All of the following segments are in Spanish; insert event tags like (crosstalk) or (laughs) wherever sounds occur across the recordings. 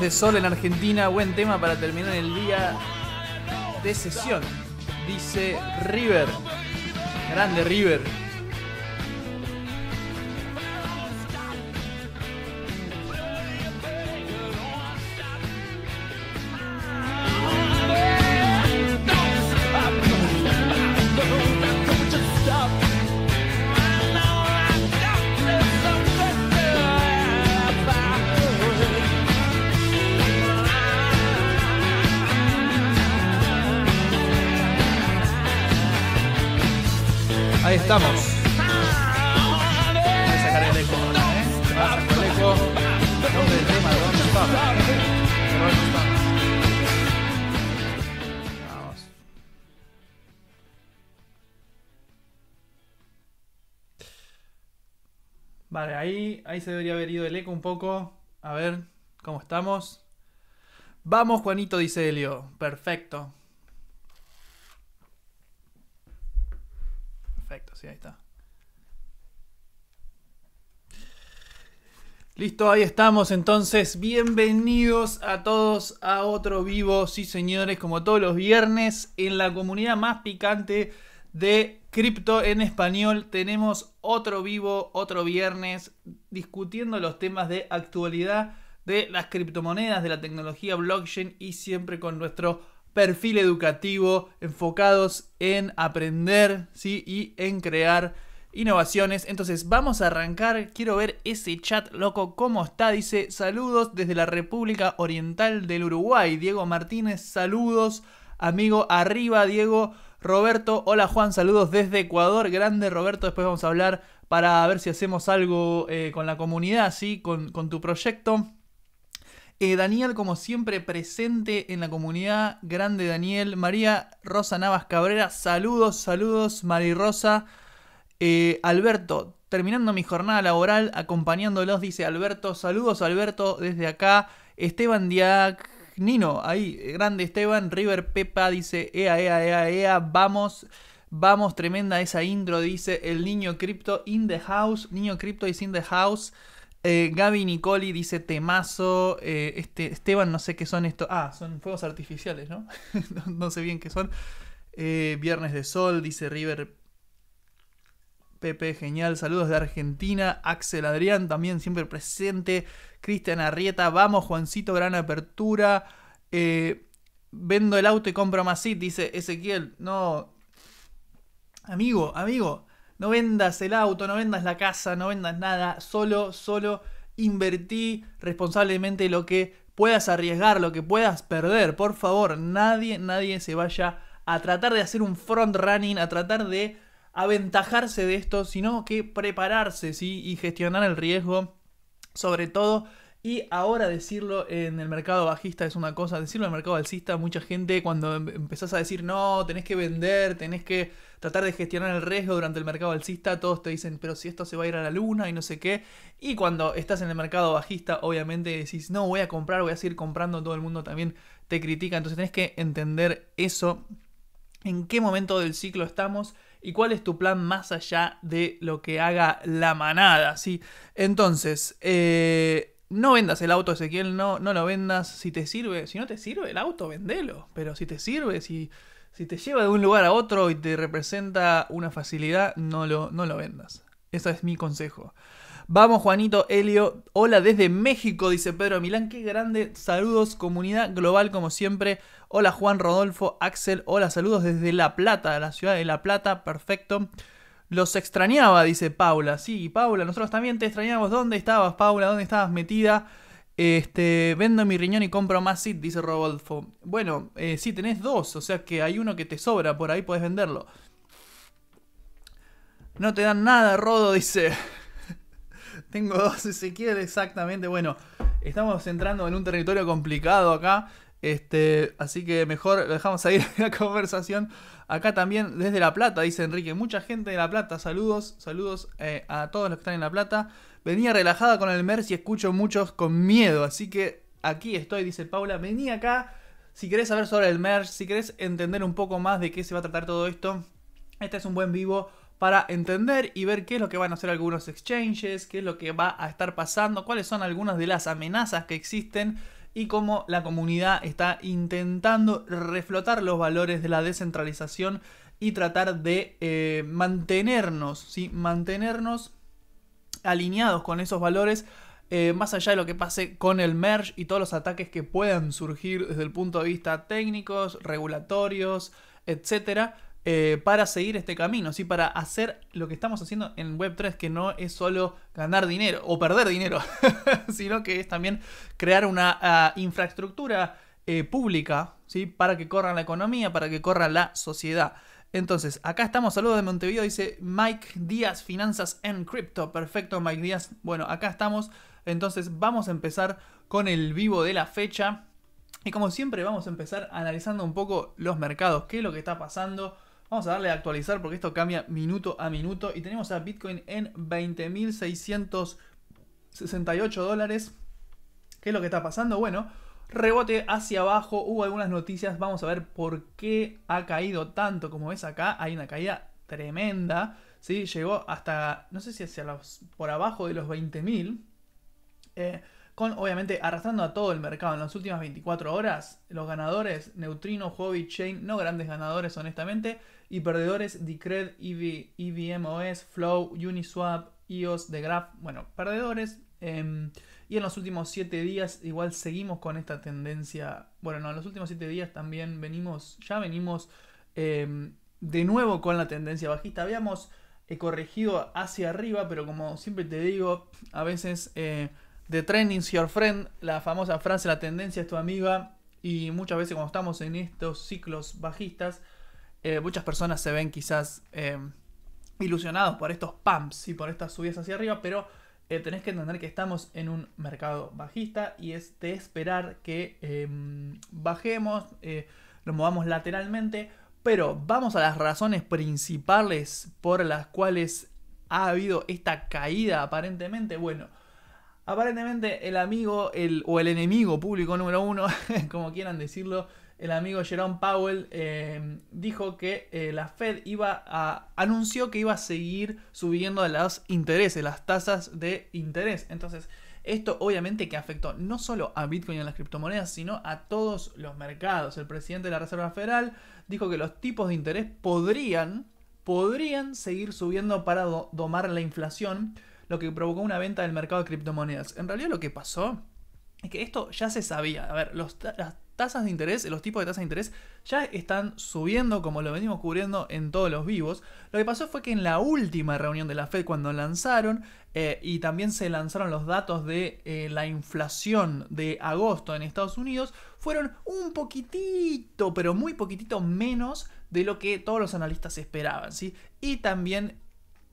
de sol en Argentina, buen tema para terminar el día de sesión. Dice River. Grande River. se debería haber ido el eco un poco. A ver, ¿cómo estamos? Vamos, Juanito, dice Elio. Perfecto. Perfecto, sí, ahí está. Listo, ahí estamos entonces. Bienvenidos a todos a otro vivo, sí señores, como todos los viernes, en la comunidad más picante de cripto en español. Tenemos otro vivo, otro viernes, discutiendo los temas de actualidad de las criptomonedas, de la tecnología blockchain y siempre con nuestro perfil educativo enfocados en aprender ¿sí? y en crear innovaciones. Entonces vamos a arrancar, quiero ver ese chat loco, ¿cómo está? Dice saludos desde la República Oriental del Uruguay. Diego Martínez, saludos. Amigo, arriba Diego. Roberto. Hola Juan, saludos desde Ecuador. Grande Roberto, después vamos a hablar para ver si hacemos algo eh, con la comunidad, ¿sí? con, tu proyecto. Eh, Daniel, como siempre, presente en la comunidad. Grande Daniel. María Rosa Navas Cabrera, saludos, saludos, María Rosa. Eh, Alberto, terminando mi jornada laboral, acompañándolos, dice Alberto. Saludos, Alberto, desde acá. Esteban Diac, Nino, ahí, eh, grande Esteban, River Pepa dice, ea, ea, ea, ea, vamos, vamos, tremenda esa intro, dice el niño cripto in the house, niño cripto is in the house. Eh, Gaby Nicoli dice temazo. Eh, este, Esteban, no sé qué son estos. Ah, son fuegos artificiales, (laughs) ¿no? no, sé bien qué son. Viernes de Sol, dice River. Pepe, genial. Saludos de Argentina. Axel Adrián, también siempre presente. Cristian Arrieta, vamos Juancito, gran apertura. Eh, vendo el auto y compro más SIT, dice Ezequiel. No, amigo, amigo, no vendas el auto, no vendas la casa, no vendas nada, solo, solo invertí responsablemente lo que puedas arriesgar, lo que puedas perder. Por favor, nadie, nadie se vaya a tratar de hacer un front running, a tratar de aventajarse de esto, sino que prepararse, ¿sí? Y gestionar el riesgo sobre todo. Y ahora decirlo en el mercado bajista es una cosa, decirlo en el mercado alcista, mucha gente cuando em, empezás a decir no, tenés que vender, tenés que tratar de gestionar el riesgo durante el mercado alcista, todos te dicen, pero si esto se va a ir a la luna y no sé qué. Y cuando estás en el mercado bajista, obviamente decís, no, voy a comprar, voy a seguir comprando, todo el mundo también te critica, entonces tenés que entender eso, en qué momento del ciclo estamos y cuál es tu plan más allá de lo que haga la manada, ¿sí? Entonces, eh, no vendas el auto, Ezequiel, no, no lo vendas. Si te sirve, si no te sirve el auto, vendelo. Pero si te sirve, si, si te lleva de un lugar a otro y te representa una facilidad, no lo, no lo vendas. Ese es mi consejo. Vamos, Juanito, Helio. Hola desde México, dice Pedro Milán. Qué grande. Saludos, comunidad global, como siempre. Hola, Juan Rodolfo, Axel. Hola, saludos desde La Plata, la ciudad de La Plata. Perfecto. Los extrañaba, dice Paula. Sí, Paula, nosotros también te extrañamos. ¿Dónde estabas, Paula? ¿Dónde estabas metida? Este, vendo mi riñón y compro más SID, dice Rodolfo. Bueno, eh, sí, tenés dos, o sea que hay uno que te sobra, por ahí podés venderlo. No te dan nada, Rodo, dice. Tengo dos, si (laughs) quiere, exactamente. Bueno, estamos entrando en un territorio complicado acá. Este, así que mejor dejamos ahí (laughs) la conversación. Acá también desde La Plata, dice Enrique. Mucha gente de La Plata, saludos, saludos eh, a todos los que están en La Plata. Venía relajada con el MERS y escucho muchos con miedo, así que aquí estoy, dice Paula. Vení acá si querés saber sobre el MERS, si querés entender un poco más de qué se va a tratar todo esto. Este es un buen vivo para entender y ver qué es lo que van a hacer algunos exchanges, qué es lo que va a estar pasando, cuáles son algunas de las amenazas que existen y cómo la comunidad está intentando reflotar los valores de la descentralización y tratar de eh, mantenernos, ¿sí? mantenernos alineados con esos valores. Eh, más allá de lo que pase con el merge y todos los ataques que puedan surgir desde el punto de vista técnicos, regulatorios, etcétera, eh, para seguir este camino, ¿sí? para hacer lo que estamos haciendo en Web3, que no es solo ganar dinero o perder dinero, (laughs) sino que es también crear una ah, infraestructura eh, pública ¿sí? para que corra la economía, para que corra la sociedad. Entonces, acá estamos, saludos de Montevideo, dice Mike Díaz, Finanzas en Crypto. Perfecto, Mike Díaz. Bueno, acá estamos. Entonces, vamos a empezar con el vivo de la fecha. Y como siempre, vamos a empezar analizando un poco los mercados, qué es lo que está pasando, Vamos a darle a actualizar porque esto cambia minuto a minuto y tenemos a Bitcoin en 20.668 dólares. ¿Qué es lo que está pasando? Bueno, rebote hacia abajo, hubo algunas noticias, vamos a ver por qué ha caído tanto. Como ves acá, hay una caída tremenda, ¿sí? Llegó hasta, no sé si hacia por abajo de los 20.000. Eh, obviamente arrastrando a todo el mercado en las últimas 24 horas. Los ganadores, Neutrino, hobby Chain, no grandes ganadores honestamente, y perdedores, Decred, EV, EVMOS, Flow, Uniswap, EOS, The Graph, bueno, perdedores. Em, y en los últimos 7 días igual seguimos con esta tendencia, bueno, no, en los últimos 7 días también venimos, ya venimos em, de nuevo con la tendencia bajista. Habíamos eh, corregido hacia arriba, pero como siempre te digo, a veces eh, The is Your Friend, la famosa frase, la tendencia es tu amiga. Y muchas veces cuando estamos en estos ciclos bajistas, eh, muchas personas se ven quizás em, ilusionados por estos pumps y por estas subidas hacia arriba, pero eh, tenés que entender que estamos en un mercado bajista y es de esperar que em, bajemos, eh, nos movamos lateralmente, pero vamos a las razones principales por las cuales ha habido esta caída aparentemente. Bueno, Aparentemente el amigo o el enemigo público número uno, (laughs) como quieran decirlo, el amigo Jerome Powell eh, dijo que eh, la Fed iba a anunció que iba a seguir subiendo los intereses, las tasas de interés. Entonces, esto obviamente que afectó no solo a Bitcoin y a las criptomonedas, sino a todos los mercados. El presidente de la Reserva Federal dijo que los tipos de interés podrían podrían seguir subiendo para domar la inflación lo que provocó una venta del mercado de criptomonedas. En realidad lo que pasó es que esto ya se sabía. A ver, las tasas de interés, los tipos de tasas de interés ya están subiendo como lo venimos cubriendo en todos los vivos. Lo que pasó fue que en la última reunión de la Fed cuando lanzaron eh, y también se lanzaron los datos de eh, la inflación de agosto en Estados Unidos, fueron un poquitito, pero muy poquitito menos de lo que todos los analistas esperaban, ¿sí? Y también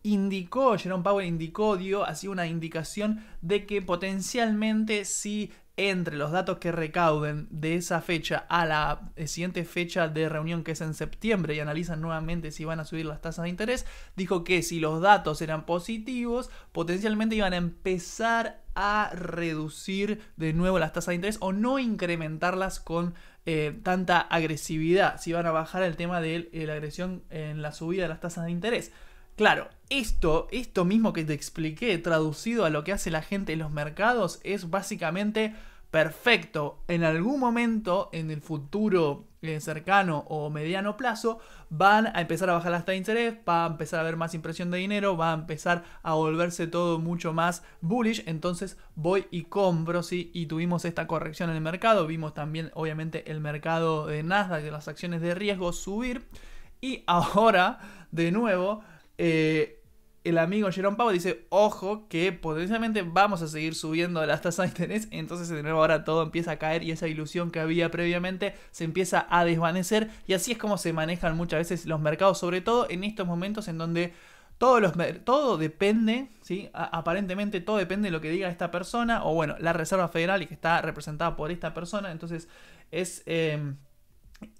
indicó, Jerome Powell indicó, dio así una indicación de que potencialmente si entre los datos que recauden de esa fecha a la eh, siguiente fecha de reunión que es en septiembre y analizan nuevamente si van a subir las tasas de interés, dijo que si los datos eran positivos, potencialmente iban a empezar a reducir de nuevo las tasas de interés o no incrementarlas con eh, tanta agresividad, si van a bajar el tema de eh, la agresión en la subida de las tasas de interés. Claro, esto, esto mismo que te expliqué, traducido a lo que hace la gente en los mercados, es básicamente perfecto. En algún momento, en el futuro eh, cercano o mediano plazo, van a empezar a bajar las tasas de interés, va a empezar a haber más impresión de dinero, va a empezar a volverse todo mucho más bullish, entonces voy y compro, ¿sí? Y tuvimos esta corrección en el mercado, vimos también obviamente el mercado de Nasdaq, de las acciones de riesgo subir, y ahora, de nuevo, eh, el amigo Jerome Powell dice, ojo, que potencialmente vamos a seguir subiendo las tasas de interés, entonces de nuevo ahora todo empieza a caer y esa ilusión que había previamente se empieza a desvanecer y así es como se manejan muchas veces los mercados, sobre todo en estos momentos en donde todos los, todo depende, ¿sí? aparentemente todo depende de lo que diga esta persona o bueno, la Reserva Federal y que está representada por esta persona, entonces es... Eh,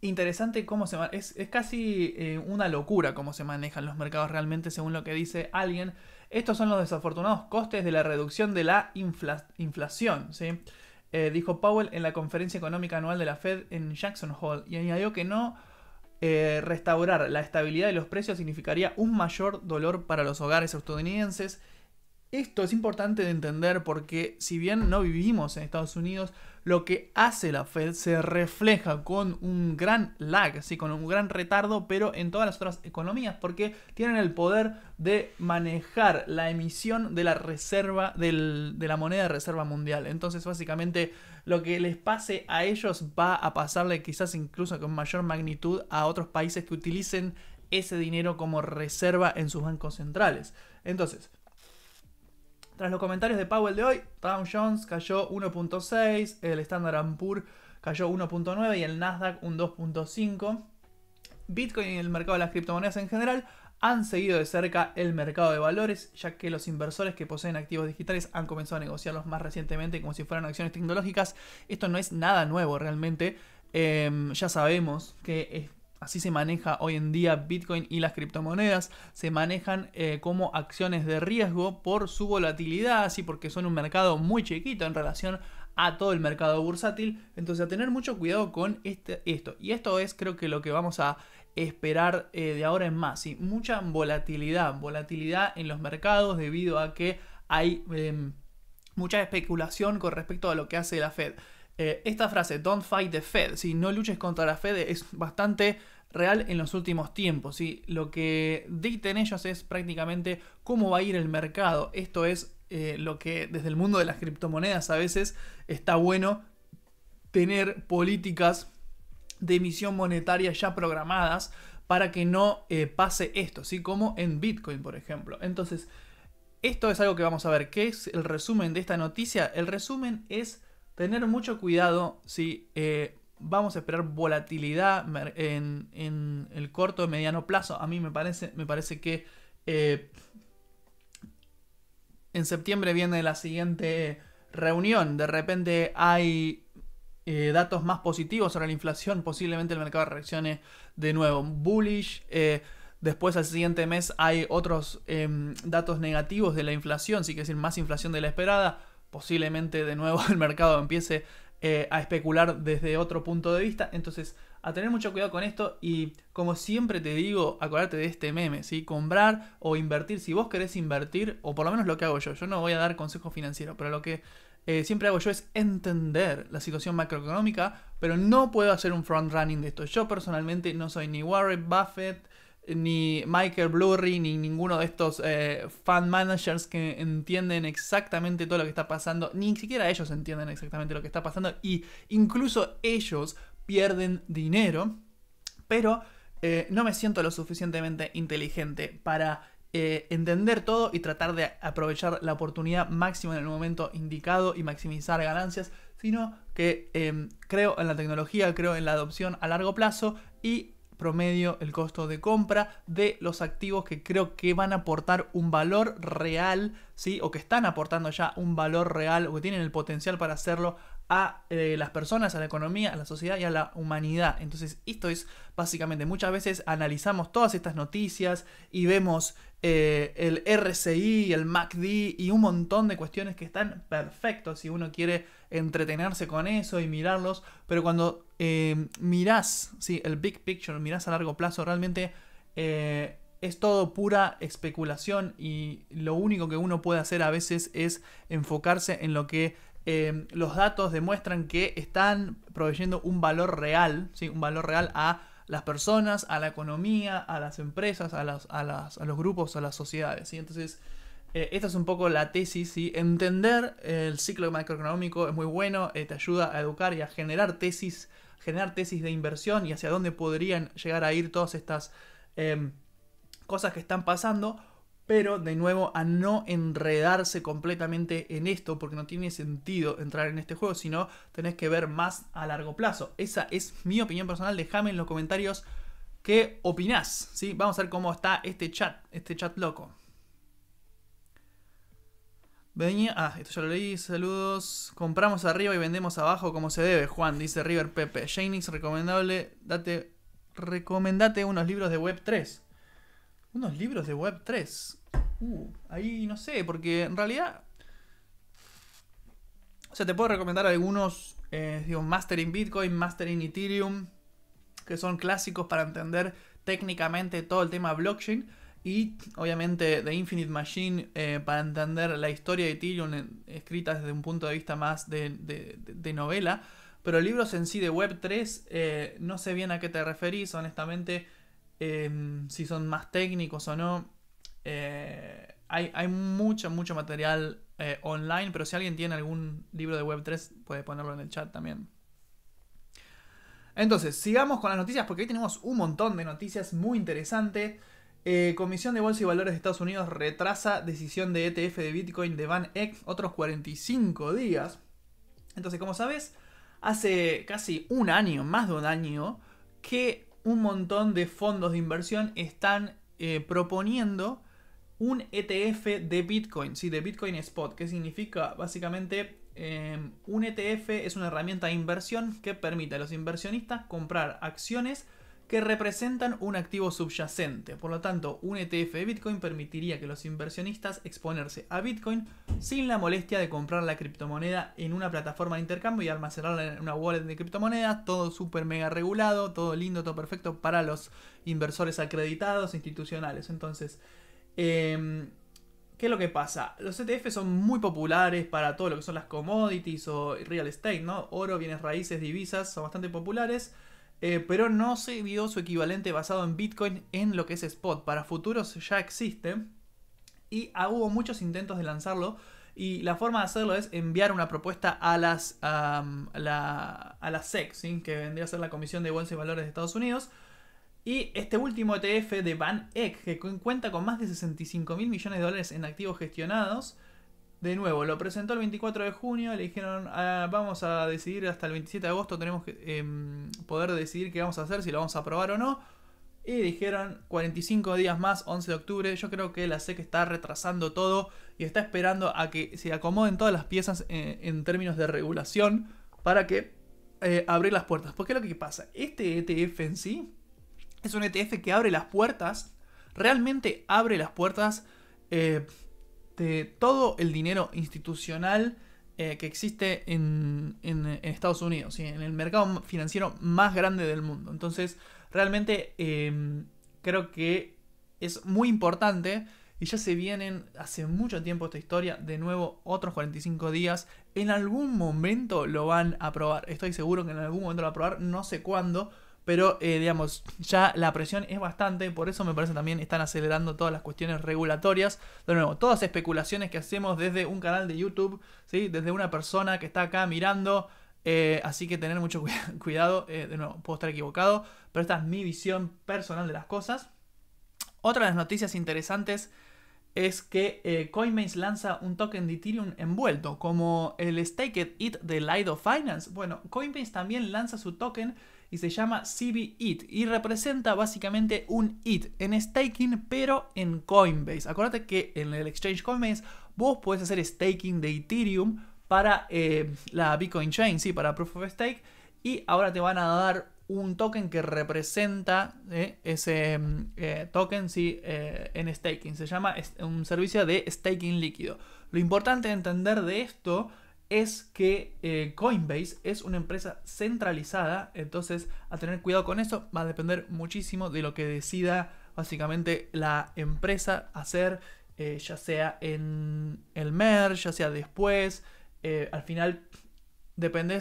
interesante cómo se es, es casi eh, una locura cómo se manejan los mercados realmente según lo que dice alguien. Estos son los desafortunados costes de la reducción de la inflación, ¿sí? Eh, dijo Powell en la conferencia económica anual de la Fed en Jackson Hole y añadió que no eh, restaurar la estabilidad de los precios significaría un mayor dolor para los hogares estadounidenses esto es importante de entender porque si bien no vivimos en Estados Unidos, lo que hace la Fed se refleja con un gran lag, con un gran retardo, pero en todas las otras economías, porque tienen el poder de manejar la emisión de la reserva, de la moneda de reserva mundial. Entonces, básicamente, lo que les pase a ellos va a pasarle quizás incluso con mayor magnitud a otros países que utilicen ese dinero como reserva en sus bancos centrales. Entonces, tras los comentarios de Powell de hoy, Dow Jones cayó 1.6, el Standard Poor cayó 1.9 y el Nasdaq un 2.5. Bitcoin y el mercado de las criptomonedas en general han seguido de cerca el mercado de valores, ya que los inversores que poseen activos digitales han comenzado a negociarlos más recientemente como si fueran acciones tecnológicas. Esto no es nada nuevo realmente. Em, ya sabemos que Así se maneja hoy en día Bitcoin y las criptomonedas. Se manejan eh, como acciones de riesgo por su volatilidad, así porque son un mercado muy chiquito en relación a todo el mercado bursátil. Entonces a tener mucho cuidado con este, esto. Y esto es creo que lo que vamos a esperar eh, de ahora en más. ¿sí? Mucha volatilidad. Volatilidad en los mercados debido a que hay em, mucha especulación con respecto a lo que hace la Fed. Eh, esta frase, don't fight the Fed, si no luches contra la Fed, es bastante real en los últimos tiempos. Lo que dicten ellos es prácticamente cómo va a ir el mercado. Esto es eh, lo que desde el mundo de las criptomonedas a veces está bueno tener políticas de emisión monetaria ya programadas para que no eh, pase esto, como en Bitcoin, por ejemplo. Entonces, esto es algo que vamos a ver. ¿Qué es el resumen de esta noticia? El resumen es tener mucho cuidado si eh, vamos a esperar volatilidad en, el corto o mediano plazo. A mí me parece, me parece que eh, en septiembre viene la siguiente reunión. De repente hay eh, datos más positivos sobre la inflación. Posiblemente el mercado reaccione de nuevo bullish. después al siguiente mes hay otros datos negativos de la inflación, sí que decir más inflación de la esperada posiblemente de nuevo (laughs) el mercado empiece eh, a especular desde otro punto de vista. Entonces, a tener mucho cuidado con esto y como siempre te digo, acuérdate de este meme, ¿sí? Comprar o invertir, si vos querés invertir, o por lo menos lo que hago yo, yo no voy a dar consejo financiero, pero lo que eh, siempre hago yo es entender la situación macroeconómica, pero no puedo hacer un front running de esto. Yo personalmente no soy ni Warren Buffett, ni Michael Blurry, ni ninguno de estos eh, fan managers que entienden exactamente todo lo que está pasando, ni siquiera ellos entienden exactamente lo que está pasando, y incluso ellos pierden dinero, pero eh, no me siento lo suficientemente inteligente para eh, entender todo y tratar de aprovechar la oportunidad máxima en el momento indicado y maximizar ganancias, sino que em, creo en la tecnología, creo en la adopción a largo plazo y promedio el costo de compra de los activos que creo que van a aportar un valor real, ¿sí? O que están aportando ya un valor real o que tienen el potencial para hacerlo a eh, las personas, a la economía, a la sociedad y a la humanidad. Entonces, esto es básicamente, muchas veces analizamos todas estas noticias y vemos eh, el RCI, el MACD y un montón de cuestiones que están perfectos si uno quiere entretenerse con eso y mirarlos, pero cuando miras eh, mirás, el big picture, mirás a largo plazo, realmente eh, es todo pura especulación y lo único que uno puede hacer a veces es enfocarse en lo que eh, los datos demuestran que están proveyendo un valor real, ¿sí? un valor real a las personas, a la economía, a las empresas, a, las, a, los grupos, a las sociedades. ¿sí? Entonces, eh, esta es un poco la tesis, y Entender el ciclo macroeconómico es muy bueno, eh, te ayuda a educar y a generar tesis, generar tesis de inversión y hacia dónde podrían llegar a ir todas estas em, cosas que están pasando, pero de nuevo a no enredarse completamente en esto porque no tiene sentido entrar en este juego, sino tenés que ver más a largo plazo. Esa es mi opinión personal, déjame en los comentarios qué opinás, ¿sí? Vamos a ver cómo está este chat, este chat loco ah, esto ya lo leí, saludos. Compramos arriba y vendemos abajo como se debe, Juan, dice River Pepe. Janix, recomendable, date, recomendate unos libros de Web 3. Unos libros de Web 3. Uh, ahí no sé, porque en realidad... O sea, te puedo recomendar algunos, eh, digo, Mastering Bitcoin, Mastering Ethereum, que son clásicos para entender técnicamente todo el tema blockchain y obviamente The Infinite Machine, eh, para entender la historia de Tyrion eh, escrita desde un punto de vista más de, novela, pero libros en sí de Web3, eh, no sé bien a qué te referís, honestamente, si son más técnicos o no. Hay, hay, mucho, mucho material online, pero si alguien tiene algún libro de Web3, puede ponerlo en el chat también. Entonces, sigamos con las noticias porque ahí tenemos un montón de noticias muy interesantes. Eh, Comisión de Bolsa y Valores de Estados Unidos retrasa decisión de ETF de Bitcoin de Van Eck otros 45 días. Entonces, como sabes, hace casi un año, más de un año, que un montón de fondos de inversión están eh, proponiendo un ETF de Bitcoin, sí, de Bitcoin Spot, que significa básicamente em, un ETF es una herramienta de inversión que permite a los inversionistas comprar acciones que representan un activo subyacente. Por lo tanto, un ETF de Bitcoin permitiría que los inversionistas exponerse a Bitcoin sin la molestia de comprar la criptomoneda en una plataforma de intercambio y almacenarla en una wallet de criptomonedas, todo súper mega regulado, todo lindo, todo perfecto para los inversores acreditados institucionales. Entonces, em, ¿Qué es lo que pasa? Los ETF son muy populares para todo lo que son las commodities o real estate, ¿no? Oro, bienes raíces, divisas, son bastante populares. Eh, pero no se vio su equivalente basado en Bitcoin en lo que es Spot. Para futuros ya existe y ah, hubo muchos intentos de lanzarlo. Y la forma de hacerlo es enviar una propuesta a las la, SEC, que vendría a ser la Comisión de Bolsa y Valores de Estados Unidos. Y este último ETF de Van Eck, que cuenta con más de 65 mil millones de dólares en activos gestionados, de nuevo, lo presentó el 24 de junio, le dijeron, ah, vamos a decidir hasta el 27 de agosto, tenemos que em, poder decidir qué vamos a hacer, si lo vamos a aprobar o no. Y dijeron 45 días más, 11 de octubre. Yo creo que la SEC está retrasando todo y está esperando a que se acomoden todas las piezas eh, en, términos de regulación para que eh, las puertas. Porque lo que pasa, este ETF en sí es un ETF que abre las puertas, realmente abre las puertas eh, este, todo el dinero institucional eh, que existe en, Estados Unidos, y en el mercado financiero más grande del mundo. Entonces, realmente em, creo que es muy importante y ya se vienen hace mucho tiempo esta historia, de nuevo otros 45 días, en algún momento lo van a probar, estoy seguro que en algún momento lo van a probar, no sé cuándo, pero eh, digamos, ya la presión es bastante, por eso me parece también están acelerando todas las cuestiones regulatorias. De nuevo, todas especulaciones que hacemos desde un canal de YouTube, ¿sí? desde una persona que está acá mirando, eh, así que tener mucho (laughs) cuidado, eh, de nuevo, puedo estar equivocado, pero esta es mi visión personal de las cosas. Otra de las noticias interesantes es que Coinbase lanza un token de Ethereum envuelto, como el Staked It de Lido Finance. Bueno, Coinbase también lanza su token y se llama CB y representa básicamente un IT en staking pero en Coinbase. Acuérdate que en el exchange Coinbase vos podés hacer staking de Ethereum para eh, la Bitcoin Chain, sí, para Proof of Stake y ahora te van a dar un token que representa eh, ese eh, token en staking. Se llama un servicio de staking líquido. Lo importante de entender de esto es que eh, Coinbase es una empresa centralizada, entonces a tener cuidado con eso, va a depender muchísimo de lo que decida básicamente la empresa hacer, eh, ya sea en el Merge, ya sea después, eh, al final depende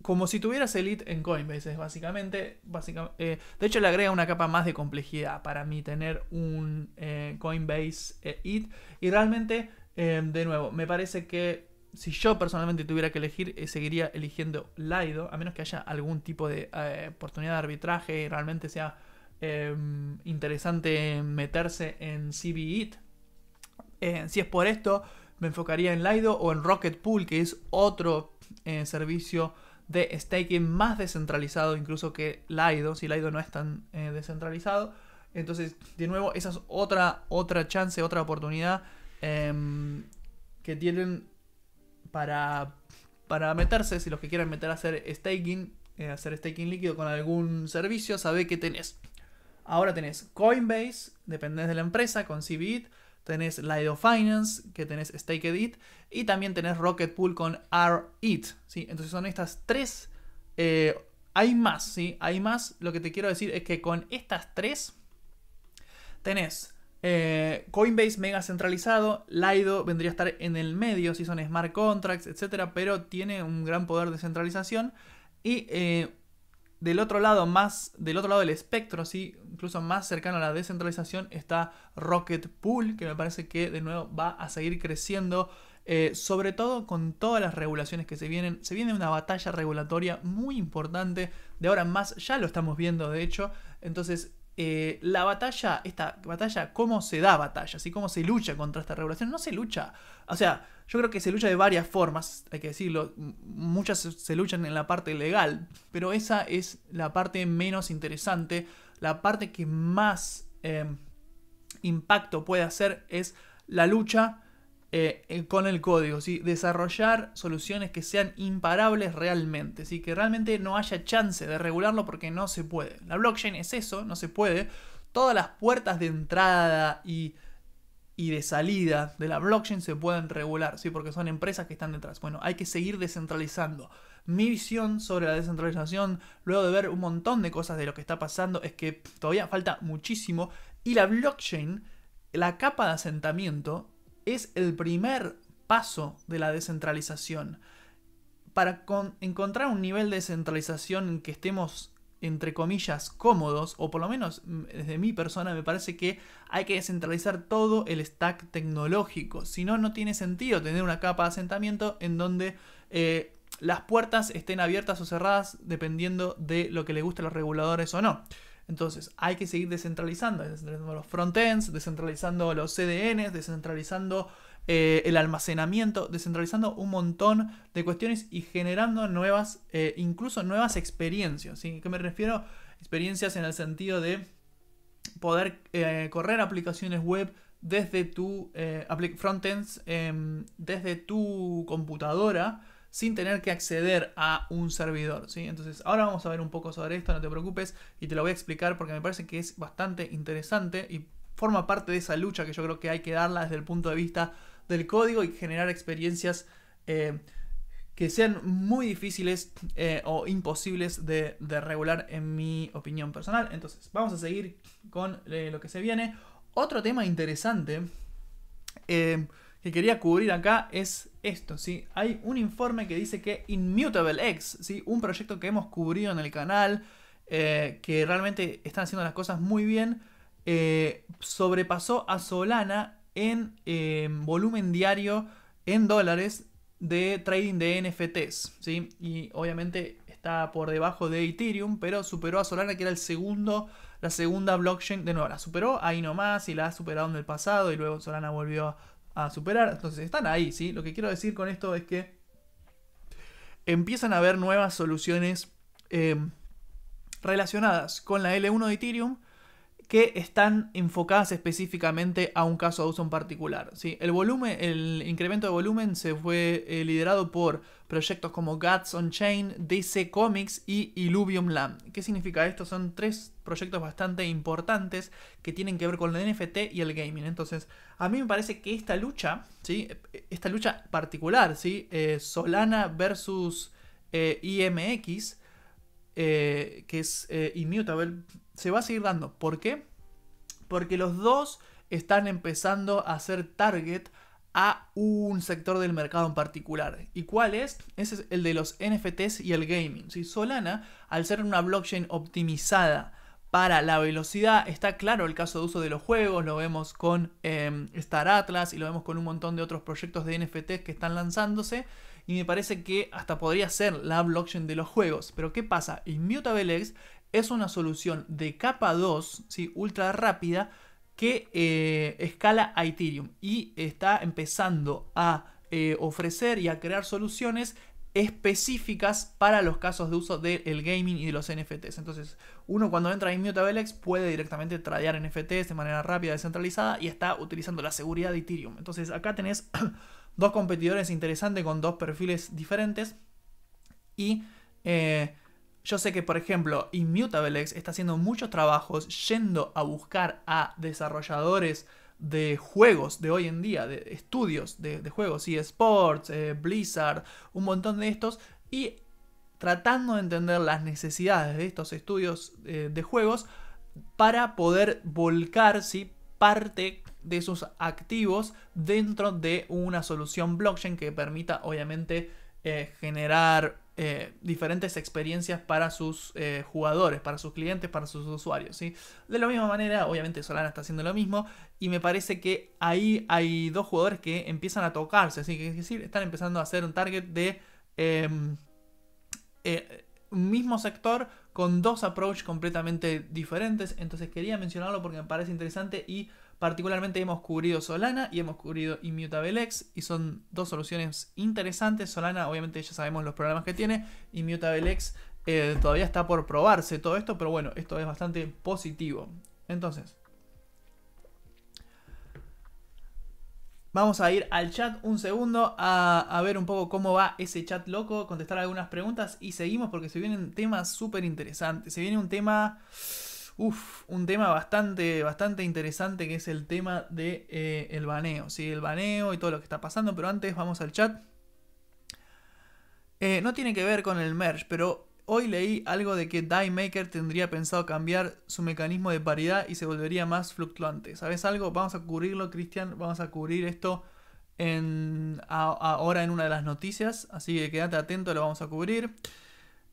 como si tuvieras Elite en Coinbase, es básicamente, de hecho le agrega una capa más de complejidad para mí tener un Coinbase it y realmente, de nuevo, me parece que si yo personalmente tuviera que elegir, eh, seguiría eligiendo Laido, a menos que haya algún tipo de eh, oportunidad de arbitraje y realmente sea em, interesante meterse en CBIT. E eh, si es por esto, me enfocaría en Laido o en Rocket Pool, que es otro servicio de staking más descentralizado incluso que Lido, si Lido no es tan descentralizado. Entonces, de nuevo, esa es otra, otra chance, otra oportunidad em, que tienen para, para meterse, si los que quieran meter a hacer staking, eh, hacer staking líquido con algún servicio, sabe que tenés. Ahora tenés Coinbase, dependés de la empresa, con CBIT, tenés Lido Finance, que tenés Staked y también tenés Rocket Pool con REIT. ¿sí? Entonces son estas tres. Eh, hay más, ¿sí? Hay más. Lo que te quiero decir es que con estas tres tenés eh, Coinbase mega centralizado, Lido vendría a estar en el medio si son smart contracts, etcétera, pero tiene un gran poder de centralización y eh, del otro lado más del otro lado del espectro, incluso más cercano a la descentralización está Rocket Pool, que me parece que de nuevo va a seguir creciendo. Eh, sobre todo con todas las regulaciones que se vienen, se viene una batalla regulatoria muy importante. De ahora en más, ya lo estamos viendo, de hecho. Entonces, eh, la batalla, esta batalla, cómo se da batalla, así cómo se lucha contra esta regulación, no se lucha. O sea, yo creo que se lucha de varias formas, hay que decirlo, muchas se luchan en la parte legal, pero esa es la parte menos interesante, la parte que más eh, impacto puede hacer es la lucha eh, eh, con el código, desarrollar soluciones que sean imparables realmente, que realmente no haya chance de regularlo porque no se puede. La blockchain es eso, no se puede. Todas las puertas de entrada y, de salida de la blockchain se pueden regular, ¿sí? porque son empresas que están detrás. Bueno, hay que seguir descentralizando. Mi visión sobre la descentralización, luego de ver un montón de cosas de lo que está pasando, es que todavía falta muchísimo y la blockchain, la capa de asentamiento, es el primer paso de la descentralización. Para encontrar un nivel de descentralización en que estemos, entre comillas, cómodos, o por lo menos mm, desde mi persona me parece que hay que descentralizar todo el stack tecnológico. Si no, no tiene sentido tener una capa de asentamiento en donde... Eh, las puertas estén abiertas o cerradas dependiendo de lo que le guste a los reguladores o no. Entonces, hay que seguir descentralizando, descentralizando los frontends, descentralizando los CDNs, descentralizando eh, el almacenamiento, descentralizando un montón de cuestiones y generando nuevas, eh, incluso nuevas experiencias. ¿Qué me refiero? Experiencias en el sentido de poder eh, correr aplicaciones web desde tu frontends, em, desde tu computadora sin tener que acceder a un servidor. ¿sí? Entonces ahora vamos a ver un poco sobre esto, no te preocupes, y te lo voy a explicar porque me parece que es bastante interesante y forma parte de esa lucha que yo creo que hay que darla desde el punto de vista del código y generar experiencias eh, que sean muy difíciles eh, o imposibles de, regular en mi opinión personal. Entonces, vamos a seguir con eh, lo que se viene. Otro tema interesante que quería cubrir acá es esto, ¿sí? Hay un informe que dice que Immutable X, ¿sí? Un proyecto que hemos cubrido en el canal, eh, que realmente están haciendo las cosas muy bien, eh, sobrepasó a Solana en eh, volumen diario en dólares de trading de NFTs, ¿sí? Y obviamente está por debajo de Ethereum, pero superó a Solana, que era el segundo, la segunda blockchain, de nuevo, la superó ahí nomás y la ha superado en el pasado y luego Solana volvió a a superar. Entonces están ahí, ¿sí? Lo que quiero decir con esto es que empiezan a haber nuevas soluciones eh, relacionadas con la L1 de Ethereum que están enfocadas específicamente a un caso de uso en particular. ¿sí? El, volumen, el incremento de volumen se fue eh, liderado por proyectos como Guts on Chain, DC Comics y Illuvium Lab. ¿Qué significa esto? Son tres proyectos bastante importantes que tienen que ver con el NFT y el gaming. Entonces, a mí me parece que esta lucha, ¿sí? esta lucha particular, ¿sí? Eh, Solana versus eh, IMX, que es Immutable, se va a seguir dando. ¿Por qué? Porque los dos están empezando a ser target a un sector del mercado en particular. ¿Y cuál es? Ese es el de los NFTs y el gaming. Si Solana, al ser una blockchain optimizada para la velocidad, está claro el caso de uso de los juegos, lo vemos con em, Star Atlas y lo vemos con un montón de otros proyectos de NFTs que están lanzándose. Y me parece que hasta podría ser la blockchain de los juegos. Pero ¿qué pasa? Inmutable X es una solución de capa 2, ¿sí? ultra rápida, que eh, escala a Ethereum y está empezando a eh, ofrecer y a crear soluciones específicas para los casos de uso del gaming y de los NFTs. Entonces, uno cuando entra en MutaBelex puede directamente tradear NFTs de manera rápida, descentralizada y está utilizando la seguridad de Ethereum. Entonces, acá tenés (clears throat) dos competidores interesantes con dos perfiles diferentes y eh, yo sé que, por ejemplo, Immutablex está haciendo muchos trabajos yendo a buscar a desarrolladores de juegos de hoy en día, de estudios de, juegos, y Sports, eh, Blizzard, un montón de estos, y tratando de entender las necesidades de estos estudios eh, de juegos para poder volcar parte de sus activos dentro de una solución blockchain que permita, obviamente, eh, generar eh, diferentes experiencias para sus eh, jugadores, para sus clientes, para sus usuarios. De la misma manera, obviamente Solana está haciendo lo mismo y me parece que ahí hay dos jugadores que empiezan a tocarse, así es decir, están empezando a hacer un target de em, eh, un mismo sector con dos approaches completamente diferentes. Entonces quería mencionarlo porque me parece interesante y Particularmente hemos cubrido Solana y hemos cubrido ImmutableX y son dos soluciones interesantes. Solana obviamente ya sabemos los problemas que tiene, ImmutableX eh, todavía está por probarse todo esto, pero bueno, esto es bastante positivo. Entonces, vamos a ir al chat un segundo a, a ver un poco cómo va ese chat loco, contestar algunas preguntas y seguimos porque se vienen temas súper interesantes. Se viene un tema... Uf, un tema bastante, bastante interesante que es el tema de eh, baneo, ¿sí? El baneo y todo lo que está pasando, pero antes vamos al chat. Eh, no tiene que ver con el merge, pero hoy leí algo de que Die Maker tendría pensado cambiar su mecanismo de paridad y se volvería más fluctuante. ¿Sabes algo? Vamos a cubrirlo, Cristian, vamos a cubrir esto en, ahora en una de las noticias, así que quédate atento, lo vamos a cubrir.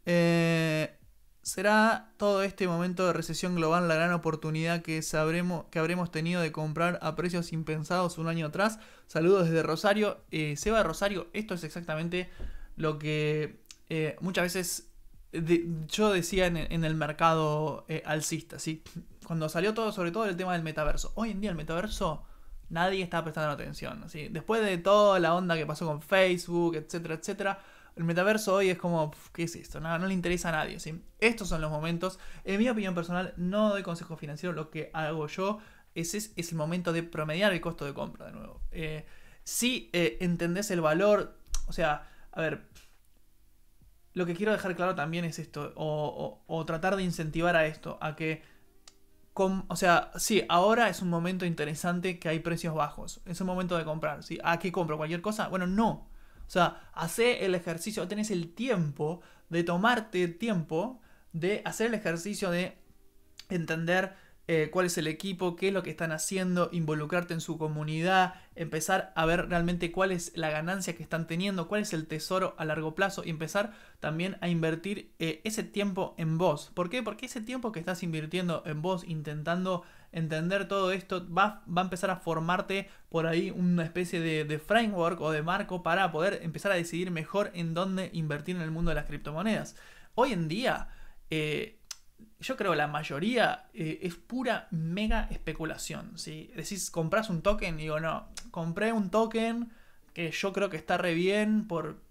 Eh, ¿Será todo este momento de recesión global la gran oportunidad que, sabremos, que habremos tenido de comprar a precios impensados un año atrás? Saludos desde Rosario. Eh, Seba Rosario, esto es exactamente lo que eh, muchas veces yo decía en, el mercado eh, alcista, Cuando salió todo, sobre todo el tema del metaverso. Hoy en día el metaverso nadie está prestando atención, Después de toda la onda que pasó con Facebook, etcétera, etcétera el metaverso hoy es como, ¿qué es esto? No, no le interesa a nadie. ¿sí? Estos son los momentos. En mi opinión personal, no doy consejo financiero. Lo que hago yo es, es, el momento de promediar el costo de compra de nuevo. Eh, si eh, entendés el valor, o sea, a ver, lo que quiero dejar claro también es esto, o, tratar de incentivar a esto, a que, o sea, sí, ahora es un momento interesante que hay precios bajos, es un momento de comprar, ¿sí? ¿A qué compro? ¿Cualquier cosa? Bueno, no, o sea, hace el ejercicio, tenés el tiempo de tomarte tiempo de hacer el ejercicio de entender eh, cuál es el equipo, qué es lo que están haciendo, involucrarte en su comunidad, empezar a ver realmente cuál es la ganancia que están teniendo, cuál es el tesoro a largo plazo y empezar también a invertir eh, ese tiempo en vos. ¿Por qué? Porque ese tiempo que estás invirtiendo en vos intentando entender todo esto va, a empezar a formarte por ahí una especie de, framework o de marco para poder empezar a decidir mejor en dónde invertir en el mundo de las criptomonedas. Hoy en día, eh, yo creo la mayoría eh, es pura mega especulación. Si decís, compras un token, digo, no, compré un token que yo creo que está re bien por,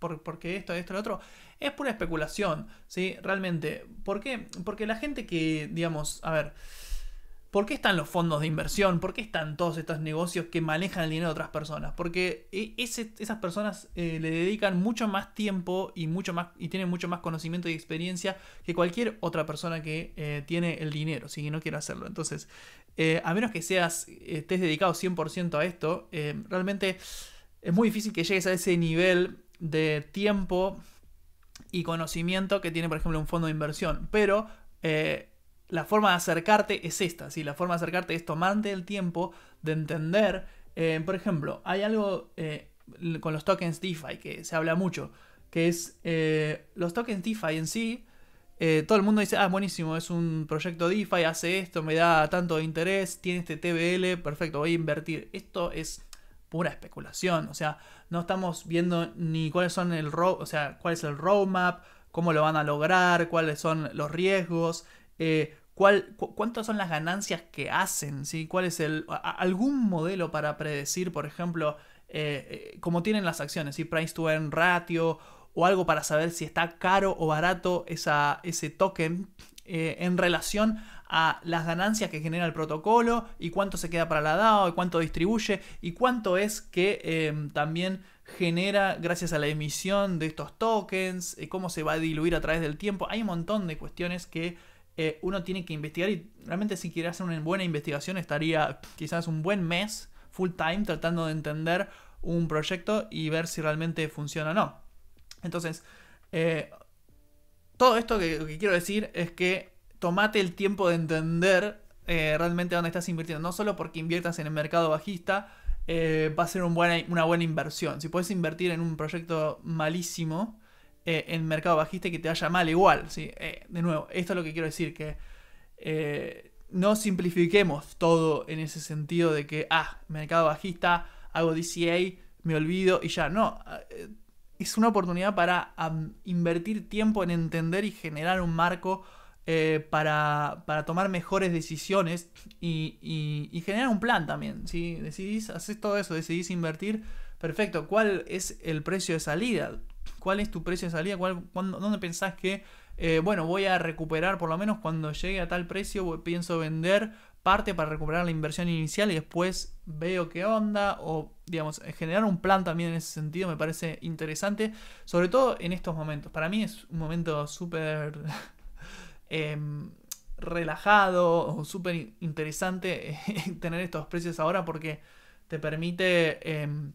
porque esto, esto, lo otro es pura especulación, ¿sí? Realmente. ¿Por qué? Porque la gente que, digamos, a ver, ¿Por qué están los fondos de inversión? ¿Por qué están todos estos negocios que manejan el dinero de otras personas? Porque eh, esas personas eh, le dedican mucho más tiempo y, mucho más, y tienen mucho más conocimiento y experiencia que cualquier otra persona que eh, tiene el dinero, si no quiere hacerlo. Entonces, a menos que seas, estés dedicado 100% a esto, realmente es muy difícil que llegues a ese nivel de tiempo y conocimiento que tiene, por ejemplo, un fondo de inversión. Pero la forma de acercarte es esta, si La forma de acercarte es tomarte el tiempo de entender. Eh, por ejemplo, hay algo eh, con los tokens DeFi que se habla mucho, que es eh, los tokens DeFi en sí. todo el mundo dice, ah, buenísimo, es un proyecto DeFi, hace esto, me da tanto interés, tiene este TBL, perfecto, voy a invertir. Esto es pura especulación, o sea, no estamos viendo ni cuáles son el, o sea, cuál es el roadmap, cómo lo van a lograr, cuáles son los riesgos, eh, cuántas son las ganancias que hacen, ¿Cuál es el, algún modelo para predecir, por ejemplo, eh, eh, cómo tienen las acciones, si Price to Earn Ratio o algo para saber si está caro o barato esa, ese token en relación a las ganancias que genera el protocolo y cuánto se queda para la DAO y cuánto distribuye y cuánto es que también genera gracias a la emisión de estos tokens, cómo se va a diluir a través del tiempo. Hay un montón de cuestiones que eh, uno tiene que investigar y realmente si quiere hacer una buena investigación estaría quizás un buen mes full time tratando de entender un proyecto y ver si realmente funciona o no. Entonces, eh, todo esto que, quiero decir es que tomate el tiempo de entender eh, realmente dónde estás invirtiendo. No solo porque inviertas en el mercado bajista, va a ser una buena inversión. Si puedes invertir en un proyecto malísimo, eh, en mercado bajista y que te vaya mal igual. ¿sí? Eh, de nuevo, esto es lo que quiero decir, que eh, no simplifiquemos todo en ese sentido de que, ah, mercado bajista, hago DCA, me olvido y ya. No, es una oportunidad para invertir tiempo en entender y generar un marco para, tomar mejores decisiones y, generar un plan también. Si decidís, haces todo eso, decidís invertir, perfecto. ¿Cuál es el precio de salida? ¿Cuál es tu precio de salida? cuándo, ¿Dónde pensás que, eh, bueno, voy a recuperar por lo menos cuando llegue a tal precio, pienso vender parte para recuperar la inversión inicial y después veo qué onda o digamos generar un plan también en ese sentido me parece interesante sobre todo en estos momentos para mí es un momento súper (laughs) em, relajado o súper interesante eh, (laughs) tener estos precios ahora porque te permite em,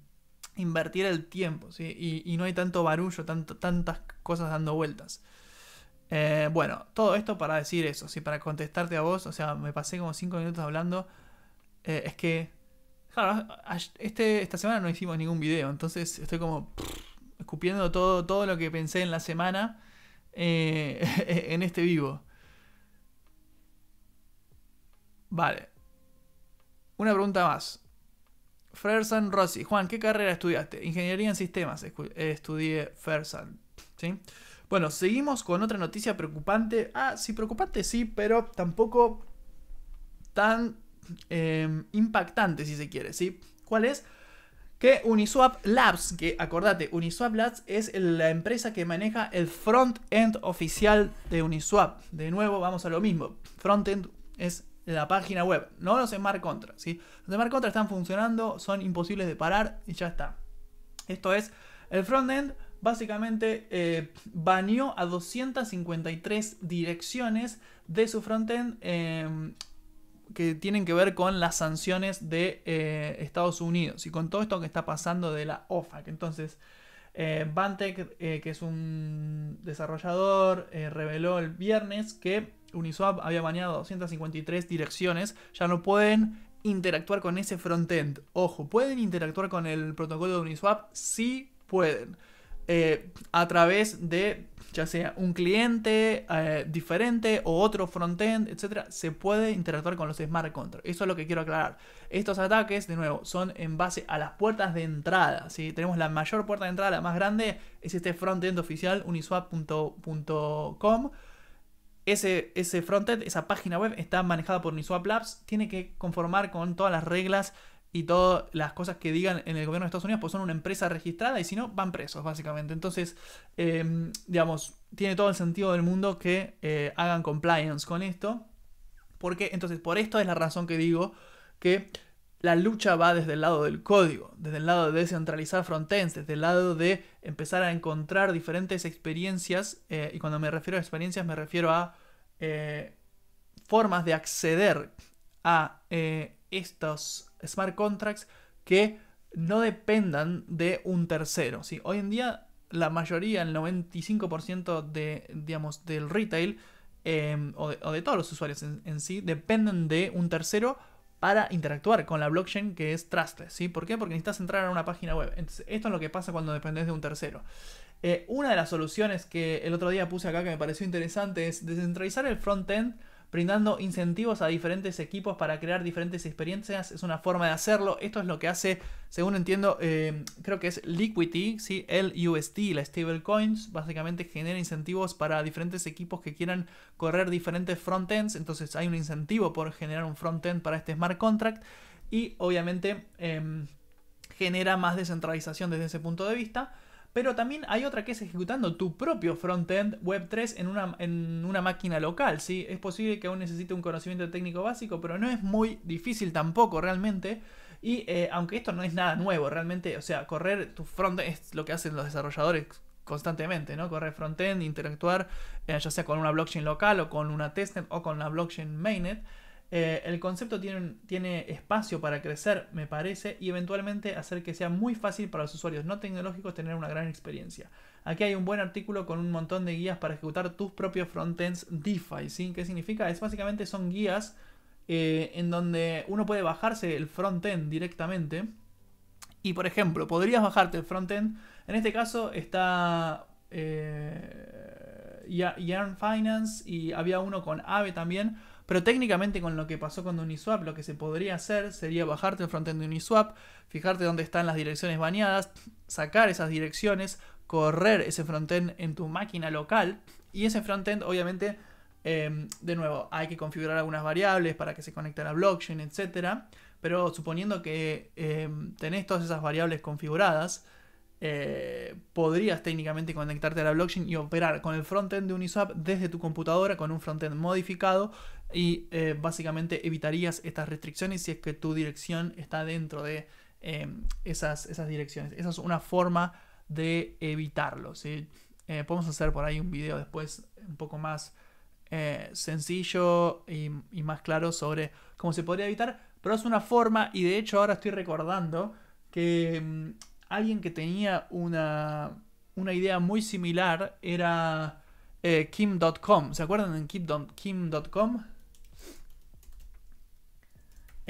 invertir el tiempo, ¿sí? y, no hay tanto barullo, tantas cosas dando vueltas. Eh, bueno, todo esto para decir eso, ¿sí? para contestarte a vos, o sea, me pasé como 5 minutos hablando. Eh, es que, este, esta semana no hicimos ningún video, entonces estoy como escupiendo todo, todo lo que pensé en la semana eh, (laughs) en este vivo. Vale. Una pregunta más. Fersan Rossi. Juan, ¿qué carrera estudiaste? Ingeniería en sistemas. Estudié Fersan. ¿Sí? Bueno, seguimos con otra noticia preocupante. Ah, sí, preocupante sí, pero tampoco tan em, impactante, si se quiere, ¿sí? ¿Cuál es? Que Uniswap Labs, que acordate, Uniswap Labs es la empresa que maneja el front-end oficial de Uniswap. De nuevo, vamos a lo mismo. Front-end es la página web, no los smart contra ¿sí? Los mar contra están funcionando, son imposibles de parar y ya está. Esto es, el frontend básicamente eh, baneó a 253 direcciones de su frontend em, que tienen que ver con las sanciones de eh, Estados Unidos y con todo esto que está pasando de la OFAC. Entonces, eh, Bantec, eh, que es un desarrollador, eh, reveló el viernes que Uniswap había bañado 253 direcciones. Ya no pueden interactuar con ese frontend. Ojo, ¿pueden interactuar con el protocolo de Uniswap? Sí pueden. Eh, a través de ya sea un cliente eh, diferente o otro frontend, etcétera, se puede interactuar con los smart contracts. Eso es lo que quiero aclarar. Estos ataques, de nuevo, son en base a las puertas de entrada. Si Tenemos la mayor puerta de entrada, la más grande, es este frontend oficial, uniswap.com. Ese, ese frontend, esa página web está manejada por Uniswap Labs, tiene que conformar con todas las reglas y todas las cosas que digan en el gobierno de Estados Unidos, pues son una empresa registrada y si no, van presos, básicamente. Entonces, em, digamos, tiene todo el sentido del mundo que eh, hagan compliance con esto. Porque, entonces, por esto es la razón que digo que la lucha va desde el lado del código, desde el lado de descentralizar frontends, desde el lado de empezar a encontrar diferentes experiencias. Eh, y cuando me refiero a experiencias, me refiero a eh, formas de acceder a estos smart contracts que no dependan de un tercero. ¿sí? Hoy en día la mayoría, el 95% de, digamos, del retail em, o, de, todos los usuarios en, sí dependen de un tercero para interactuar con la blockchain que es trustless. ¿sí? ¿Por qué? Porque necesitas entrar a una página web. esto es lo que pasa cuando dependes de un tercero. Eh, una de las soluciones que el otro día puse acá que me pareció interesante es descentralizar el front end brindando incentivos a diferentes equipos para crear diferentes experiencias. Es una forma de hacerlo. Esto es lo que hace, según entiendo, eh, creo que es Liquidity, e, ¿sí? el USD, la stablecoins. Básicamente genera incentivos para diferentes equipos que quieran correr diferentes frontends. Entonces hay un incentivo por generar un frontend para este smart contract. Y obviamente em, genera más descentralización desde ese punto de vista pero también hay otra que es ejecutando tu propio frontend Web3 en una, en una máquina local, ¿sí? Es posible que aún necesite un conocimiento técnico básico, pero no es muy difícil tampoco realmente. Y eh, aunque esto no es nada nuevo, realmente, o sea, correr tu frontend es lo que hacen los desarrolladores constantemente, ¿no? Correr frontend, interactuar, eh, ya sea con una blockchain local o con una testnet o con la blockchain mainnet. Eh, el concepto tiene, tiene, espacio para crecer, me parece, y eventualmente hacer que sea muy fácil para los usuarios no tecnológicos tener una gran experiencia. Aquí hay un buen artículo con un montón de guías para ejecutar tus propios frontends DeFi. ¿Qué significa? Es básicamente son guías eh, en donde uno puede bajarse el frontend directamente. Y por ejemplo, podrías bajarte el frontend. En este caso está eh, Yarn Finance y había uno con Ave también pero técnicamente con lo que pasó con Uniswap, lo que se podría hacer sería bajarte el frontend de Uniswap, fijarte dónde están las direcciones baneadas, sacar esas direcciones, correr ese frontend en tu máquina local y ese frontend obviamente, em, de nuevo, hay que configurar algunas variables para que se conecte a la blockchain, etc. Pero suponiendo que em, tenés todas esas variables configuradas, eh, podrías técnicamente conectarte a la blockchain y operar con el frontend de Uniswap desde tu computadora con un frontend modificado y eh, básicamente evitarías estas restricciones si es que tu dirección está dentro de eh, esas, esas, direcciones. Esa es una forma de evitarlo. Eh, podemos hacer por ahí un video después un poco más sencillo y, más claro sobre cómo se podría evitar, pero es una forma y de hecho ahora estoy recordando que mm, alguien que tenía una, una idea muy similar era... kim.com. ¿Se acuerdan en kim.com?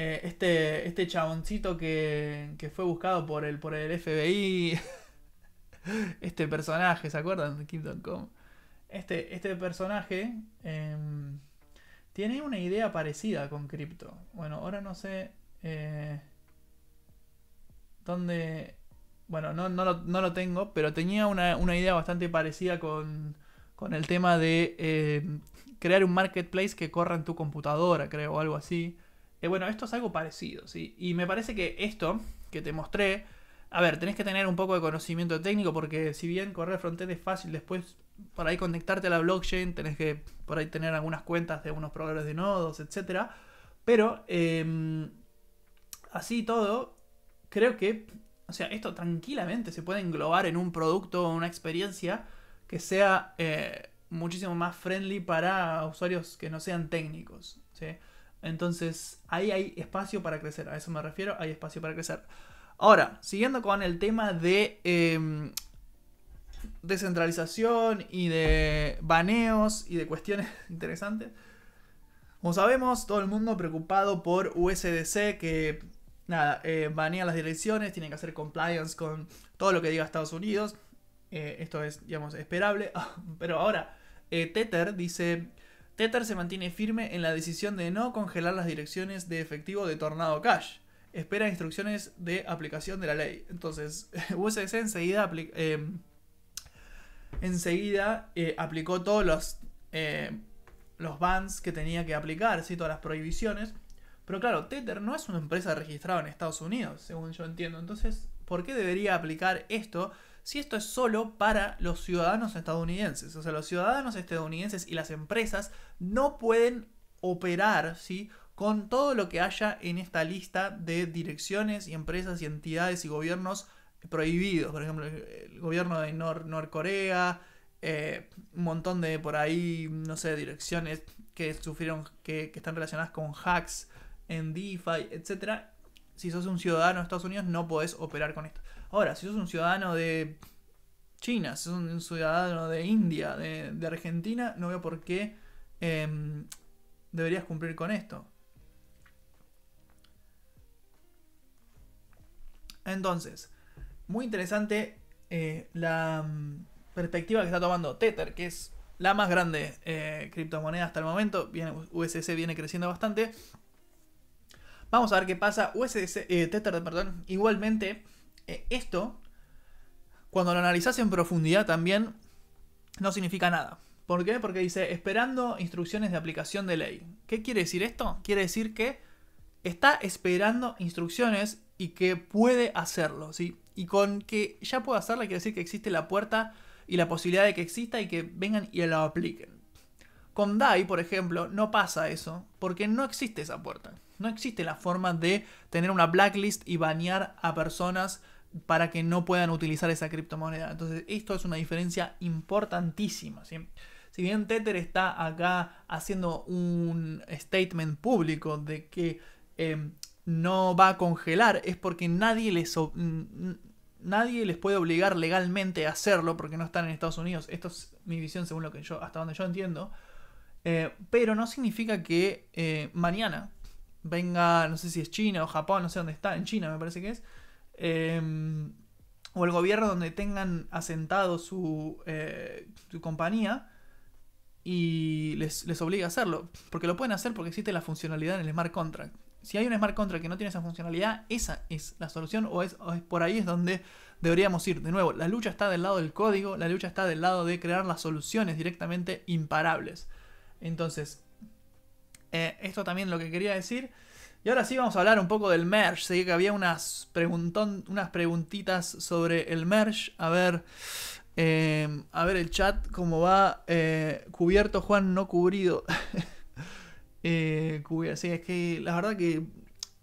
Eh, este, este chaboncito que, fue buscado por el, por el FBI. (laughs) este personaje, ¿se acuerdan de Este, este personaje em, tiene una idea parecida con Crypto. Bueno, ahora no sé eh, dónde... Bueno, no, lo, tengo, pero tenía una, idea bastante parecida con, el tema de eh, crear un marketplace que corra en tu computadora, creo, o algo así. Eh, bueno, esto es algo parecido, ¿sí? Y me parece que esto que te mostré, a ver, tenés que tener un poco de conocimiento técnico porque si bien correr frontend es fácil, después por ahí conectarte a la blockchain, tenés que por ahí tener algunas cuentas de unos proveedores de nodos, etc. Pero así em, así todo, creo que, o sea, esto tranquilamente se puede englobar en un producto o una experiencia que sea eh, muchísimo más friendly para usuarios que no sean técnicos, ¿sí? Entonces ahí hay espacio para crecer, a eso me refiero, hay espacio para crecer. Ahora, siguiendo con el tema de em, descentralización y de baneos y de cuestiones (laughs) interesantes. Como sabemos, todo el mundo preocupado por USDC que, nada, eh, banea las direcciones, tiene que hacer compliance con todo lo que diga Estados Unidos. Eh, esto es, digamos, esperable. (laughs) pero ahora, eh, Tether dice Tether se mantiene firme en la decisión de no congelar las direcciones de efectivo de Tornado Cash. Espera instrucciones de aplicación de la ley. Entonces, USDC (laughs) enseguida, em, eh, aplicó todos los, eh, los bans que tenía que aplicar, ¿sí? todas las prohibiciones. Pero claro, Tether no es una empresa registrada en Estados Unidos, según yo entiendo. Entonces, ¿por qué debería aplicar esto si esto es solo para los ciudadanos estadounidenses. O sea, los ciudadanos estadounidenses y las empresas no pueden operar, ¿sí? Con todo lo que haya en esta lista de direcciones y empresas y entidades y gobiernos prohibidos. Por ejemplo, el gobierno de Nor Norcorea, eh, un montón de por ahí, no sé, direcciones que sufrieron, que, que están relacionadas con hacks en DeFi, etc. Si sos un ciudadano de Estados Unidos no podés operar con esto. Ahora, si sos un ciudadano de China, si sos un ciudadano de India, de, Argentina, no veo por qué em, deberías cumplir con esto. Entonces, muy interesante eh, la mm, perspectiva que está tomando Tether, que es la más grande eh, criptomoneda hasta el momento. Viene, viene creciendo bastante. Vamos a ver qué pasa. Eh, Tether, perdón, igualmente eh, esto, cuando lo analizás en profundidad también, no significa nada. ¿Por qué? Porque dice, esperando instrucciones de aplicación de ley. ¿Qué quiere decir esto? Quiere decir que está esperando instrucciones y que puede hacerlo, ¿sí? Y con que ya puede hacerlo quiere decir que existe la puerta y la posibilidad de que exista y que vengan y lo apliquen. Con DAI, por ejemplo, no pasa eso, porque no existe esa puerta. No existe la forma de tener una blacklist y banear a personas para que no puedan utilizar esa criptomoneda. Entonces, esto es una diferencia importantísima. Si bien Tether está acá haciendo un statement público de que eh, no va a congelar, es porque nadie les, nadie les puede obligar legalmente a hacerlo porque no están en Estados Unidos. Esto es mi visión según lo que yo, hasta donde yo entiendo. Eh, pero no significa que eh, mañana venga, no sé si es China o Japón, no sé dónde está, en China me parece que es, Em, o el gobierno donde tengan asentado su, eh, compañía y les, obliga a hacerlo. Porque lo pueden hacer porque existe la funcionalidad en el smart contract. Si hay un smart contract que no tiene esa funcionalidad, esa es la solución o es, por ahí es donde deberíamos ir. De nuevo, la lucha está del lado del código, la lucha está del lado de crear las soluciones directamente imparables. Entonces, eh, esto también lo que quería decir y ahora sí vamos a hablar un poco del merge. Sé que había unas, preguntón, unas preguntitas sobre el merge. A ver, em, a ver el chat, cómo va. Eh, cubierto, Juan, no cubrido. (laughs) Eh, sí, es que la verdad que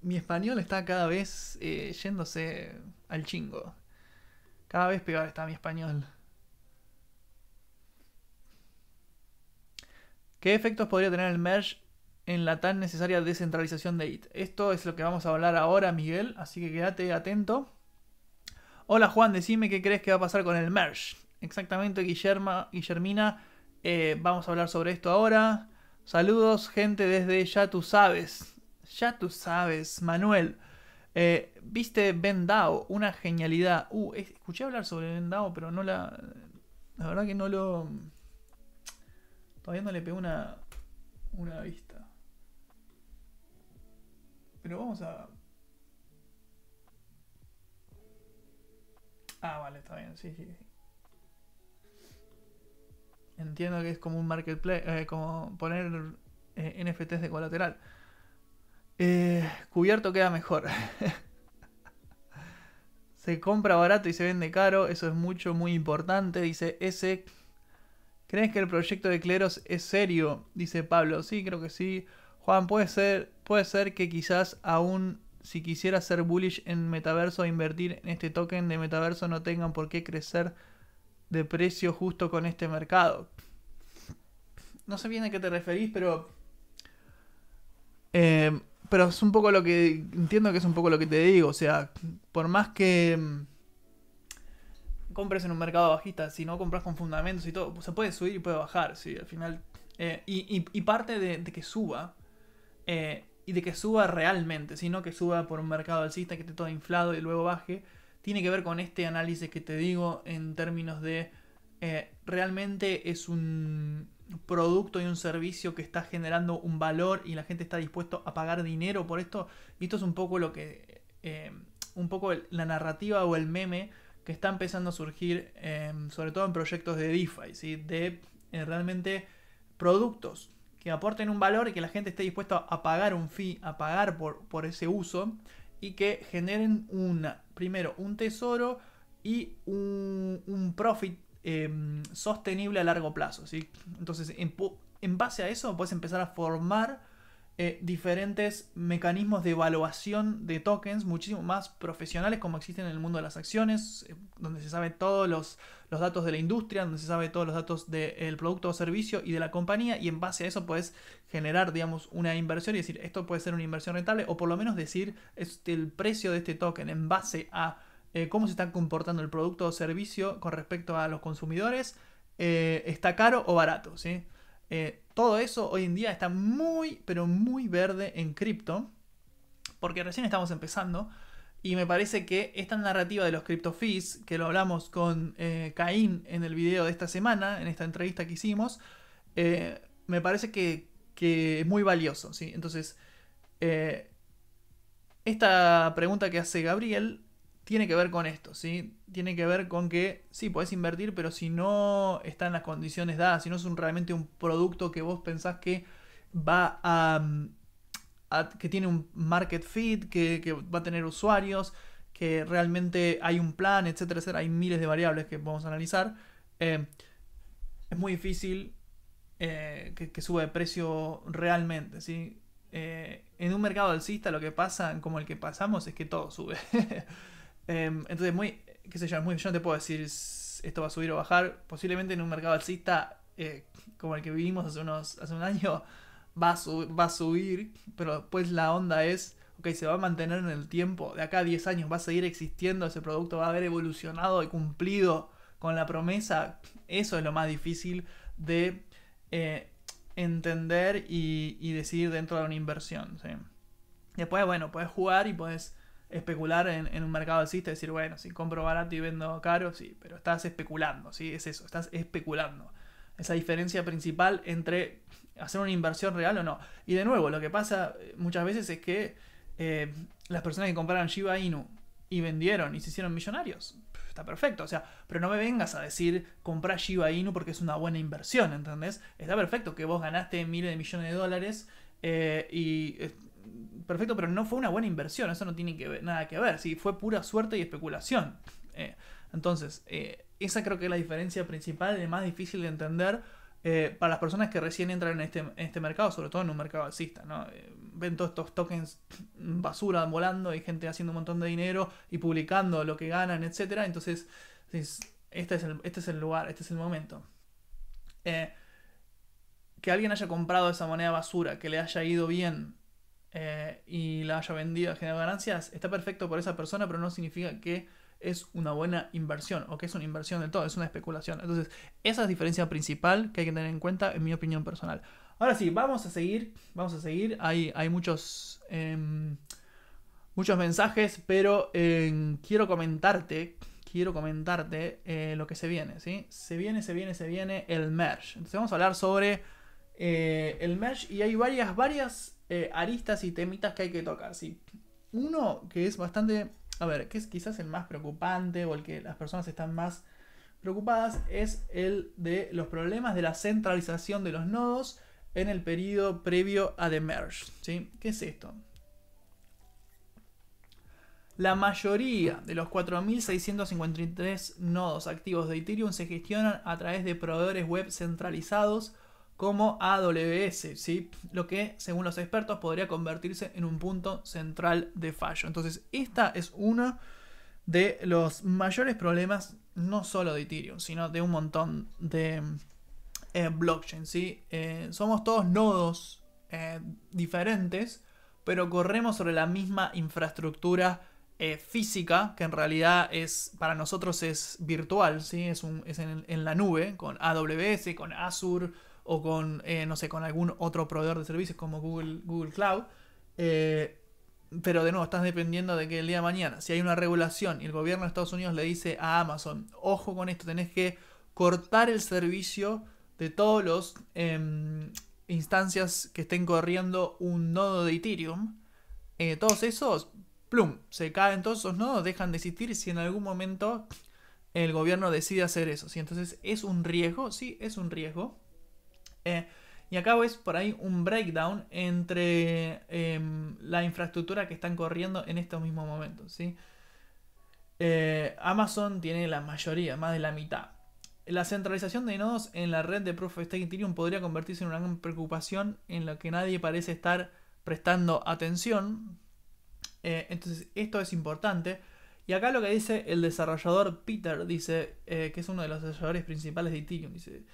mi español está cada vez eh, yéndose al chingo. Cada vez peor está mi español. ¿Qué efectos podría tener el merge en la tan necesaria descentralización de IT. Esto es lo que vamos a hablar ahora, Miguel, así que quédate atento. Hola Juan, decime qué crees que va a pasar con el merge. Exactamente, Guillermina, eh, vamos a hablar sobre esto ahora. Saludos, gente, desde Ya Tú Sabes. Ya Tú Sabes, Manuel. Eh, Viste ¿Viste Dao. Una genialidad. Uh, escuché hablar sobre Dao. pero no la... La verdad que no lo... Todavía no le pegó una... Una vista. Pero vamos a... Ah, vale, está bien, sí, sí. Entiendo que es como un marketplace, eh, como poner eh, NFTs de colateral. Eh, cubierto queda mejor. (laughs) se compra barato y se vende caro, eso es mucho, muy importante. Dice ese. ¿Crees que el proyecto de Cleros es serio? Dice Pablo. Sí, creo que sí. Juan, puede ser, puede ser que quizás aún si quisiera ser bullish en metaverso e invertir en este token de metaverso no tengan por qué crecer de precio justo con este mercado. No sé bien a qué te referís, pero... Eh, pero es un poco lo que... Entiendo que es un poco lo que te digo. O sea, por más que mm, compres en un mercado bajista, si no compras con fundamentos y todo, se puede subir y puede bajar, sí, al final. Eh, y, parte de, que suba eh, y de que suba realmente, sino que suba por un mercado alcista que esté todo inflado y luego baje, tiene que ver con este análisis que te digo en términos de eh, realmente es un producto y un servicio que está generando un valor y la gente está dispuesto a pagar dinero por esto. Y esto es un poco lo que. Eh, un poco la narrativa o el meme que está empezando a surgir, sobre todo en proyectos de DeFi, ¿sí? de realmente productos aporten un valor y que la gente esté dispuesta a pagar un fee, a pagar por, por ese uso y que generen una, primero un tesoro y un, profit em, sostenible a largo plazo. ¿sí? Entonces, en, en, base a eso, puedes empezar a formar eh, diferentes mecanismos de evaluación de tokens muchísimo más profesionales como existen en el mundo de las acciones, eh, donde se sabe todos los, los, datos de la industria, donde se sabe todos los datos del producto o servicio y de la compañía y en base a eso puedes generar, digamos, una inversión y decir, esto puede ser una inversión rentable o por lo menos decir este, el precio de este token en base a eh, cómo se está comportando el producto o servicio con respecto a los consumidores, está caro o barato, ¿sí? Todo eso hoy en día está muy, pero muy verde en cripto, porque recién estamos empezando. Y me parece que esta narrativa de los crypto fees, que lo hablamos con eh, Caín en el video de esta semana, en esta entrevista que hicimos, eh, me parece que, es muy valioso. ¿sí? Entonces, eh, esta pregunta que hace Gabriel tiene que ver con esto, ¿sí? Tiene que ver con que, sí, podés invertir, pero si no está en las condiciones dadas, si no es realmente un producto que vos pensás que va a... Mm, que tiene un market fit, que, va a tener usuarios, que realmente hay un plan, etcétera, etcétera. Hay miles de variables que podemos analizar. Eh, es muy difícil eh, que, sube suba de precio realmente, ¿sí? Eh, en un mercado alcista lo que pasa, como el que pasamos, es que todo sube. (laughs) Em, entonces, muy, qué sé yo, muy, yo no te puedo decir esto va a subir o bajar. Posiblemente en un mercado alcista eh, como el que vivimos hace, unos, hace un año va a, va a subir, pero después la onda es, ok, se va a mantener en el tiempo, de acá a 10 años va a seguir existiendo ese producto, va a haber evolucionado y cumplido con la promesa. Eso es lo más difícil de eh, entender y, y, decidir dentro de una inversión. ¿sí? Después, bueno, puedes jugar y puedes especular en, un mercado alcista, decir, bueno, si compro barato y vendo caro, sí, pero estás especulando, ¿sí? Es eso, estás especulando. Esa diferencia principal entre hacer una inversión real o no. Y de nuevo, lo que pasa eh, muchas veces es que eh, las personas que compraron Shiba Inu y vendieron y se hicieron millonarios, está perfecto. O sea, pero no me vengas a decir comprar Shiba Inu porque es una buena inversión, ¿entendés? Está perfecto que vos ganaste miles de millones de dólares eh, y perfecto, pero no fue una buena inversión, eso no tiene que nada que ver, sí, fue pura suerte y especulación. Eh. entonces, eh, esa creo que es la diferencia principal y más difícil de entender eh, para las personas que recién entran este, en este, mercado, sobre todo en un mercado alcista. ¿no? ven todos estos tokens basura volando y gente haciendo un montón de dinero y publicando lo que ganan, etc. Entonces, este es el, este es el lugar, este es el momento. que alguien haya comprado esa moneda basura, que le haya ido bien, eh, y la haya vendido, a generar ganancias, está perfecto por esa persona, pero no significa que es una buena inversión o que es una inversión de todo, es una especulación. Entonces, esa es la diferencia principal que hay que tener en cuenta, en mi opinión personal. Ahora sí, vamos a seguir, vamos a seguir. Hay, hay muchos, em, muchos mensajes, pero em, quiero comentarte, quiero comentarte eh, lo que se viene, ¿sí? Se viene, se viene, se viene el merge. Entonces vamos a hablar sobre eh, el merge y hay varias, varias eh, aristas y temitas que hay que tocar. Uno que es bastante, a ver, que es quizás el más preocupante o el que las personas están más preocupadas es el de los problemas de la centralización de los nodos en el periodo previo a The Merge. ¿sí? ¿Qué es esto? La mayoría de los 4.653 nodos activos de Ethereum se gestionan a través de proveedores web centralizados como AWS, ¿sí? lo que según los expertos podría convertirse en un punto central de fallo. Entonces, esta es una de los mayores problemas, no solo de Ethereum, sino de un montón de eh, blockchain. ¿sí? Eh, somos todos nodos eh, diferentes, pero corremos sobre la misma infraestructura física, que en realidad es para nosotros es virtual, ¿sí? es, en, en la nube, con AWS, con Azure o con, eh, no sé, con algún otro proveedor de servicios como Google, Google Cloud. Eh, pero de nuevo, estás dependiendo de que el día de mañana, si hay una regulación y el gobierno de Estados Unidos le dice a Amazon, ojo con esto, tenés que cortar el servicio de todos los em, instancias que estén corriendo un nodo de Ethereum, eh, todos esos, plum, se caen todos esos nodos, dejan de existir si en algún momento el gobierno decide hacer eso. entonces es un riesgo, sí, es un riesgo eh, y acá ves por ahí un breakdown entre em, la infraestructura que están corriendo en estos mismos momentos. ¿sí? Eh, Amazon tiene la mayoría, más de la mitad. La centralización de nodos en la red de Proof of Stake Ethereum podría convertirse en una gran preocupación en la que nadie parece estar prestando atención. Eh, entonces, esto es importante. Y acá lo que dice el desarrollador Peter, dice que es uno de los desarrolladores principales de Ethereum, dice.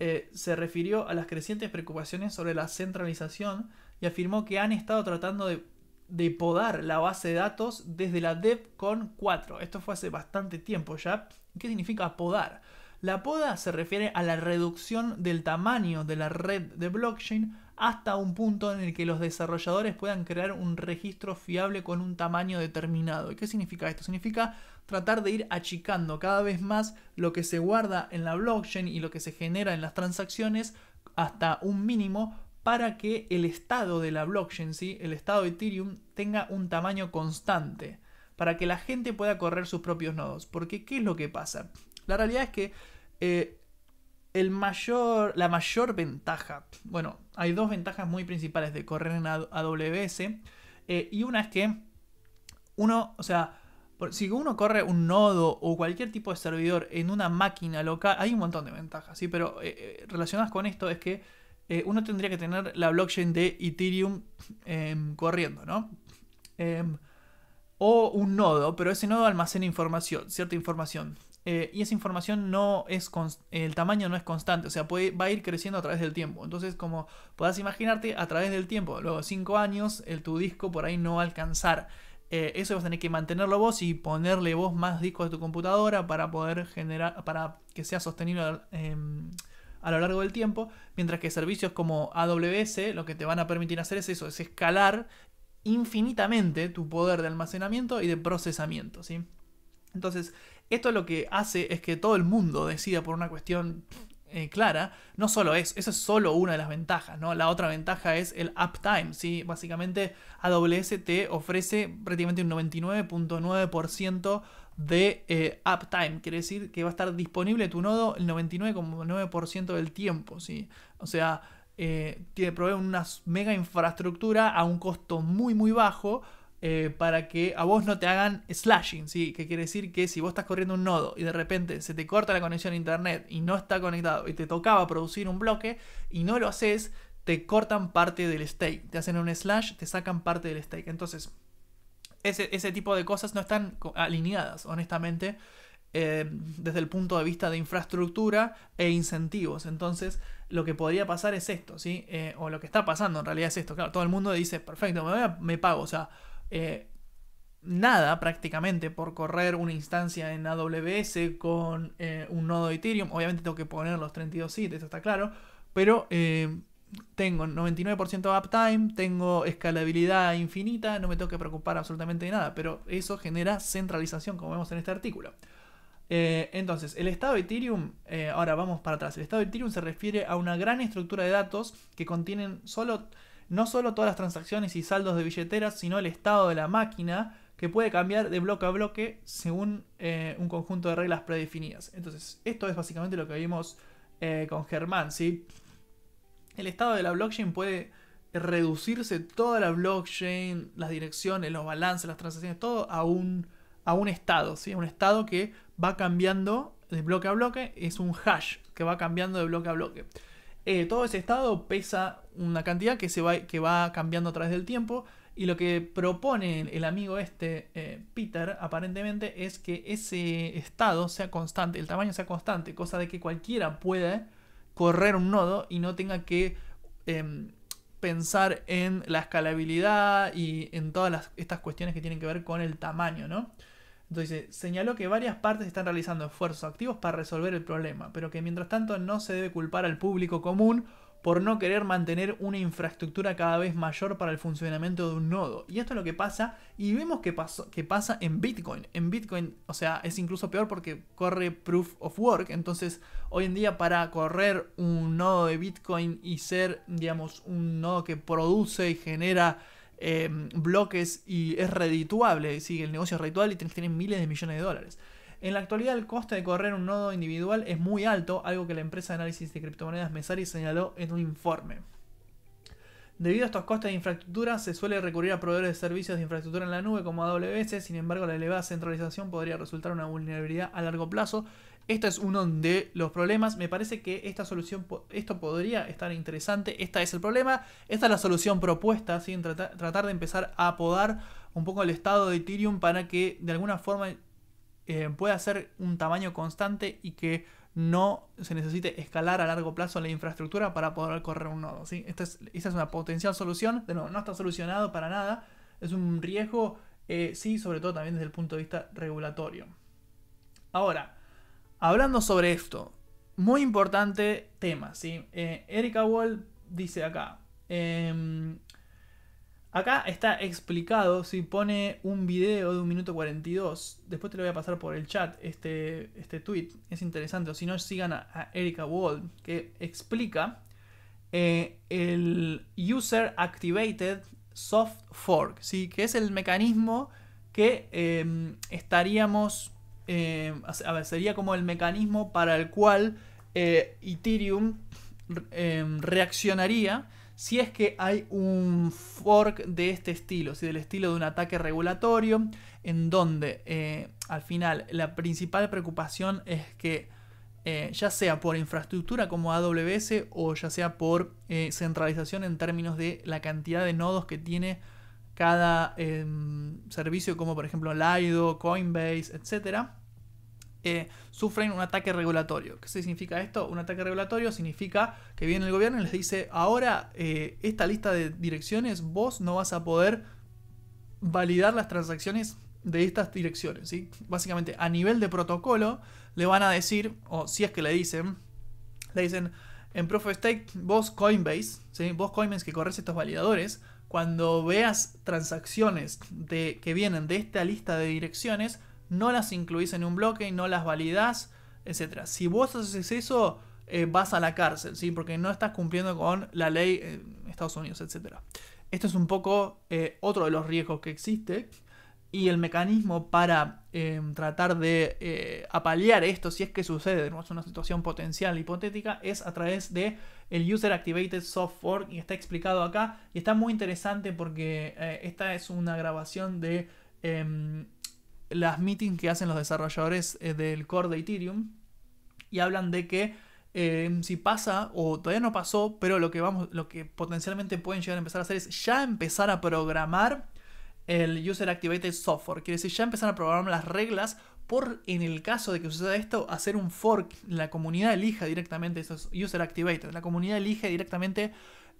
Eh, se refirió a las crecientes preocupaciones sobre la centralización y afirmó que han estado tratando de, de podar la base de datos desde la DEPCON 4. Esto fue hace bastante tiempo ya. ¿Qué significa podar? La poda se refiere a la reducción del tamaño de la red de blockchain hasta un punto en el que los desarrolladores puedan crear un registro fiable con un tamaño determinado. ¿Y qué significa esto? Significa tratar de ir achicando cada vez más lo que se guarda en la blockchain y lo que se genera en las transacciones hasta un mínimo para que el estado de la blockchain, el estado de Ethereum, tenga un tamaño constante, para que la gente pueda correr sus propios nodos. Porque, ¿qué es lo que pasa? La realidad es que eh, el mayor, la mayor ventaja, bueno, hay dos ventajas muy principales de correr en AWS. Eh, y una es que uno, o sea, si uno corre un nodo o cualquier tipo de servidor en una máquina local, hay un montón de ventajas, ¿sí? Pero eh, eh, relacionadas con esto es que uno tendría que tener la blockchain de Ethereum em, corriendo, ¿no? Em, o un nodo, pero ese nodo almacena información, cierta información. Eh, y esa información no es, el tamaño no es constante, o sea, va a ir creciendo a través del tiempo. Entonces, como podás imaginarte, a través del tiempo, luego cinco 5 años, el, tu disco por ahí no va a alcanzar. Eh, eso vas a tener que mantenerlo vos y ponerle vos más discos de tu computadora para poder generar, para que sea sostenible em, a lo largo del tiempo, mientras que servicios como AWS lo que te van a permitir hacer es eso, es escalar infinitamente tu poder de almacenamiento y de procesamiento, ¿sí? Entonces, esto lo que hace es que todo el mundo decida por una cuestión eh, clara, no solo es, eso es solo una de las ventajas, ¿no? La otra ventaja es el uptime, ¿sí? Básicamente AWS te ofrece prácticamente un 99.9% de eh, uptime, quiere decir que va a estar disponible tu nodo el 99.9% del tiempo, ¿sí? O sea, eh, te provee una mega infraestructura a un costo muy muy bajo eh, para que a vos no te hagan slashing, ¿sí? Que quiere decir que si vos estás corriendo un nodo y de repente se te corta la conexión a internet y no está conectado y te tocaba producir un bloque y no lo haces, te cortan parte del stake, te hacen un slash, te sacan parte del stake. Entonces, ese, tipo de cosas no están alineadas, honestamente, eh, desde el punto de vista de infraestructura e incentivos. Entonces, lo que podría pasar es esto, ¿sí? Eh, o lo que está pasando en realidad es esto. Claro, todo el mundo dice, perfecto, me, voy me pago, o sea eh, nada prácticamente por correr una instancia en AWS con eh, un nodo de Ethereum. Obviamente tengo que poner los 32 sites, eso está claro, pero eh, tengo 99% de uptime, tengo escalabilidad infinita, no me tengo que preocupar absolutamente de nada, pero eso genera centralización, como vemos en este artículo. entonces, el estado de Ethereum, ahora vamos para atrás, el estado de Ethereum se refiere a una gran estructura de datos que contienen solo no solo todas las transacciones y saldos de billeteras, sino el estado de la máquina que puede cambiar de bloque a bloque según eh, un conjunto de reglas predefinidas. Entonces, esto es básicamente lo que vimos eh, con Germán, El estado de la blockchain puede reducirse toda la blockchain, las direcciones, los balances, las transacciones, todo a un, a un estado, ¿sí? Un estado que va cambiando de bloque a bloque, es un hash que va cambiando de bloque a bloque. Eh, todo ese estado pesa una cantidad que, se va, que va cambiando a través del tiempo. Y lo que propone el amigo este, eh, Peter, aparentemente, es que ese estado sea constante, el tamaño sea constante, cosa de que cualquiera puede correr un nodo y no tenga que em, pensar en la escalabilidad y en todas estas cuestiones que tienen que ver con el tamaño, ¿no? Entonces señaló que varias partes están realizando esfuerzos activos para resolver el problema, pero que mientras tanto no se debe culpar al público común por no querer mantener una infraestructura cada vez mayor para el funcionamiento de un nodo. Y esto es lo que pasa, y vemos que, pasa en Bitcoin. En Bitcoin, o sea, es incluso peor porque corre proof of work. Entonces, hoy en día para correr un nodo de Bitcoin y ser, digamos, un nodo que produce y genera eh, bloques y es redituable, el negocio es redituable y tienes, miles de millones de dólares. En la actualidad el coste de correr un nodo individual es muy alto, algo que la empresa de análisis de criptomonedas Mesari señaló en un informe. Debido a estos costes de infraestructura, se suele recurrir a proveedores de servicios de infraestructura en la nube como AWS, sin embargo la elevada centralización podría resultar una vulnerabilidad a largo plazo este es uno de los problemas. Me parece que esta solución, esto podría estar interesante. Esta es el problema. Esta es la solución propuesta, tratar de empezar a apodar un poco el estado de Ethereum para que de alguna forma eh, pueda ser un tamaño constante y que no se necesite escalar a largo plazo la infraestructura para poder correr un nodo. ¿sí? Esta, es, es una potencial solución. De nuevo, no está solucionado para nada. Es un riesgo, eh, sí, sobre todo también desde el punto de vista regulatorio. Ahora, hablando sobre esto, muy importante tema, ¿sí? Eh, Erika Wall dice acá. Em, acá está explicado, si pone un video de un minuto 42. Después te lo voy a pasar por el chat, este, este tweet. Es interesante. O si no, sigan a, Erika Wall, que explica eh, el User Activated Soft Fork, ¿sí? que es el mecanismo que em, estaríamos eh, sería como el mecanismo para el cual eh, Ethereum em, reaccionaría si es que hay un fork de este estilo, si del estilo de un ataque regulatorio, en donde eh, al final la principal preocupación es que ya sea por infraestructura como AWS o ya sea por centralización en términos de la cantidad de nodos que tiene cada em, servicio como por ejemplo Lido, Coinbase, etc., eh, sufren un ataque regulatorio. ¿Qué significa esto? Un ataque regulatorio significa que viene el gobierno y les dice, ahora eh, esta lista de direcciones vos no vas a poder validar las transacciones de estas direcciones. Básicamente a nivel de protocolo le van a decir, o si es que le dicen, le dicen, en Proof of Stake vos Coinbase, vos Coinbase que corres estos validadores, cuando veas transacciones de, que vienen de esta lista de direcciones, no las incluís en un bloque, y no las validás, etc. Si vos haces eso, eh, vas a la cárcel, ¿sí? porque no estás cumpliendo con la ley en eh, Estados Unidos, etc. Esto es un poco eh, otro de los riesgos que existe, y el mecanismo para em, tratar de eh, apalear esto si es que sucede, ¿no? es una situación potencial hipotética, es a través de el User Activated Software, y está explicado acá y está muy interesante porque eh, esta es una grabación de em, las meetings que hacen los desarrolladores eh, del core de Ethereum y hablan de que em, si pasa o todavía no pasó, pero lo que vamos, lo que potencialmente pueden llegar a empezar a hacer es ya empezar a programar el User Activated Software. Quiere decir, ya empezaron a programar las reglas por, en el caso de que suceda esto, hacer un fork. La comunidad elija directamente, esos User Activated, la comunidad elige directamente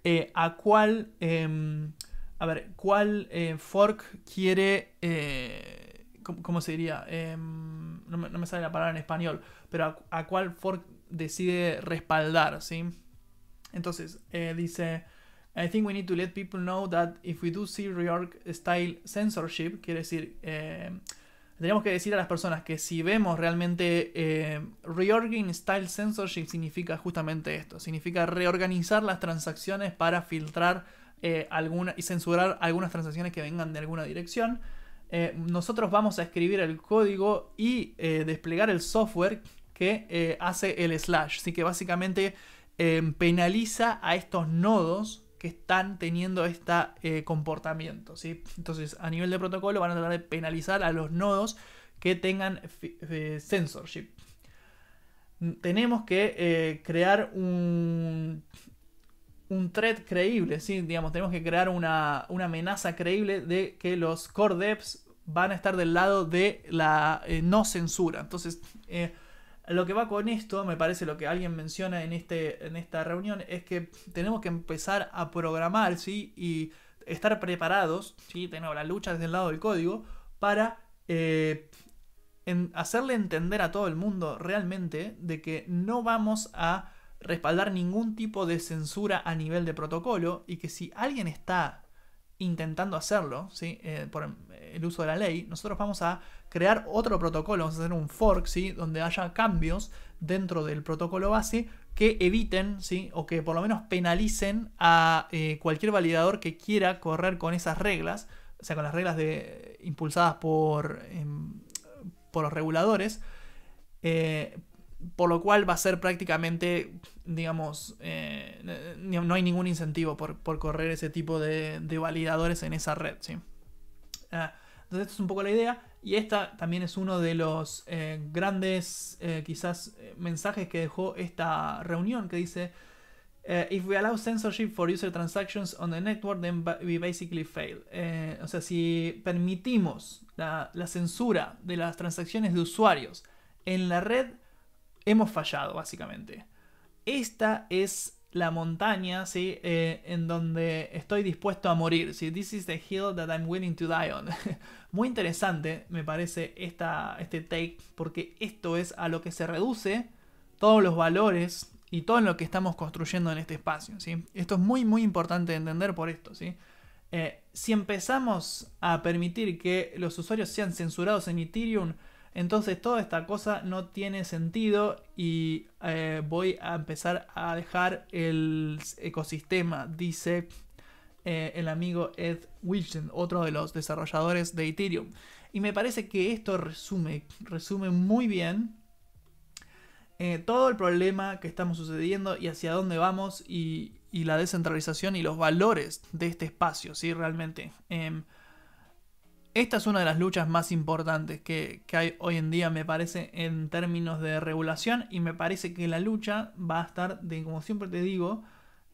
eh, a cuál, em, a ver, cuál eh, fork quiere, eh, ¿cómo, se diría? Em, no me, sale la palabra en español, pero a, a cuál fork decide respaldar, ¿sí? Entonces, dice... I think we need to let people know that if we do see reorg style censorship, quiere decir, eh, tenemos que decir a las personas que si vemos realmente eh, reorging style censorship significa justamente esto, significa reorganizar las transacciones para filtrar eh, alguna, y censurar algunas transacciones que vengan de alguna dirección. nosotros vamos a escribir el código y desplegar el software que hace el slash, así que básicamente penaliza a estos nodos que están teniendo este comportamiento. ¿sí? Entonces, a nivel de protocolo van a tratar de penalizar a los nodos que tengan eh, censorship. Tenemos que eh, crear un, un threat creíble, ¿sí? digamos, tenemos que crear una, amenaza creíble de que los core devs van a estar del lado de la no censura. Entonces, lo que va con esto, me parece lo que alguien menciona en, este, en esta reunión, es que tenemos que empezar a programar ¿sí? y estar preparados, ¿sí? tenemos la lucha desde el lado del código, para eh, hacerle entender a todo el mundo realmente de que no vamos a respaldar ningún tipo de censura a nivel de protocolo y que si alguien está intentando hacerlo, ¿sí? Eh, por el uso de la ley, nosotros vamos a crear otro protocolo, vamos a hacer un fork, ¿sí? Donde haya cambios dentro del protocolo base que eviten, ¿sí? O que por lo menos penalicen a eh, cualquier validador que quiera correr con esas reglas, o sea, con las reglas de, impulsadas por, em, por los reguladores. Eh, por lo cual va a ser prácticamente, digamos, eh, no hay ningún incentivo por, correr ese tipo de, validadores en esa red. ¿sí? Ah, entonces, esta es un poco la idea. Y esta también es uno de los eh, grandes, eh, quizás, eh, mensajes que dejó esta reunión que dice, If we allow censorship for user transactions on the network, then we basically fail. o sea, si permitimos la, la censura de las transacciones de usuarios en la red, hemos fallado, básicamente. Esta es la montaña, ¿sí? Eh, en donde estoy dispuesto a morir, ¿sí? This is the hill that I'm willing to die on. (laughs) Muy interesante me parece esta, este take, porque esto es a lo que se reduce todos los valores y todo lo que estamos construyendo en este espacio, ¿sí? Esto es muy, muy importante entender por esto, ¿sí? Eh, si empezamos a permitir que los usuarios sean censurados en Ethereum, entonces toda esta cosa no tiene sentido y eh, voy a empezar a dejar el ecosistema, dice eh, el amigo Ed Wilson, otro de los desarrolladores de Ethereum. Y me parece que esto resume, muy bien eh, todo el problema que estamos sucediendo y hacia dónde vamos y, la descentralización y los valores de este espacio, ¿sí? Realmente. Em, esta es una de las luchas más importantes que, hay hoy en día, me parece, en términos de regulación. Y me parece que la lucha va a estar, de, como siempre te digo,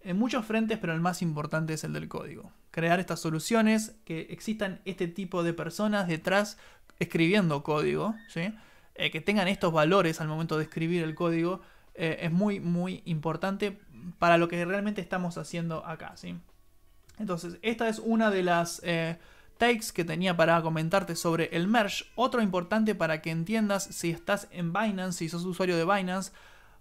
en muchos frentes, pero el más importante es el del código. Crear estas soluciones, que existan este tipo de personas detrás escribiendo código, ¿sí? Eh, que tengan estos valores al momento de escribir el código, eh, es muy, muy importante para lo que realmente estamos haciendo acá. ¿sí? Entonces, esta es una de las... Eh, takes que tenía para comentarte sobre el merge. Otro importante para que entiendas si estás en Binance, si sos usuario de Binance.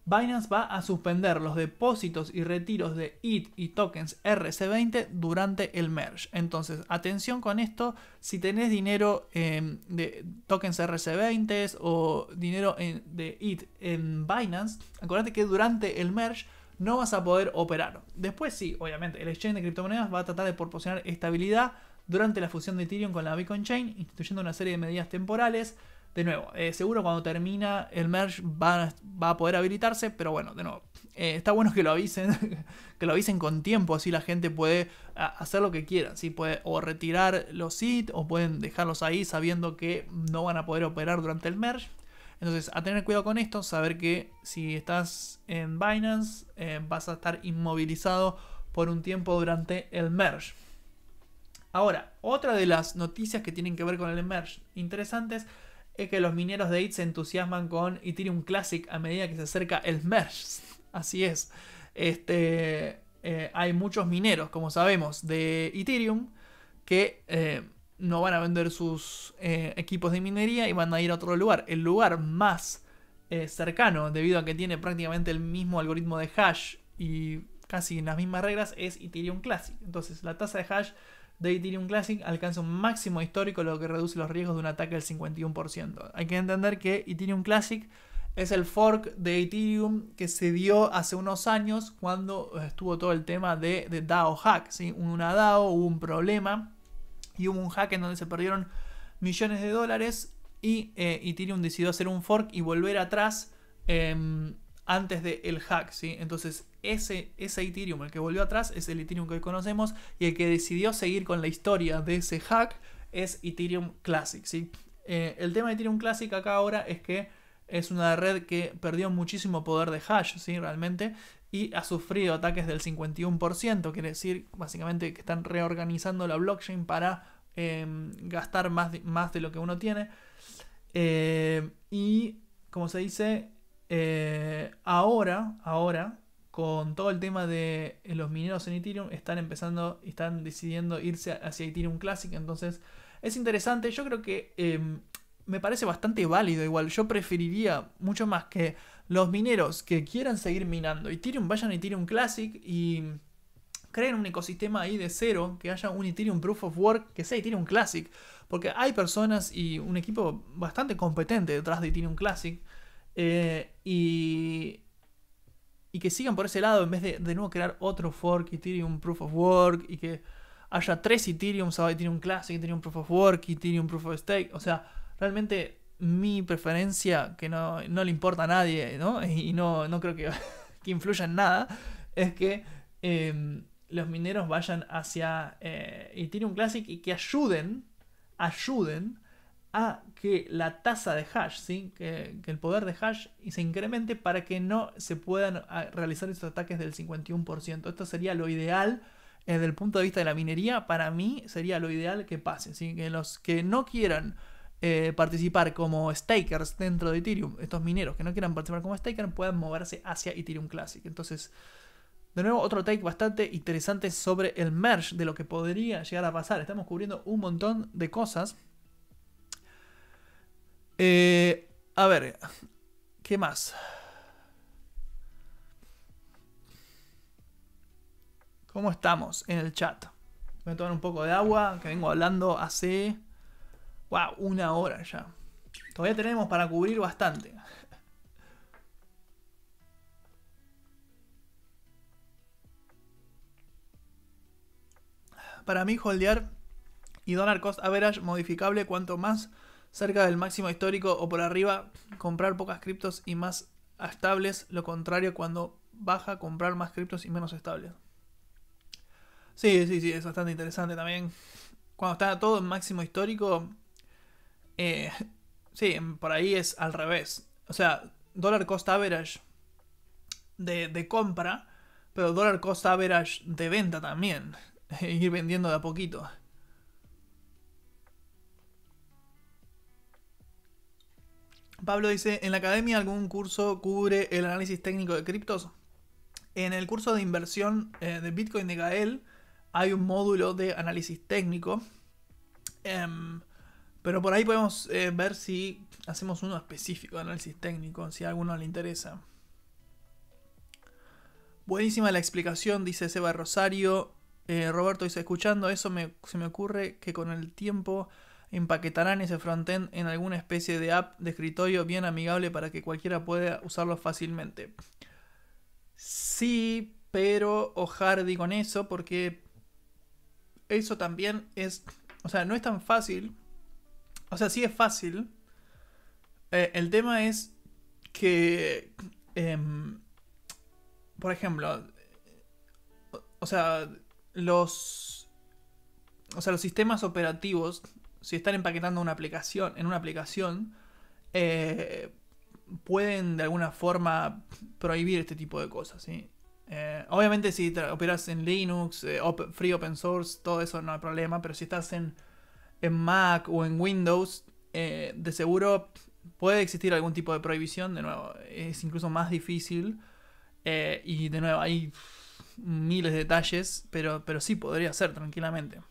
Binance va a suspender los depósitos y retiros de ETH y tokens RC20 durante el merge. Entonces, atención con esto, si tenés dinero em, de tokens RC20 o dinero en, de ETH en Binance, acuérdate que durante el merge no vas a poder operar. Después sí, obviamente, el exchange de criptomonedas va a tratar de proporcionar estabilidad durante la fusión de Ethereum con la Bitcoin Chain, instituyendo una serie de medidas temporales. De nuevo, eh, seguro cuando termina el merge va, a poder habilitarse, pero bueno, de nuevo, eh, está bueno que lo avisen, (laughs) que lo avisen con tiempo, así la gente puede hacer lo que quiera, ¿sí? puede o retirar los SIT o pueden dejarlos ahí sabiendo que no van a poder operar durante el merge. Entonces, a tener cuidado con esto, saber que si estás en Binance eh, vas a estar inmovilizado por un tiempo durante el merge. Ahora, otra de las noticias que tienen que ver con el Merge interesantes es que los mineros de ETH se entusiasman con Ethereum Classic a medida que se acerca el Merge. (laughs) Así es. Este, eh, hay muchos mineros, como sabemos, de Ethereum que eh, no van a vender sus eh, equipos de minería y van a ir a otro lugar. El lugar más cercano, debido a que tiene prácticamente el mismo algoritmo de hash y casi las mismas reglas, es Ethereum Classic. Entonces la tasa de hash de Ethereum Classic alcanza un máximo histórico, lo que reduce los riesgos de un ataque del 51%. Hay que entender que Ethereum Classic es el fork de Ethereum que se dio hace unos años cuando estuvo todo el tema de, DAO hack. ¿sí? Una DAO hubo un problema y hubo un hack en donde se perdieron millones de dólares y eh, Ethereum decidió hacer un fork y volver atrás. Em, antes del el hack, ¿sí? Entonces ese, ese Ethereum, el que volvió atrás, es el Ethereum que hoy conocemos y el que decidió seguir con la historia de ese hack es Ethereum Classic, ¿sí? Eh, el tema de Ethereum Classic acá ahora es que es una red que perdió muchísimo poder de hash, ¿sí? Realmente, y ha sufrido ataques del 51%, quiere decir básicamente que están reorganizando la blockchain para em, gastar más de, más de lo que uno tiene. Eh, y, como se dice, eh, ahora, ahora, con todo el tema de eh, los mineros en Ethereum, están empezando, están decidiendo irse hacia Ethereum Classic. Entonces, es interesante. Yo creo que em, me parece bastante válido. Igual, yo preferiría mucho más que los mineros que quieran seguir minando Ethereum vayan a Ethereum Classic y creen un ecosistema ahí de cero, que haya un Ethereum Proof of Work, que sea Ethereum Classic, porque hay personas y un equipo bastante competente detrás de Ethereum Classic eh, y, y que sigan por ese lado en vez de de nuevo crear otro fork, Ethereum Proof of Work y que haya tres Ethereum, ¿sabes? Ethereum Classic, Ethereum Proof of Work, Ethereum Proof of Stake. O sea, realmente mi preferencia, que no, le importa a nadie, ¿no? (laughs) Y no, creo (laughs) que, influya en nada, es que em, los mineros vayan hacia eh, Ethereum Classic y que ayuden, ayuden a que la tasa de hash, que, el poder de hash se incremente para que no se puedan ah, realizar estos ataques del 51%. Esto sería lo ideal eh, desde el punto de vista de la minería. Para mí sería lo ideal que pase. Que los que no quieran eh, participar como stakers dentro de Ethereum, estos mineros que no quieran participar como stakers, puedan moverse hacia Ethereum Classic. Entonces, de nuevo, otro take bastante interesante sobre el merge de lo que podría llegar a pasar. Estamos cubriendo un montón de cosas. Eh, a ver, ¿qué más? ¿Cómo estamos en el chat? Voy a tomar un poco de agua, que vengo hablando hace... ¡Wow! Una hora ya. Todavía tenemos para cubrir bastante. Para mí, holdear y donar cost average modificable cuanto más cerca del máximo histórico o por arriba, comprar pocas criptos y más estables, lo contrario cuando baja, comprar más criptos y menos estables. Sí, sí, sí, es bastante interesante también. Cuando está todo en máximo histórico, eh, (laughs) sí, por ahí es al revés. O sea, dólar cost average de, de compra, pero dólar cost average de venta también. (laughs) Ir vendiendo de a poquito. Pablo dice, ¿en la academia algún curso cubre el análisis técnico de criptos? En el curso de inversión eh, de Bitcoin de Gael hay un módulo de análisis técnico. Em, pero por ahí podemos eh, ver si hacemos uno específico de análisis técnico, si a alguno le interesa. Buenísima la explicación, dice Seba Rosario. Eh, Roberto dice, escuchando eso se me ocurre que con el tiempo empaquetarán ese frontend en alguna especie de app de escritorio bien amigable para que cualquiera pueda usarlo fácilmente. Sí, pero digo con eso porque eso también es, o sea, no es tan fácil. O sea, sí es fácil. Eh, el tema es que, em, por ejemplo, o sea, los, o sea, los sistemas operativos si están empaquetando una aplicación, en una aplicación, eh, pueden de alguna forma prohibir este tipo de cosas. Eh, obviamente si operas en Linux, eh, free open source, todo eso no hay problema, pero si estás en, en Mac o en Windows, de seguro puede existir algún tipo de prohibición, de nuevo, es incluso más difícil y de nuevo hay miles de detalles, pero, pero sí podría ser tranquilamente.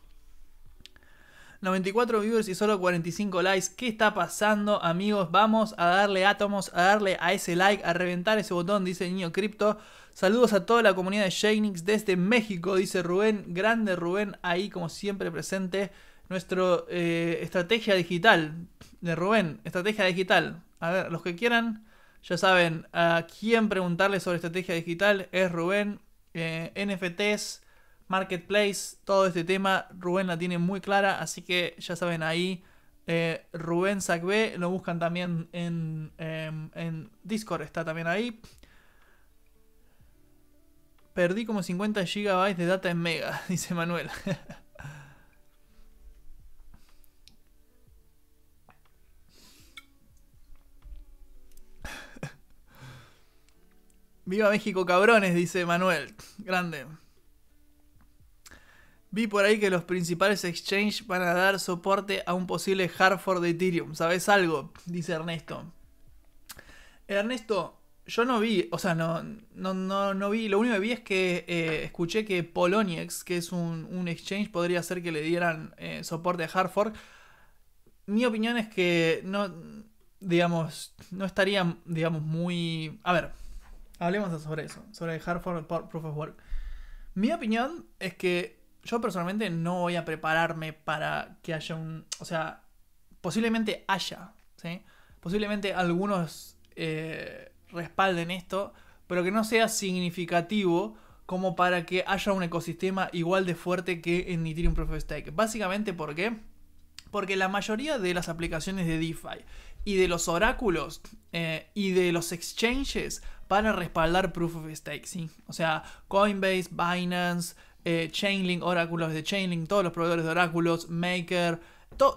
94 viewers y solo 45 likes. ¿Qué está pasando, amigos? Vamos a darle átomos, a darle a ese like, a reventar ese botón, dice Niño Cripto. Saludos a toda la comunidad de Shainix desde México, dice Rubén. Grande Rubén, ahí como siempre presente. Nuestro eh, estrategia digital de Rubén, estrategia digital. A ver, los que quieran, ya saben a quién preguntarle sobre estrategia digital. Es Rubén, eh, NFTs Marketplace, todo este tema, Rubén la tiene muy clara, así que ya saben ahí. Eh, Rubén Sacbé, lo buscan también en, em, en Discord, está también ahí. Perdí como 50 GB de data en mega, (laughs) dice Manuel. (laughs) Viva México, cabrones, dice Manuel. Grande. Vi por ahí que los principales exchanges van a dar soporte a un posible hard fork de Ethereum. ¿Sabes algo? Dice Ernesto. Ernesto, yo no vi, o sea, no, no, no, vi. Lo único que vi es que eh, escuché que Poloniex, que es un, exchange, podría ser que le dieran eh, soporte a hard fork. Mi opinión es que no, digamos, no estaría, digamos, muy. A ver, hablemos sobre eso, sobre el hard fork Proof of Work. Mi opinión es que yo personalmente no voy a prepararme para que haya un... O sea, posiblemente haya, ¿sí? Posiblemente algunos eh, respalden esto, pero que no sea significativo como para que haya un ecosistema igual de fuerte que en Ethereum Proof of Stake. Básicamente, ¿por qué? Porque la mayoría de las aplicaciones de DeFi y de los oráculos eh, y de los exchanges van a respaldar Proof of Stake, ¿sí? O sea, Coinbase, Binance, eh, Chainlink, oráculos de Chainlink, todos los proveedores de oráculos, Maker,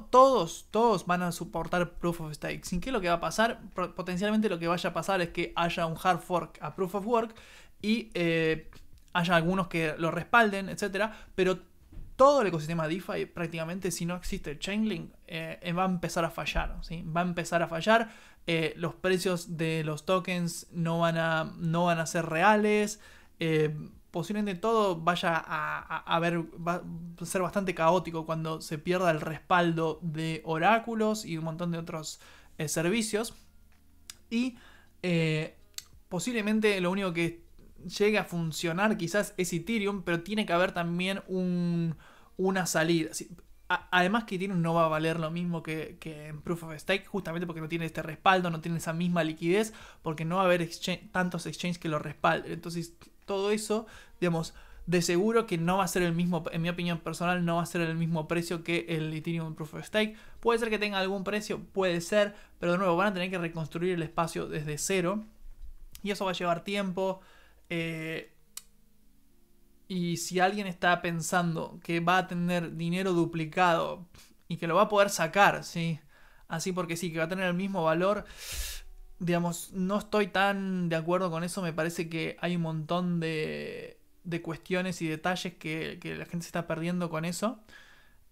todos, todos van a soportar Proof of Stake. Sin que lo que va a pasar, potencialmente lo que vaya a pasar es que haya un hard fork a Proof of Work y eh, haya algunos que lo respalden, etc. Pero todo el ecosistema DeFi, prácticamente, si no existe Chainlink, eh, va a empezar a fallar. Va a empezar a fallar. los precios de los tokens no van a, no van a ser reales posiblemente todo vaya a, ver, a ser bastante caótico cuando se pierda el respaldo de oráculos y un montón de otros eh, servicios. Y eh, posiblemente lo único que llegue a funcionar quizás es Ethereum, pero tiene que haber también una salida. Además que Ethereum no va a valer lo mismo que, en Proof of Stake, justamente porque no tiene este respaldo, no tiene esa misma liquidez, porque no va a haber tantos exchanges que lo respalden. Entonces todo eso, digamos, de seguro que no va a ser el mismo, en mi opinión personal, no va a ser el mismo precio que el Ethereum Proof of Stake. Puede ser que tenga algún precio, puede ser, pero de nuevo van a tener que reconstruir el espacio desde cero. Y eso va a llevar tiempo. Eh, y si alguien está pensando que va a tener dinero duplicado y que lo va a poder sacar, ¿sí? Así porque sí, que va a tener el mismo valor digamos, no estoy tan de acuerdo con eso. Me parece que hay un montón de, de cuestiones y detalles que, la gente se está perdiendo con eso.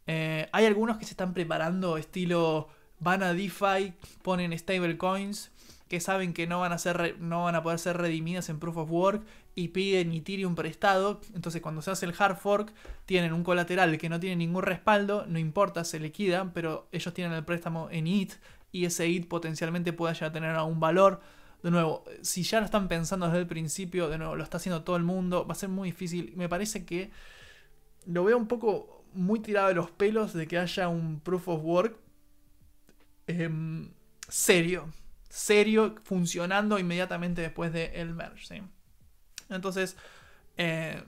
Eh, hay algunos que se están preparando, estilo van a DeFi, ponen stablecoins que saben que no van, a ser, no van a poder ser redimidas en Proof of Work y piden Ethereum prestado. Entonces cuando se hace el hard fork tienen un colateral que no tiene ningún respaldo, no importa, se liquidan, pero ellos tienen el préstamo en ETH y ese hit potencialmente pueda ya tener algún valor. De nuevo, si ya lo están pensando desde el principio, de nuevo, lo está haciendo todo el mundo, va a ser muy difícil. Me parece que lo veo un poco muy tirado de los pelos de que haya un proof of work em, serio, serio, funcionando inmediatamente después del de merge. Entonces, eh,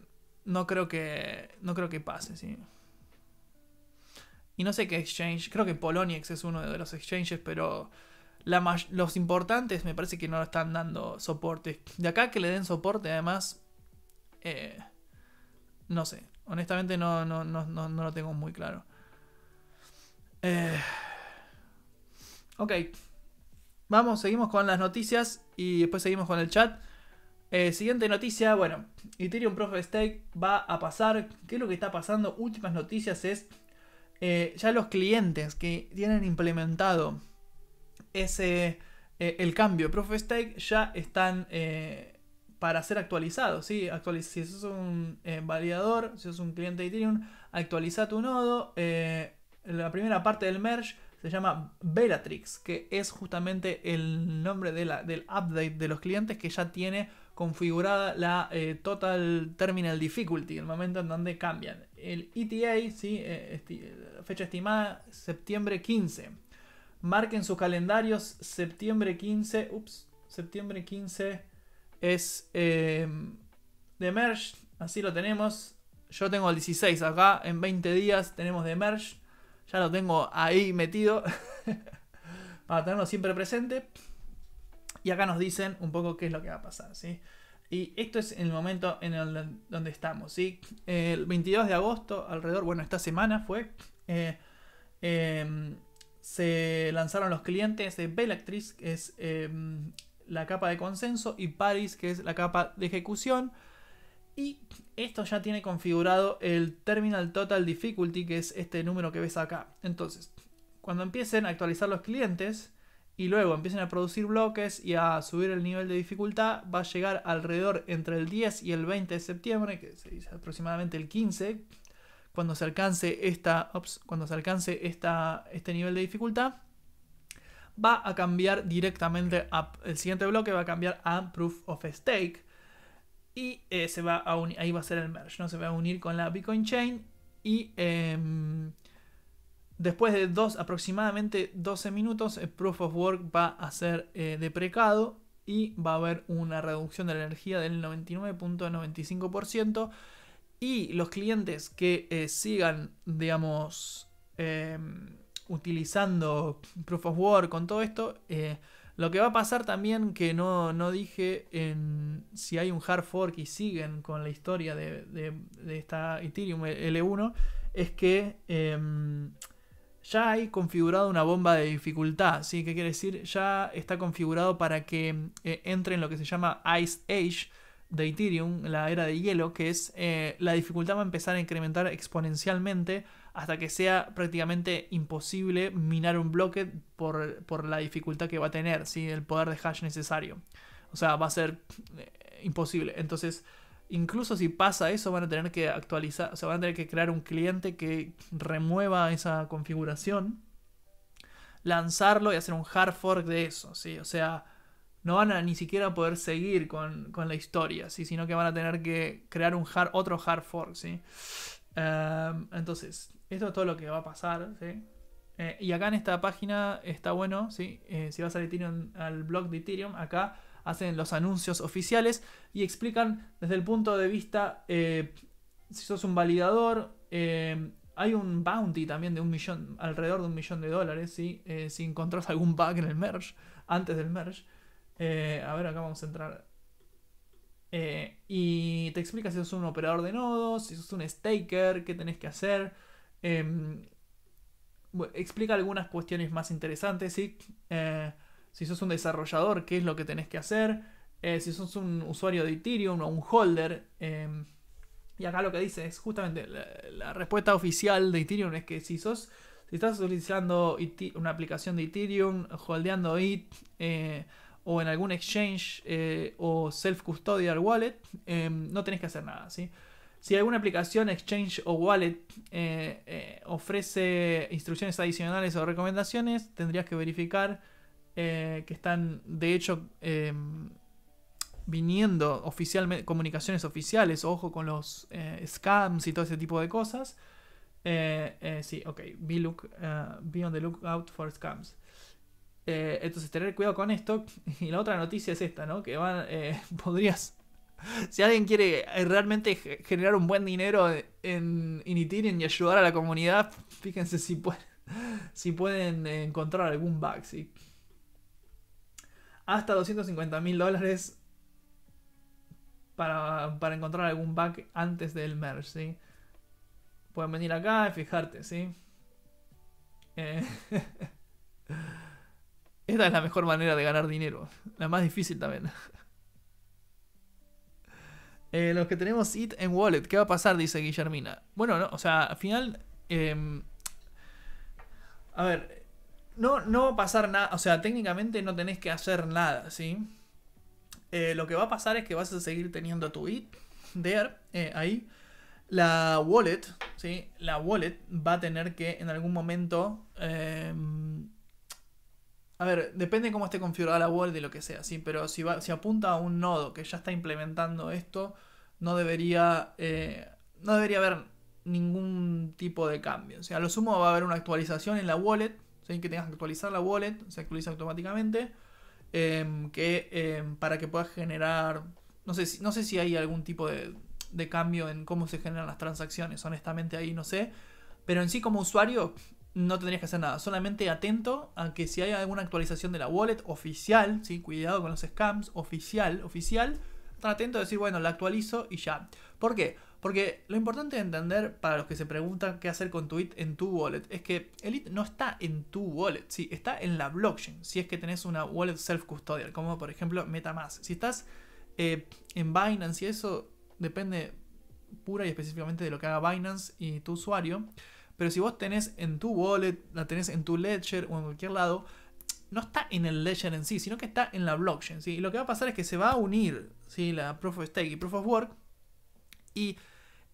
no, creo que, no creo que pase. ¿sí? y no sé qué exchange, creo que Poloniex es uno de los exchanges, pero los importantes me parece que no están dando soporte. De acá que le den soporte, además, eh, no sé, honestamente no, no, no, no, lo tengo muy claro. Eh, ok, vamos, seguimos con las noticias y después seguimos con el chat. Eh, siguiente noticia, bueno, Ethereum Proof of Stake va a pasar. ¿Qué es lo que está pasando? Últimas noticias es eh, ya los clientes que tienen implementado ese eh, el cambio Proof of Stake ya están eh, para ser actualizados. si es un validador, si es un cliente de Ethereum, actualiza tu nodo. la primera parte del merge se llama Bellatrix, que es justamente el nombre de la, del update de los clientes que ya tiene configurada la Total Terminal Difficulty, el momento en donde cambian el ETA, ¿sí? Eh, fecha estimada, septiembre 15. Marquen sus calendarios, septiembre 15, ups, septiembre 15 es em, de Merge, así lo tenemos. Yo tengo el 16 acá, en 20 días tenemos de Merge, ya lo tengo ahí metido, (laughs) para tenerlo siempre presente. Y acá nos dicen un poco qué es lo que va a pasar, ¿sí? Y esto es el momento en el donde estamos, ¿sí? El 22 de agosto, alrededor, bueno, esta semana fue, eh, em, se lanzaron los clientes de Bellatrix, que es em, la capa de consenso, y Paris, que es la capa de ejecución. Y esto ya tiene configurado el Terminal Total Difficulty, que es este número que ves acá. Entonces, cuando empiecen a actualizar los clientes, y luego empiecen a producir bloques y a subir el nivel de dificultad, va a llegar alrededor entre el 10 y el 20 de septiembre, que se dice aproximadamente el 15, cuando se alcance, esta, cuando se alcance esta, este nivel de dificultad, va a cambiar directamente a, el siguiente bloque va a cambiar a Proof of Stake y eh, se va a ahí va a ser el merge, ¿no? se va a unir con la Bitcoin Chain y... Em, Después de dos, aproximadamente 12 minutos, el eh, Proof of Work va a ser eh, deprecado y va a haber una reducción de la energía del 99.95%. Y los clientes que eh, sigan, digamos, em, utilizando Proof of Work con todo esto, lo que va a pasar también, que no, dije en si hay un hard fork y siguen con la historia de, de esta Ethereum L1, es que em, ya hay configurado una bomba de dificultad, ¿sí? ¿Qué quiere decir? Ya está configurado para que eh, entre en lo que se llama Ice Age de Ethereum, la era de hielo, que es eh, la dificultad va a empezar a incrementar exponencialmente hasta que sea prácticamente imposible minar un bloque por, la dificultad que va a tener, ¿sí? el poder de hash necesario. O sea, va a ser eh, imposible. Entonces, incluso si pasa eso, van a tener que actualizar, o sea, van a tener que crear un cliente que remueva esa configuración, lanzarlo y hacer un hard fork de eso, ¿sí? O sea, no van a ni siquiera poder seguir con, la historia, ¿sí? Sino que van a tener que crear un otro hard fork, ¿sí? Em, entonces, esto es todo lo que va a pasar, ¿sí? Eh, y acá en esta página está bueno, ¿sí? Eh, si vas a al blog de Ethereum, acá hacen los anuncios oficiales y explican desde el punto de vista eh, si sos un validador. Eh, hay un bounty también de un millón, alrededor de un millón de dólares, eh, si encontrás algún bug en el merge, antes del merge. a ver, acá vamos a entrar. y te explica si sos un operador de nodos, si sos un staker, qué tenés que hacer. Em, explica algunas cuestiones más interesantes, ¿sí? si sos un desarrollador, qué es lo que tenés que hacer, eh, si sos un usuario de Ethereum o un holder. Em, y acá lo que dice es justamente la, respuesta oficial de Ethereum es que si sos si estás utilizando una aplicación de Ethereum, holdeando it eh, o en algún exchange eh, o self custodial wallet, em, no tenés que hacer nada, Si alguna aplicación, exchange o wallet ofrece instrucciones adicionales o recomendaciones, tendrías que verificar eh, que están de hecho em, viniendo oficialmente, comunicaciones oficiales, ojo con los eh, scams y todo ese tipo de cosas. Eh, sí, ok, be, look, be on the lookout for scams. entonces, tener cuidado con esto. (laughs) Y la otra noticia es esta, ¿no? Que van, (laughs) podrías si alguien quiere realmente generar un buen dinero en, en y ayudar a la comunidad, (laughs) fíjense si pueden, si pueden encontrar algún bug. ¿sí? hasta 250 mil dólares para, encontrar algún bug antes del merge, Pueden venir acá y fijarte, ¿sí? Eh, (laughs) esta es la mejor manera de ganar dinero. La más difícil también. (laughs) Eh, los que tenemos IT en Wallet, ¿qué va a pasar? Dice Guillermina. Bueno, no, o sea, al final. Em, a ver, no, va a pasar nada, o sea, técnicamente no tenés que hacer nada, ¿sí? Eh, lo que va a pasar es que vas a seguir teniendo tu there, eh, ahí. La wallet, ¿sí? La wallet va a tener que en algún momento... Em, a ver, depende cómo esté configurada la wallet y lo que sea, ¿sí? Pero si, va, si apunta a un nodo que ya está implementando esto, no debería, eh, no debería haber ningún tipo de cambio. O sea, a lo sumo va a haber una actualización en la wallet, que tengas que actualizar la wallet, se actualiza automáticamente, em, que em, para que puedas generar, no sé, si, no sé si hay algún tipo de, cambio en cómo se generan las transacciones, honestamente ahí no sé, pero en sí como usuario no tendrías que hacer nada. Solamente atento a que si hay alguna actualización de la wallet oficial, cuidado con los scams, oficial, oficial, están atento a decir, bueno, la actualizo y ya. ¿Por qué? Porque lo importante de entender para los que se preguntan qué hacer con tu ETH en tu wallet es que el ETH no está en tu wallet, sí, está en la blockchain, si es que tenés una wallet self-custodial, como por ejemplo Metamask. Si estás eh, en Binance y eso depende pura y específicamente de lo que haga Binance y tu usuario, pero si vos tenés en tu wallet, la tenés en tu ledger o en cualquier lado, no está en el ledger en sí, sino que está en la blockchain. Y lo que va a pasar es que se va a unir ¿sí? la Proof of Stake y Proof of Work.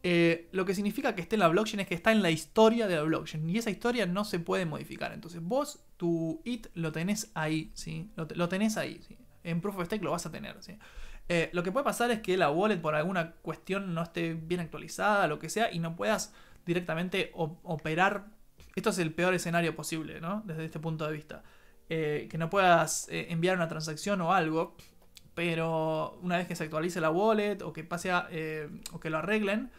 Eh, lo que significa que esté en la blockchain es que está en la historia de la blockchain y esa historia no se puede modificar. Entonces vos tu IT lo tenés ahí, ¿sí? Lo, tenés ahí, En Proof of Stake lo vas a tener, eh, lo que puede pasar es que la wallet por alguna cuestión no esté bien actualizada, lo que sea, y no puedas directamente operar. Esto es el peor escenario posible, ¿no? Desde este punto de vista. Eh, que no puedas enviar una transacción o algo, pero una vez que se actualice la wallet o que pase o que lo arreglen,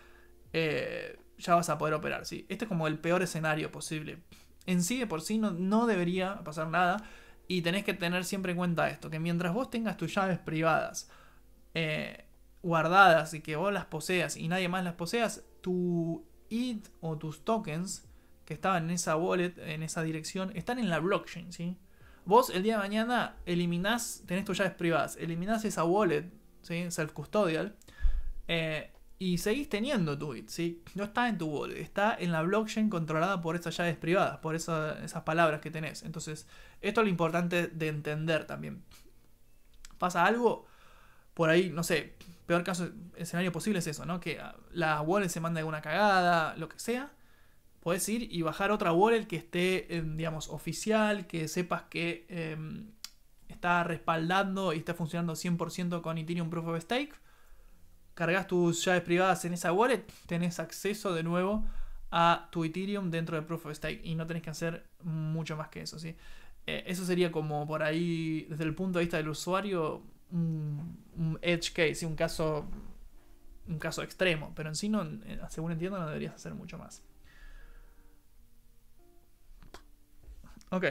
eh, ya vas a poder operar. ¿sí? Este es como el peor escenario posible. En sí, de por sí, no, no debería pasar nada. Y tenés que tener siempre en cuenta esto, que mientras vos tengas tus llaves privadas eh, guardadas y que vos las poseas y nadie más las poseas, tu ID o tus tokens que estaban en esa wallet, en esa dirección, están en la blockchain, ¿sí? Vos el día de mañana eliminás, tenés tus llaves privadas, eliminás esa wallet, ¿sí? Self-custodial, eh, y seguís teniendo tu bit, ¿sí? No está en tu wallet, está en la blockchain controlada por esas llaves privadas, por esas palabras que tenés. Entonces, esto es lo importante de entender también. Pasa algo, por ahí, no sé, peor caso, escenario posible es eso, ¿no? Que la wallet se manda alguna cagada, lo que sea. Puedes ir y bajar otra wallet que esté, digamos, oficial, que sepas que em, está respaldando y está funcionando 100% con Ethereum Proof of Stake cargas tus llaves privadas en esa wallet, tenés acceso de nuevo a tu Ethereum dentro de Proof of Stake y no tenés que hacer mucho más que eso, ¿sí? Eh, eso sería como por ahí, desde el punto de vista del usuario, un, edge case, un caso un caso extremo, pero en sí, no, eh, según entiendo, no deberías hacer mucho más. Ok.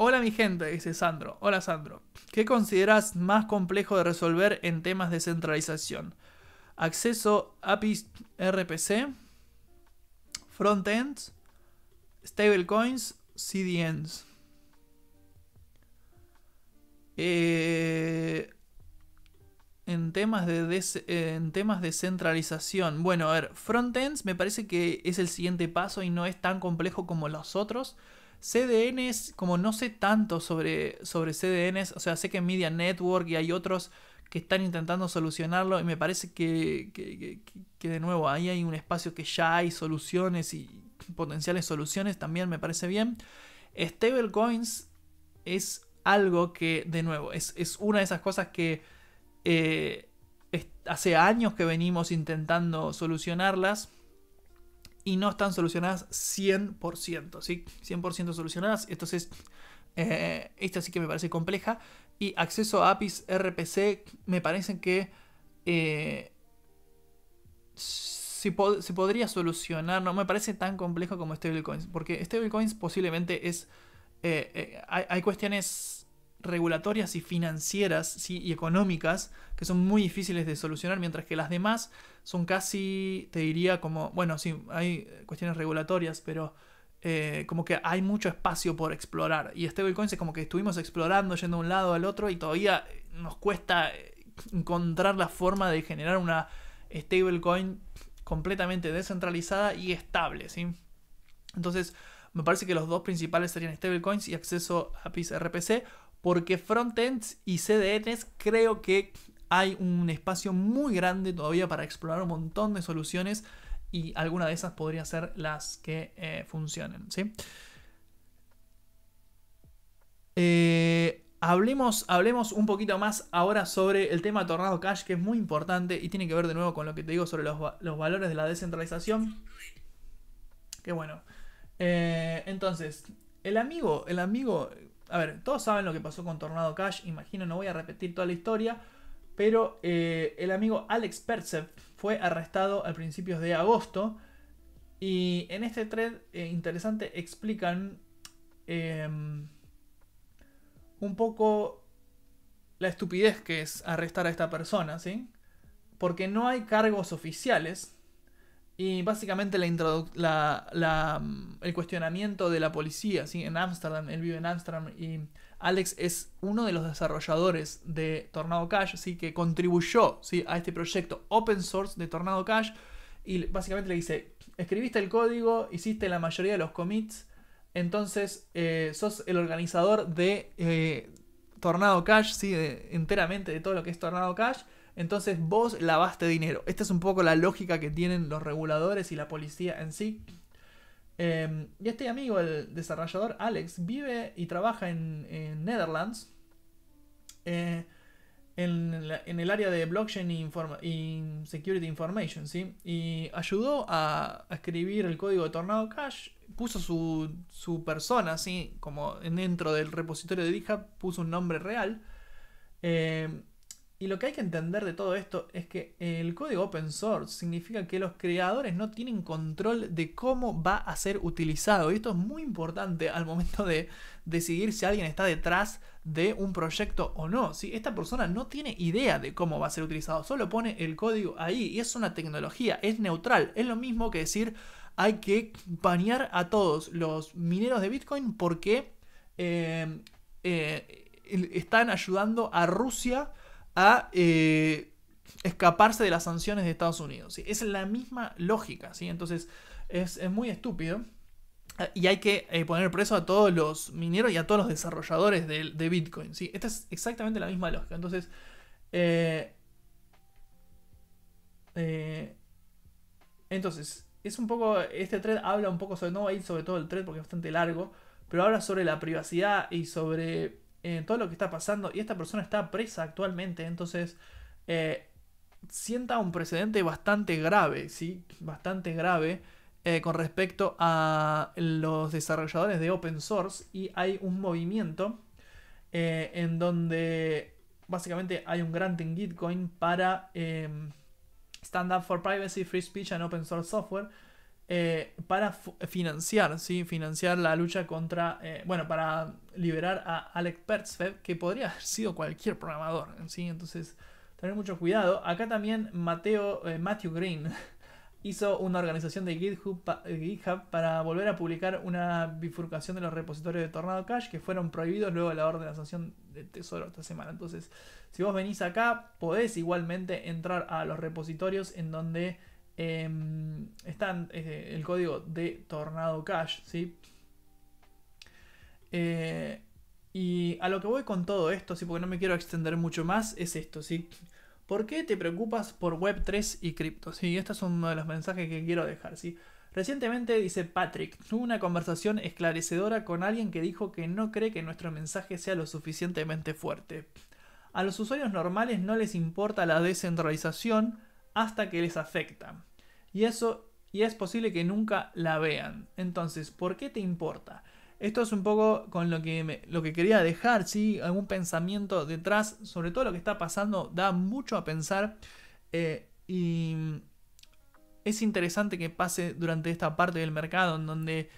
Hola mi gente, dice Sandro. Hola Sandro. ¿Qué consideras más complejo de resolver en temas de centralización? ¿Acceso API RPC? ¿Frontends? ¿Stablecoins? ¿CDNs? Eh, en, temas de en temas de centralización. Bueno, a ver, frontends me parece que es el siguiente paso y no es tan complejo como los otros CDNs, como no sé tanto sobre, sobre CDNs, o sea, sé que Media Network y hay otros que están intentando solucionarlo y me parece que, que, de nuevo ahí hay un espacio que ya hay soluciones y potenciales soluciones también me parece bien. Stablecoins es algo que de nuevo es, una de esas cosas que eh, hace años que venimos intentando solucionarlas y no están solucionadas 100%, ¿sí? 100% solucionadas, entonces eh, esta sí que me parece compleja. Y acceso a APIs RPC me parece que eh, se, podría solucionar, no me parece tan complejo como stablecoins, porque stablecoins posiblemente es... Eh, hay, cuestiones regulatorias y financieras y económicas que son muy difíciles de solucionar, mientras que las demás son casi, te diría, como, bueno, sí, hay cuestiones regulatorias, pero eh, como que hay mucho espacio por explorar. Y stablecoins este es como que estuvimos explorando, yendo de un lado al otro, y todavía nos cuesta eh, encontrar la forma de generar una stablecoin completamente descentralizada y estable, ¿sí? Entonces, me parece que los dos principales serían stablecoins y acceso a PIS RPC, porque frontends y CDNs creo que hay un espacio muy grande todavía para explorar un montón de soluciones y alguna de esas podría ser las que eh, funcionen. Eh, hablemos, hablemos un poquito más ahora sobre el tema Tornado Cash, que es muy importante y tiene que ver de nuevo con lo que te digo sobre los, valores de la descentralización. qué bueno. Eh, entonces, el amigo, el amigo, a ver, todos saben lo que pasó con Tornado Cash, imagino, no voy a repetir toda la historia pero eh, el amigo Alex Percev fue arrestado a principios de agosto y en este thread eh, interesante explican em, un poco la estupidez que es arrestar a esta persona, ¿sí? Porque no hay cargos oficiales y básicamente la, mm, el cuestionamiento de la policía, ¿sí? en Amsterdam, él vive en Amsterdam y Alex es uno de los desarrolladores de Tornado Cash, así que contribuyó ¿sí? a este proyecto open source de Tornado Cash y básicamente le dice, escribiste el código, hiciste la mayoría de los commits, entonces eh, sos el organizador de eh, Tornado Cash, ¿sí? enteramente de todo lo que es Tornado Cash entonces vos lavaste dinero. Esta es un poco la lógica que tienen los reguladores y la policía en sí. Em, y este amigo, el desarrollador Alex, vive y trabaja en, Netherlands, eh, en, el área de blockchain y security information, ¿sí? Y ayudó a, escribir el código de Tornado Cash, puso su, persona, ¿sí? Como dentro del repositorio de GitHub, puso un nombre real. Eh, y lo que hay que entender de todo esto es que el código open source significa que los creadores no tienen control de cómo va a ser utilizado. Y esto es muy importante al momento de decidir si alguien está detrás de un proyecto o no. Si esta persona no tiene idea de cómo va a ser utilizado, solo pone el código ahí y es una tecnología, es neutral. Es lo mismo que decir hay que banear a todos los mineros de Bitcoin porque eh, eh, están ayudando a Rusia a eh, escaparse de las sanciones de Estados Unidos. Es la misma lógica, ¿sí? Entonces es, muy estúpido. Y hay que eh, poner preso a todos los mineros y a todos los desarrolladores de, Bitcoin, ¿sí? Esta es exactamente la misma lógica. Entonces, eh, entonces, es un poco, este thread habla un poco sobre, no va a ir sobre todo el thread porque es bastante largo, pero habla sobre la privacidad y sobre todo lo que está pasando y esta persona está presa actualmente, entonces eh, sienta un precedente bastante grave, ¿sí? Bastante grave eh, con respecto a los desarrolladores de open source y hay un movimiento eh, en donde básicamente hay un grant en Gitcoin para em, Stand Up for Privacy, Free Speech and Open Source Software eh, para financiar, ¿sí? financiar la lucha contra, eh, bueno, para liberar a Alec Pertzfeb, que podría haber sido cualquier programador, ¿sí? entonces tener mucho cuidado. Acá también Mateo, eh, Matthew Green (laughs) hizo una organización de GitHub, para volver a publicar una bifurcación de los repositorios de Tornado Cash que fueron prohibidos luego de la orden de la sanción de Tesoro esta semana. Entonces, si vos venís acá, podés igualmente entrar a los repositorios en donde Está em, están el código de Tornado Cash, ¿sí? Eh, y a lo que voy con todo esto, ¿sí? Porque no me quiero extender mucho más, es esto, ¿sí? ¿Por qué te preocupas por Web3 y cripto? Sí, este es uno de los mensajes que quiero dejar, Recientemente, dice Patrick, tuve una conversación esclarecedora con alguien que dijo que no cree que nuestro mensaje sea lo suficientemente fuerte. A los usuarios normales no les importa la descentralización hasta que les afecta y eso y es posible que nunca la vean. Entonces, ¿por qué te importa? Esto es un poco con lo que, lo que quería dejar, ¿sí? Algún pensamiento detrás, sobre todo lo que está pasando, da mucho a pensar. Eh, y es interesante que pase durante esta parte del mercado, en donde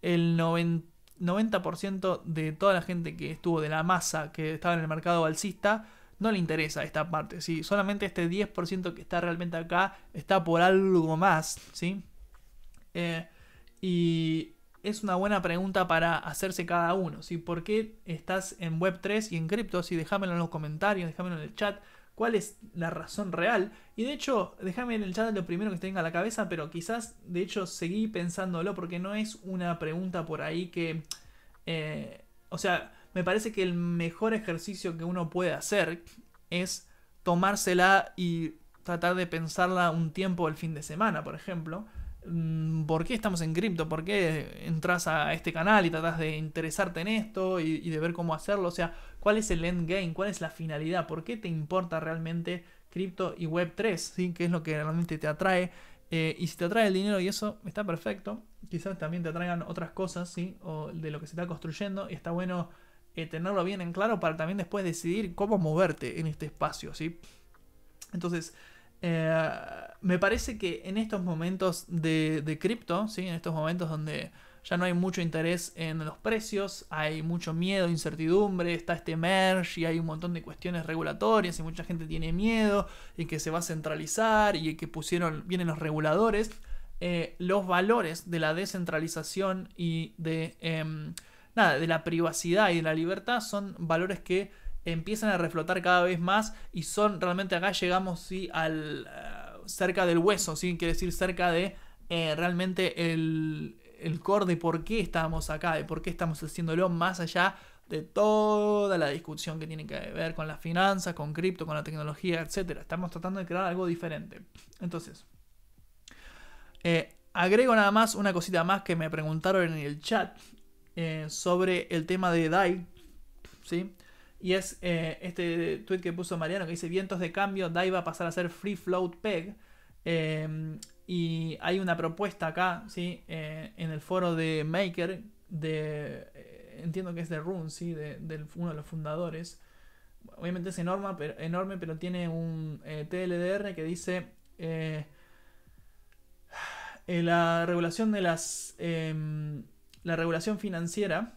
el 90% de toda la gente que estuvo de la masa que estaba en el mercado alcista no le interesa esta parte, ¿sí? Solamente este 10% que está realmente acá está por algo más, ¿sí? Eh, y es una buena pregunta para hacerse cada uno, ¿sí? ¿Por qué estás en Web3 y en cripto? y déjamelo en los comentarios, déjamelo en el chat. ¿Cuál es la razón real? Y de hecho, déjame en el chat lo primero que te venga a la cabeza, pero quizás, de hecho, seguí pensándolo porque no es una pregunta por ahí que... Eh, o sea, me parece que el mejor ejercicio que uno puede hacer es tomársela y tratar de pensarla un tiempo el fin de semana, por ejemplo. Mm, ¿Por qué estamos en cripto? ¿Por qué entras a este canal y tratas de interesarte en esto y, de ver cómo hacerlo? O sea, ¿cuál es el endgame? ¿Cuál es la finalidad? ¿Por qué te importa realmente cripto y web 3? ¿Qué es lo que realmente te atrae? Eh, y si te atrae el dinero y eso está perfecto. Quizás también te atraigan otras cosas, ¿sí? O de lo que se está construyendo. Y está bueno eh, tenerlo bien en claro para también después decidir cómo moverte en este espacio, ¿sí? Entonces, eh, me parece que en estos momentos de, cripto, ¿sí? En estos momentos donde ya no hay mucho interés en los precios, hay mucho miedo, incertidumbre, está este merge y hay un montón de cuestiones regulatorias y mucha gente tiene miedo y que se va a centralizar y que pusieron, vienen los reguladores. Eh, los valores de la descentralización y de em, nada, de la privacidad y de la libertad son valores que empiezan a reflotar cada vez más y son realmente acá llegamos al eh, cerca del hueso, quiere decir cerca de eh, realmente el, el core de por qué estamos acá, de por qué estamos haciéndolo más allá de toda la discusión que tiene que ver con las finanzas, con cripto, con la tecnología, etc. Estamos tratando de crear algo diferente. Entonces, eh, agrego nada más una cosita más que me preguntaron en el chat eh, sobre el tema de DAI, ¿sí? Y es eh, este tweet que puso Mariano que dice vientos de cambio, DAI va a pasar a ser free float peg. Em, y hay una propuesta acá, ¿sí? Eh, en el foro de Maker, de, entiendo que es de Rune. De, uno de los fundadores. Obviamente es enorme, pero tiene un TLDR que dice (sighs) la regulación de las em, la regulación financiera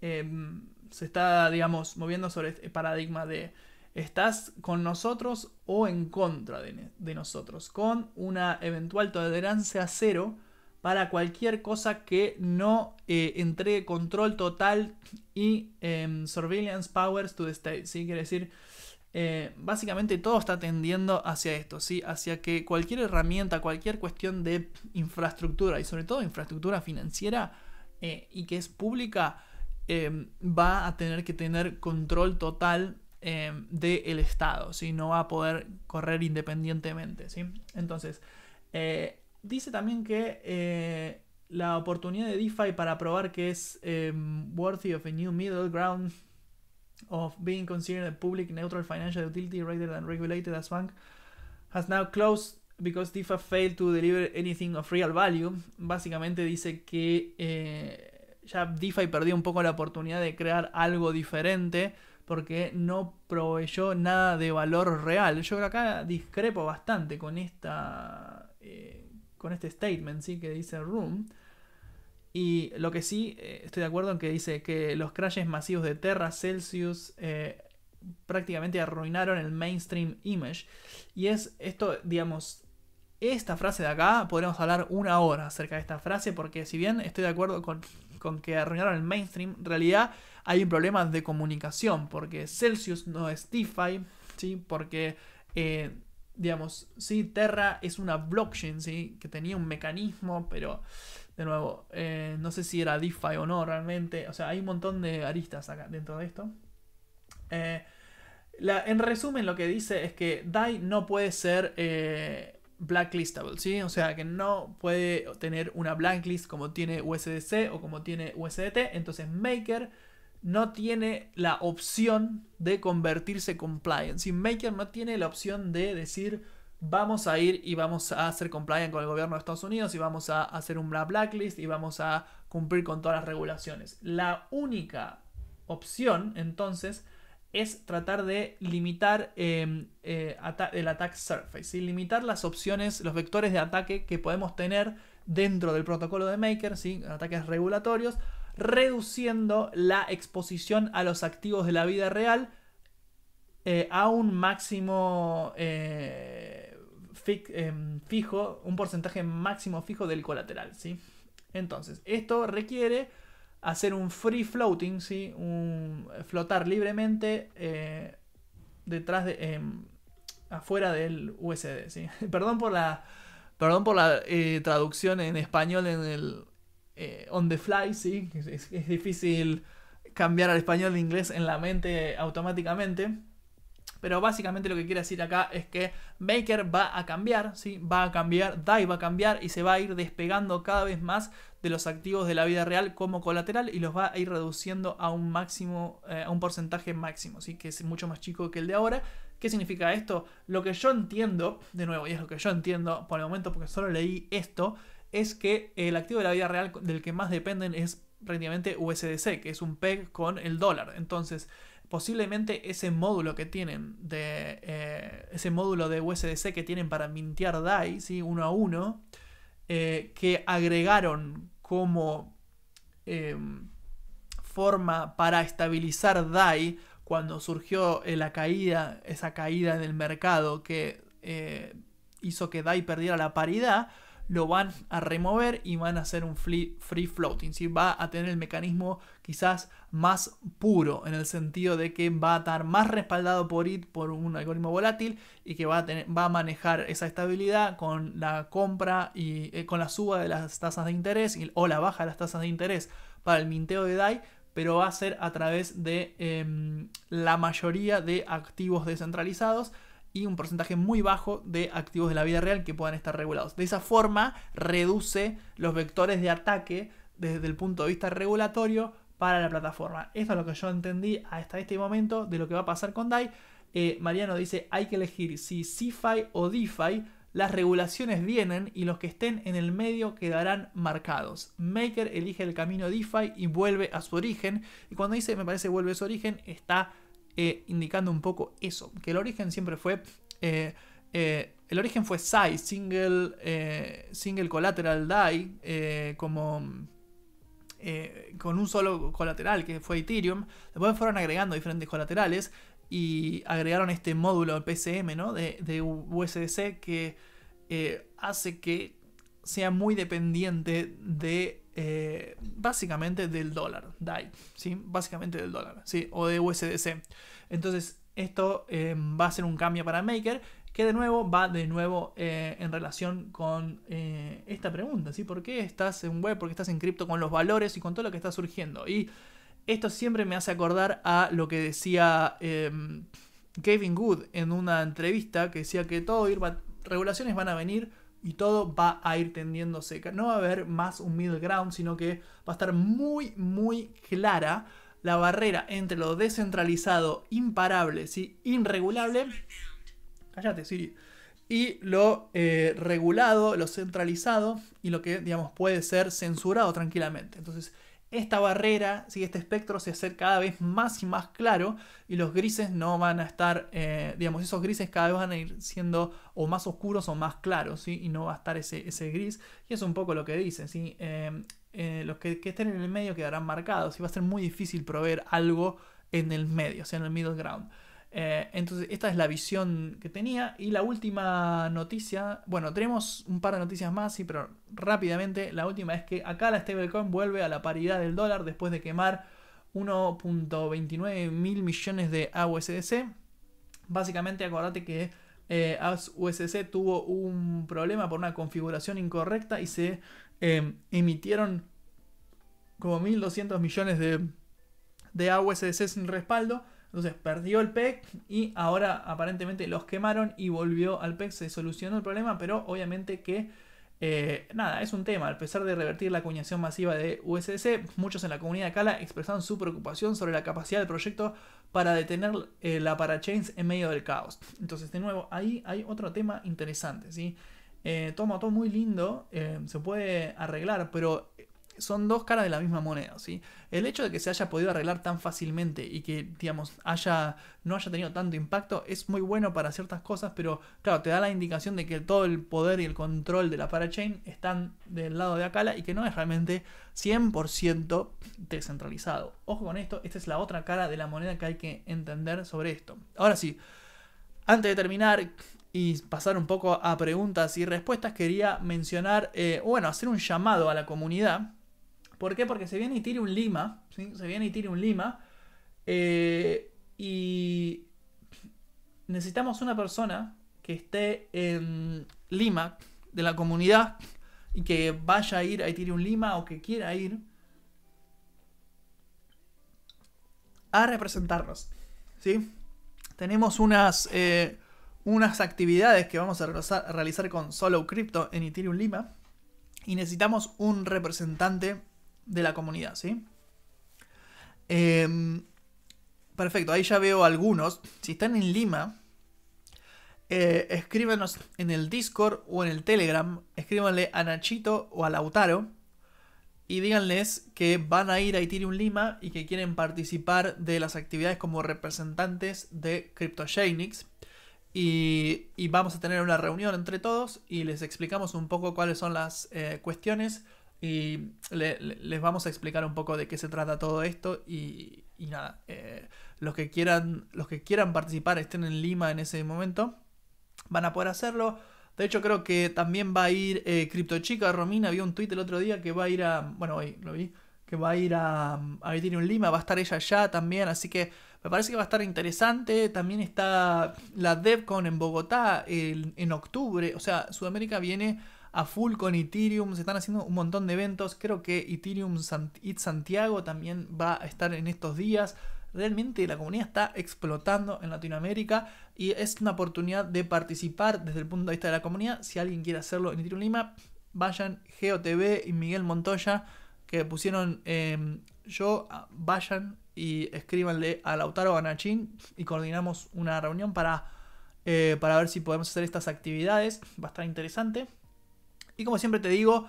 em, se está, digamos, moviendo sobre este paradigma de estás con nosotros o en contra de, nosotros, con una eventual tolerancia cero para cualquier cosa que no eh, entregue control total y em, surveillance powers to the state. ¿sí? Quiere decir, eh, básicamente todo está tendiendo hacia esto, ¿sí? hacia que cualquier herramienta, cualquier cuestión de infraestructura y sobre todo infraestructura financiera eh, y que es pública, em, va a tener que tener control total em, del Estado, no va a poder correr independientemente. ¿sí? Entonces, eh, dice también que la oportunidad de DeFi para probar que es em, worthy of a new middle ground of being considered a public neutral financial utility rather than regulated as bank has now closed because DeFi failed to deliver anything of real value. Básicamente dice que eh, ya DeFi perdió un poco la oportunidad de crear algo diferente porque no proveyó nada de valor real. Yo acá discrepo bastante con esta eh, con este statement, sí, que dice Room. Y lo que sí eh, estoy de acuerdo en que dice que los crashes masivos de Terra, Celsius, eh, prácticamente arruinaron el mainstream image. Y es esto, digamos, esta frase de acá, podríamos hablar una hora acerca de esta frase, porque si bien estoy de acuerdo con, que arruinaron el mainstream, en realidad hay un problema de comunicación, porque Celsius no es DeFi, ¿sí? porque... Eh, digamos, sí, Terra es una blockchain, ¿sí? Que tenía un mecanismo, pero de nuevo, eh, no sé si era DeFi o no realmente. O sea, hay un montón de aristas acá dentro de esto. Eh, en resumen, lo que dice es que DAI no puede ser eh, blacklistable, ¿sí? O sea, que no puede tener una blacklist como tiene USDC o como tiene USDT. Entonces, Maker no tiene la opción de convertirse compliant. Maker no tiene la opción de decir vamos a ir y vamos a hacer compliant con el gobierno de Estados Unidos y vamos a hacer un blacklist y vamos a cumplir con todas las regulaciones. La única opción, entonces, es tratar de limitar em, eh, el attack surface y limitar las opciones, los vectores de ataque que podemos tener dentro del protocolo de Maker, ataques regulatorios, reduciendo la exposición a los activos de la vida real eh, a un máximo eh, Em, fijo, un porcentaje máximo fijo del colateral, ¿sí? Entonces, esto requiere hacer un free floating, ¿sí? Eh, flotar libremente eh, detrás de... Em, afuera del USD, (laughs) Perdón por la... Perdón por la eh, traducción en español en el... on the fly, ¿sí? Es, difícil cambiar al español de inglés en la mente automáticamente. Pero básicamente lo que quiere decir acá es que Maker va a cambiar, ¿sí? va a cambiar, DAI va a cambiar y se va a ir despegando cada vez más de los activos de la vida real como colateral y los va a ir reduciendo a un máximo, eh, a un porcentaje máximo, ¿sí? que es mucho más chico que el de ahora. ¿Qué significa esto? Lo que yo entiendo, de nuevo, y es lo que yo entiendo por el momento porque solo leí esto, es que el activo de la vida real del que más dependen es prácticamente USDC, que es un PEG con el dólar. Entonces, posiblemente ese módulo que tienen, de, eh, ese módulo de USDC que tienen para mintear DAI, ¿sí? uno a uno, eh, que agregaron como em, forma para estabilizar DAI cuando surgió eh, la caída, esa caída en el mercado que hizo que DAI perdiera la paridad, lo van a remover y van a hacer un free, floating. si Va a tener el mecanismo quizás más puro en el sentido de que va a estar más respaldado por IT por un algoritmo volátil y que va a, tener, va a manejar esa estabilidad con la compra y eh, con la suba de las tasas de interés o la baja de las tasas de interés para el minteo de DAI pero va a ser a través de em, la mayoría de activos descentralizados y un porcentaje muy bajo de activos de la vida real que puedan estar regulados. De esa forma reduce los vectores de ataque desde el punto de vista regulatorio para la plataforma. Esto es lo que yo entendí hasta este momento de lo que va a pasar con DAI. Eh, Mariano dice, hay que elegir si CFI o DeFi. Las regulaciones vienen y los que estén en el medio quedarán marcados. Maker elige el camino DeFi y vuelve a su origen. Y cuando dice, me parece, vuelve a su origen, está eh, indicando un poco eso, que el origen siempre fue... Eh, eh, el origen fue Sai, single, single collateral die, como... con un solo colateral que fue Ethereum. Después fueron agregando diferentes colaterales y agregaron este módulo PCM ¿no? de, USDC que hace que sea muy dependiente de eh, básicamente del dólar, DAI, ¿sí? Básicamente del dólar, ¿sí? O de USDC. Entonces, esto eh, va a ser un cambio para Maker que de nuevo va de nuevo eh, en relación con esta pregunta, ¿sí? ¿Por qué estás en web? ¿Por qué estás en cripto con los valores y con todo lo que está surgiendo? Y esto siempre me hace acordar a lo que decía em, Kevin Gavin Good en una entrevista que decía que todo regulaciones van a venir, y todo va a ir tendiendo seca No va a haber más un middle ground, sino que va a estar muy, muy clara la barrera entre lo descentralizado, imparable, ¿sí? irregulable. Cállate, Siri. Y lo eh, regulado, lo centralizado y lo que, digamos, puede ser censurado tranquilamente. Entonces, esta barrera, si este espectro se hace cada vez más y más claro y los grises no van a estar, eh, digamos, esos grises cada vez van a ir siendo o más oscuros o más claros, ¿sí? y no va a estar ese, ese gris. Y es un poco lo que dicen, ¿sí? Em, eh, los que, que, estén en el medio quedarán marcados y va a ser muy difícil proveer algo en el medio, o sea, en el middle ground. Eh, entonces, esta es la visión que tenía. Y la última noticia, bueno, tenemos un par de noticias más, sí, pero rápidamente, la última es que acá la stablecoin vuelve a la paridad del dólar después de quemar 1.29 mil millones de AUSDC. Básicamente, acuérdate que eh, AUSDC tuvo un problema por una configuración incorrecta y se em, emitieron como 1.200 millones de, de AUSDC sin respaldo. Entonces perdió el PEC y ahora aparentemente los quemaron y volvió al PEC. Se solucionó el problema, pero obviamente que eh, nada, es un tema. A pesar de revertir la acuñación masiva de USDC, muchos en la comunidad de Cala expresaron su preocupación sobre la capacidad del proyecto para detener eh, la parachains en medio del caos. Entonces, de nuevo, ahí hay otro tema interesante, ¿sí? Eh, toma todo muy lindo, se puede arreglar, pero son dos caras de la misma moneda, ¿sí? El hecho de que se haya podido arreglar tan fácilmente y que, digamos, haya, no haya tenido tanto impacto es muy bueno para ciertas cosas, pero claro, te da la indicación de que todo el poder y el control de la parachain están del lado de Akala y que no es realmente 100% descentralizado. Ojo con esto, esta es la otra cara de la moneda que hay que entender sobre esto. Ahora sí, antes de terminar, y pasar un poco a preguntas y respuestas, quería mencionar, eh, bueno, hacer un llamado a la comunidad ¿Por qué? Porque se viene Ethereum Lima, Se viene Ethereum Lima eh, y necesitamos una persona que esté en Lima, de la comunidad, y que vaya a ir a Ethereum Lima o que quiera ir a representarnos, ¿sí? Tenemos unas... Eh, unas actividades que vamos a realizar con Solo Crypto en Ethereum Lima y necesitamos un representante de la comunidad, ¿sí? Em, perfecto, ahí ya veo algunos. Si están en Lima, eh, escríbanos en el Discord o en el Telegram, escríbanle a Nachito o a Lautaro y díganles que van a ir a Ethereum Lima y que quieren participar de las actividades como representantes de CryptoShainix. Y, y vamos a tener una reunión entre todos y les explicamos un poco cuáles son las eh, cuestiones y les vamos a explicar un poco de qué se trata todo esto y, y nada, eh, los, que quieran, los que quieran participar, estén en Lima en ese momento, van a poder hacerlo. De hecho, creo que también va a ir eh, CryptoChica. Romina Había un tweet el otro día que va a ir a. Bueno, hoy lo vi. Que va a ir a, a un Lima. Va a estar ella allá también. Así que me parece que va a estar interesante. También está la DevCon en Bogotá en octubre. O sea, Sudamérica viene a full con Ethereum, se están haciendo un montón de eventos, creo que Ethereum It Santiago también va a estar en estos días. Realmente la comunidad está explotando en Latinoamérica y es una oportunidad de participar desde el punto de vista de la comunidad. Si alguien quiere hacerlo en Ethereum Lima, vayan GeoTV y Miguel Montoya que pusieron em, yo, vayan y escríbanle a Lautaro Banachín y coordinamos una reunión para, eh, para ver si podemos hacer estas actividades. Va a estar interesante. Y como siempre te digo,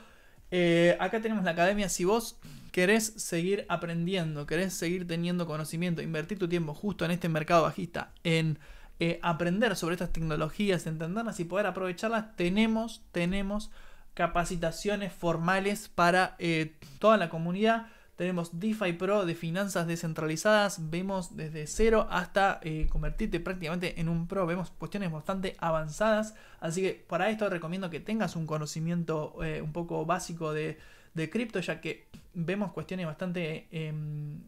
eh, acá tenemos la academia. Si vos querés seguir aprendiendo, querés seguir teniendo conocimiento, invertir tu tiempo justo en este mercado bajista, en eh, aprender sobre estas tecnologías, entenderlas y poder aprovecharlas, tenemos, tenemos capacitaciones formales para eh, toda la comunidad. Tenemos DeFi Pro de finanzas descentralizadas. Vemos desde cero hasta eh, convertirte prácticamente en un pro. Vemos cuestiones bastante avanzadas. Así que para esto recomiendo que tengas un conocimiento eh, un poco básico de, cripto, ya que vemos cuestiones bastante em,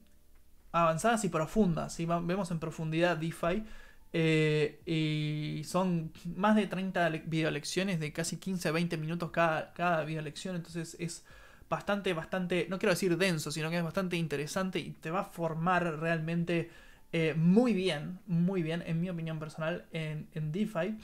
avanzadas y profundas. Vemos en profundidad DeFi. Eh, y son más de 30 videolecciones de casi 15 a 20 minutos cada, cada videolección. Entonces es bastante, bastante, no quiero decir denso, sino que es bastante interesante y te va a formar realmente eh, muy bien, muy bien, en mi opinión personal, en, en DeFi.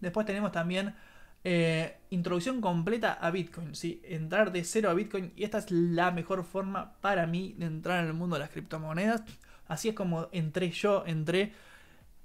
Después tenemos también eh, introducción completa a Bitcoin, ¿sí? entrar de cero a Bitcoin y esta es la mejor forma para mí de entrar en el mundo de las criptomonedas. Así es como entré yo, entré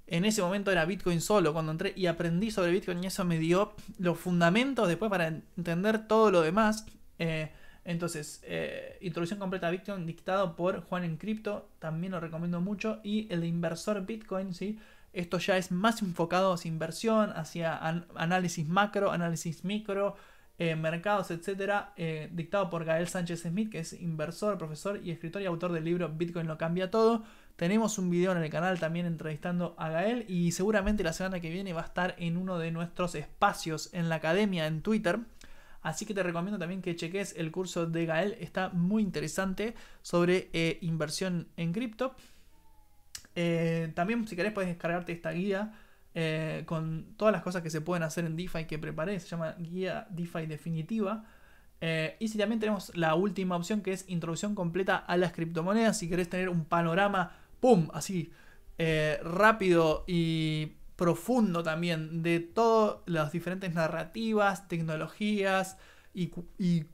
en ese momento era Bitcoin solo cuando entré y aprendí sobre Bitcoin y eso me dio los fundamentos después para entender todo lo demás eh, entonces, eh, Introducción completa a Bitcoin dictado por Juan en Cripto, también lo recomiendo mucho. Y el de inversor Bitcoin, ¿sí? Esto ya es más enfocado hacia inversión, hacia análisis macro, análisis micro, eh, mercados, etcétera, dictado por Gael Sánchez Smith, que es inversor, profesor y escritor y autor del libro Bitcoin lo cambia todo. Tenemos un video en el canal también entrevistando a Gael y seguramente la semana que viene va a estar en uno de nuestros espacios en la academia en Twitter. Así que te recomiendo también que cheques el curso de Gael, está muy interesante sobre eh, inversión en cripto. Eh, también si querés puedes descargarte esta guía eh, con todas las cosas que se pueden hacer en DeFi que preparé, se llama guía DeFi definitiva. y si también tenemos la última opción que es introducción completa a las criptomonedas, si querés tener un panorama, ¡pum!, así, rápido y profundo también de todas las diferentes narrativas, tecnologías y,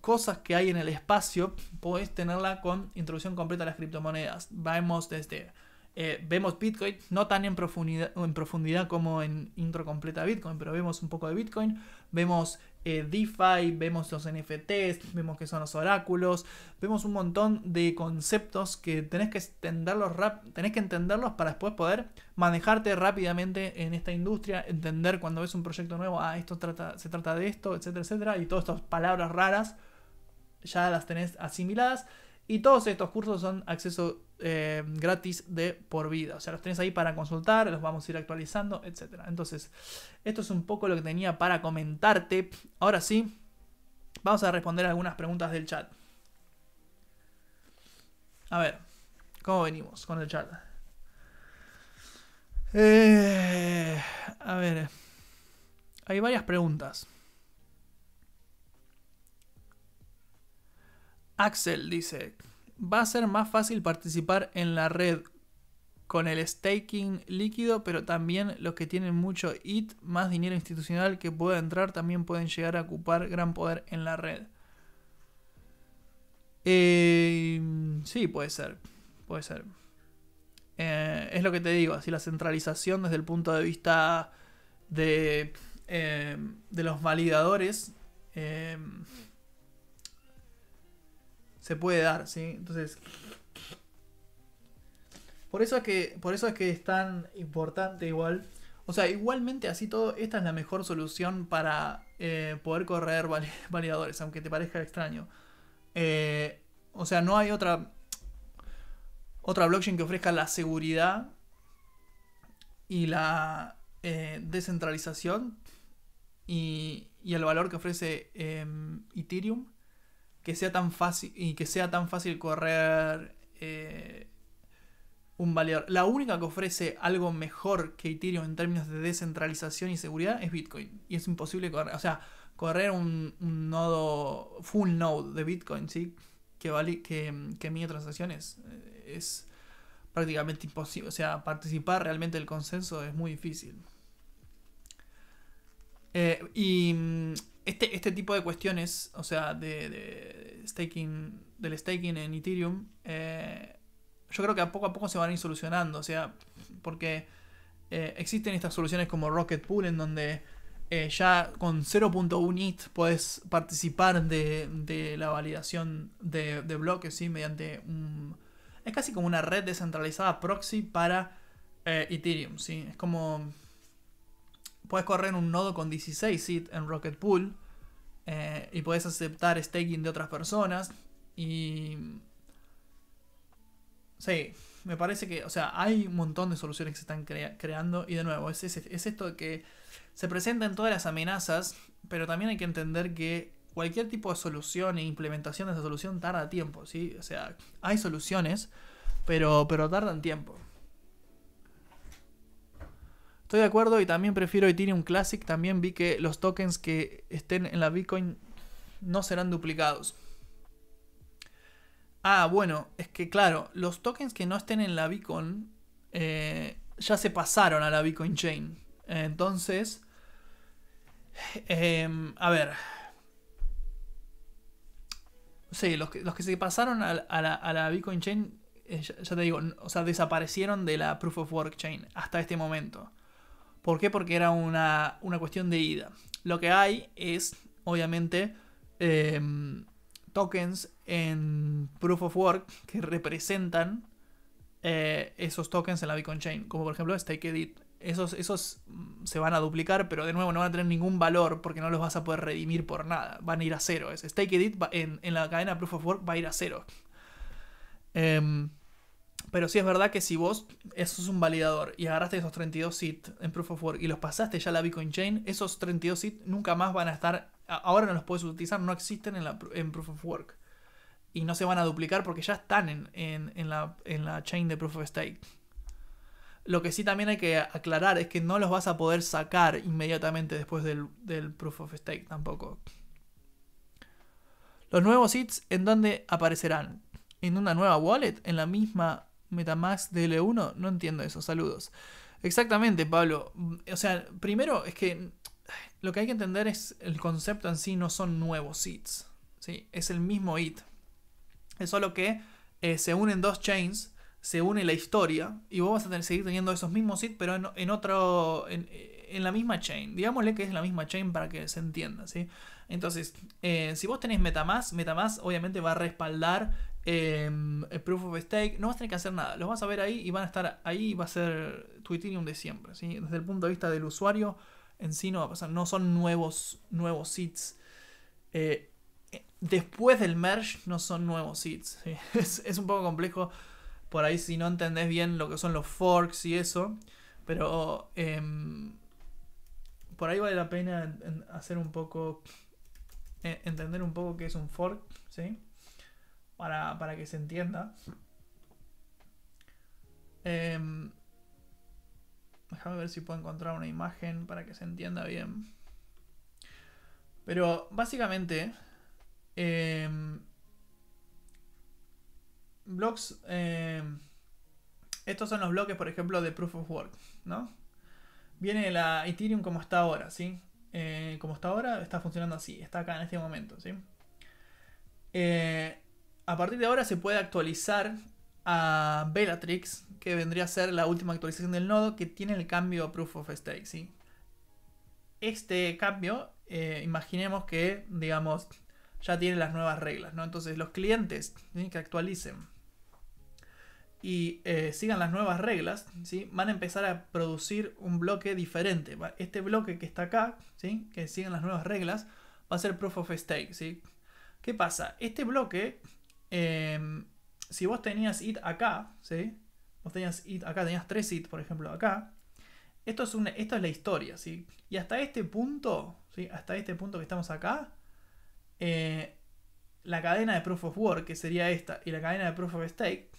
cosas que hay en el espacio, podéis tenerla con introducción completa a las criptomonedas. vemos desde... Eh, vemos Bitcoin, no tan en profundidad, en profundidad como en intro completa a Bitcoin, pero vemos un poco de Bitcoin vemos eh, DeFi, vemos los NFTs, vemos que son los oráculos, vemos un montón de conceptos que tenés que entenderlos, rap tenés que entenderlos para después poder manejarte rápidamente en esta industria, entender cuando ves un proyecto nuevo, ah, esto trata, se trata de esto, etcétera, etcétera, y todas estas palabras raras ya las tenés asimiladas. Y todos estos cursos son acceso eh, gratis de por vida. O sea, los tenés ahí para consultar, los vamos a ir actualizando, etc. Entonces, esto es un poco lo que tenía para comentarte. Ahora sí, vamos a responder algunas preguntas del chat. A ver, ¿cómo venimos con el chat? Eh, a ver, hay varias preguntas. Axel dice, va a ser más fácil participar en la red con el staking líquido, pero también los que tienen mucho IT, más dinero institucional que pueda entrar, también pueden llegar a ocupar gran poder en la red. Eh, sí, puede ser, puede ser. Eh, es lo que te digo, así la centralización desde el punto de vista de, eh, de los validadores se puede dar, ¿sí? Entonces, por eso es que, por eso es que es tan importante igual. O sea, igualmente así todo, esta es la mejor solución para eh, poder correr (laughs) validadores, aunque te parezca extraño. Eh, o sea, no hay otra, otra blockchain que ofrezca la seguridad y la eh, descentralización y, el valor que ofrece em, Ethereum que sea tan fácil y que sea tan fácil correr eh, un valedor La única que ofrece algo mejor que Ethereum en términos de descentralización y seguridad es Bitcoin. Y es imposible correr, o sea, correr un, nodo, full node de Bitcoin, ¿sí? Que, vale, que, que mide transacciones eh, es prácticamente imposible. O sea, participar realmente del consenso es muy difícil. Eh, y este, este, tipo de cuestiones, o sea, de, de staking, del staking en Ethereum, eh, yo creo que a poco a poco se van a ir solucionando, o sea, porque eh, existen estas soluciones como Rocket Pool, en donde eh, ya con 0.1 ETH puedes participar de, de la validación de, de, bloques, ¿sí? Mediante un... Es casi como una red descentralizada proxy para Ethereum, ¿sí? Es como puedes correr un nodo con 16 sit en Rocket Pool eh, y puedes aceptar staking de otras personas. Y. Sí, me parece que, o sea, hay un montón de soluciones que se están creando. Y de nuevo, es, esto que se presentan todas las amenazas, pero también hay que entender que cualquier tipo de solución e implementación de esa solución tarda tiempo, ¿sí? O sea, hay soluciones, pero, pero tardan tiempo. Estoy de acuerdo y también prefiero Ethereum Classic. También vi que los tokens que estén en la Bitcoin no serán duplicados. Ah, bueno, es que claro, los tokens que no estén en la Bitcoin eh, ya se pasaron a la Bitcoin Chain. Entonces, em, a ver. Sí, los que, se pasaron a, la, Bitcoin Chain, eh, ya, te digo, o sea, desaparecieron de la Proof of Work Chain hasta este momento. ¿Por qué? Porque era una, cuestión de ida. Lo que hay es, obviamente, em, tokens en Proof of Work que representan eh, esos tokens en la Bitcoin Chain, como por ejemplo StakeEdit. Esos, esos mm, se van a duplicar, pero de nuevo no van a tener ningún valor porque no los vas a poder redimir por nada. Van a ir a cero. Es, StakeEdit en, en, la cadena Proof of Work va a ir a cero. Eh, pero sí es verdad que si vos eso es un validador y agarraste esos 32 SIT en Proof of Work y los pasaste ya a la Bitcoin Chain, esos 32 SIT nunca más van a estar, ahora no los puedes utilizar, no existen en, en Proof of Work. Y no se van a duplicar porque ya están en, en, la, en la chain de Proof of Stake. Lo que sí también hay que aclarar es que no los vas a poder sacar inmediatamente después del, Proof of Stake tampoco. Los nuevos SITs, ¿en dónde aparecerán? ¿En una nueva wallet? ¿En la misma Metamask DL1, no entiendo eso, saludos. Exactamente, Pablo. O sea, primero es que (sighs) lo que hay que entender es el concepto en sí no son nuevos hits ¿sí? es el mismo it. Es solo que eh, se unen dos chains, se une la historia y vos vas a seguir teniendo esos mismos hits pero en, otro, en, la misma chain. Digámosle que es la misma chain para que se entienda. ¿sí? Entonces, eh, si vos tenés MetaMask, MetaMask obviamente va a respaldar Em, el proof of stake, no vas a tener que hacer nada, los vas a ver ahí y van a estar ahí, va a ser tu Ethereum de siempre, ¿sí? Desde el punto de vista del usuario en sí no va a pasar, no son nuevos, nuevos seeds. Eh, después del merge no son nuevos seeds, (laughs) es, un poco complejo por ahí si no entendés bien lo que son los forks y eso, pero em, por ahí vale la pena hacer un poco, eh, entender un poco qué es un fork, ¿sí? para, que se entienda. Em, déjame ver si puedo encontrar una imagen para que se entienda bien. Pero básicamente, blocks em, blogs, em, estos son los bloques, por ejemplo, de Proof of Work, ¿no? Viene la Ethereum como está ahora, ¿sí? Eh, como está ahora, está funcionando así, está acá en este momento, ¿sí? Eh, a partir de ahora se puede actualizar a Bellatrix, que vendría a ser la última actualización del nodo que tiene el cambio Proof of Stake. ¿sí? Este cambio, eh, imaginemos que, digamos, ya tiene las nuevas reglas, ¿no? Entonces los clientes que actualicen y eh, sigan las nuevas reglas, ¿sí? van a empezar a producir un bloque diferente. Este bloque que está acá, ¿sí? que sigan las nuevas reglas, va a ser proof of stake. ¿sí? ¿Qué pasa? Este bloque Em, si vos tenías it acá, ¿sí? Vos tenías it acá, tenías tres it, por ejemplo, acá. Esto es, una, esto es la historia, ¿sí? Y hasta este punto, ¿sí? Hasta este punto que estamos acá, eh, la cadena de proof of work, que sería esta, y la cadena de proof of stake,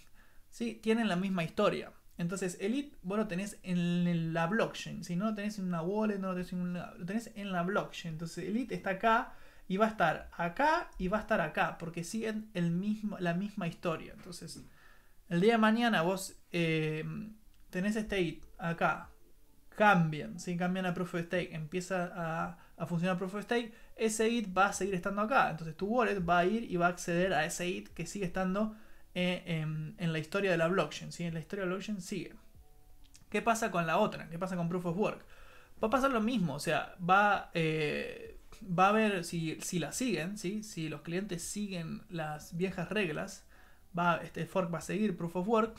¿sí? Tienen la misma historia. Entonces, el it vos lo tenés en la blockchain, si No lo tenés en una wallet, no lo tenés en una... Lo tenés en la blockchain. Entonces, el it está acá y va a estar acá y va a estar acá, porque siguen el mismo, la misma historia. Entonces, el día de mañana vos eh, tenés este state acá, cambian, si cambian a proof of stake, empieza a, funcionar proof of stake, ese IT va a seguir estando acá. Entonces tu wallet va a ir y va a acceder a ese IT que sigue estando eh, en, la historia de la blockchain. ¿sí? En la historia de la blockchain sigue. ¿Qué pasa con la otra? ¿Qué pasa con proof of work? Va a pasar lo mismo, o sea, va... Eh, va a ver si, la siguen, ¿sí? si los clientes siguen las viejas reglas, va, este fork va a seguir proof of work.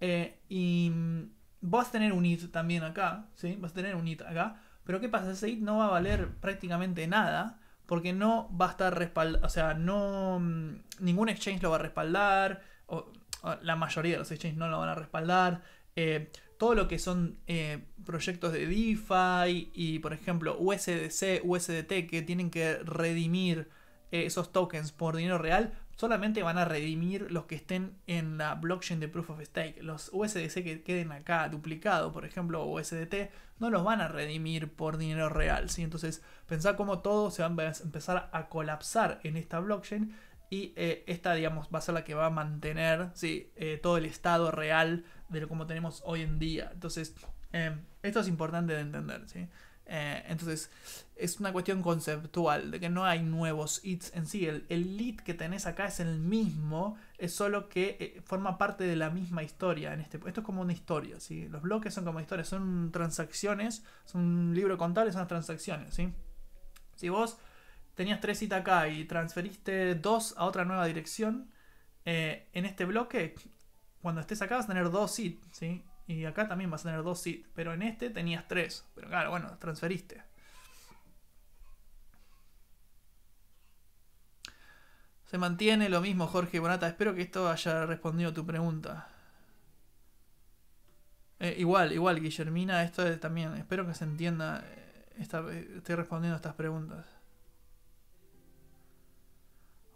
Eh, y vas a tener un it también acá, ¿sí? vas a tener un it acá. Pero ¿qué pasa? Ese it no va a valer prácticamente nada porque no va a estar respaldado, o sea, no, mm, ningún exchange lo va a respaldar, o, la mayoría de los exchanges no lo van a respaldar. Eh, todo lo que son eh, proyectos de DeFi y, por ejemplo, USDC, USDT, que tienen que redimir eh, esos tokens por dinero real, solamente van a redimir los que estén en la blockchain de Proof of Stake. Los USDC que queden acá duplicados, por ejemplo, USDT, no los van a redimir por dinero real. ¿sí? Entonces, pensá cómo todo se va a empezar a colapsar en esta blockchain y eh, esta, digamos, va a ser la que va a mantener sí, eh, todo el estado real de lo como tenemos hoy en día. Entonces, em, esto es importante de entender, ¿sí? Eh, entonces, es una cuestión conceptual, de que no hay nuevos hits en sí. El, el lead que tenés acá es el mismo, es solo que forma parte de la misma historia. En este, esto es como una historia, ¿sí? Los bloques son como historias, son transacciones, es un libro contable, son transacciones, ¿sí? Si vos tenías tres citas acá y transferiste dos a otra nueva dirección, eh, en este bloque, cuando estés acá vas a tener dos sit, ¿sí? Y acá también vas a tener dos sit, pero en este tenías tres. Pero claro, bueno, transferiste. Se mantiene lo mismo, Jorge Bonata. Espero que esto haya respondido tu pregunta. Eh, igual, igual, Guillermina, esto también. Espero que se entienda. Eh, estoy respondiendo a estas preguntas.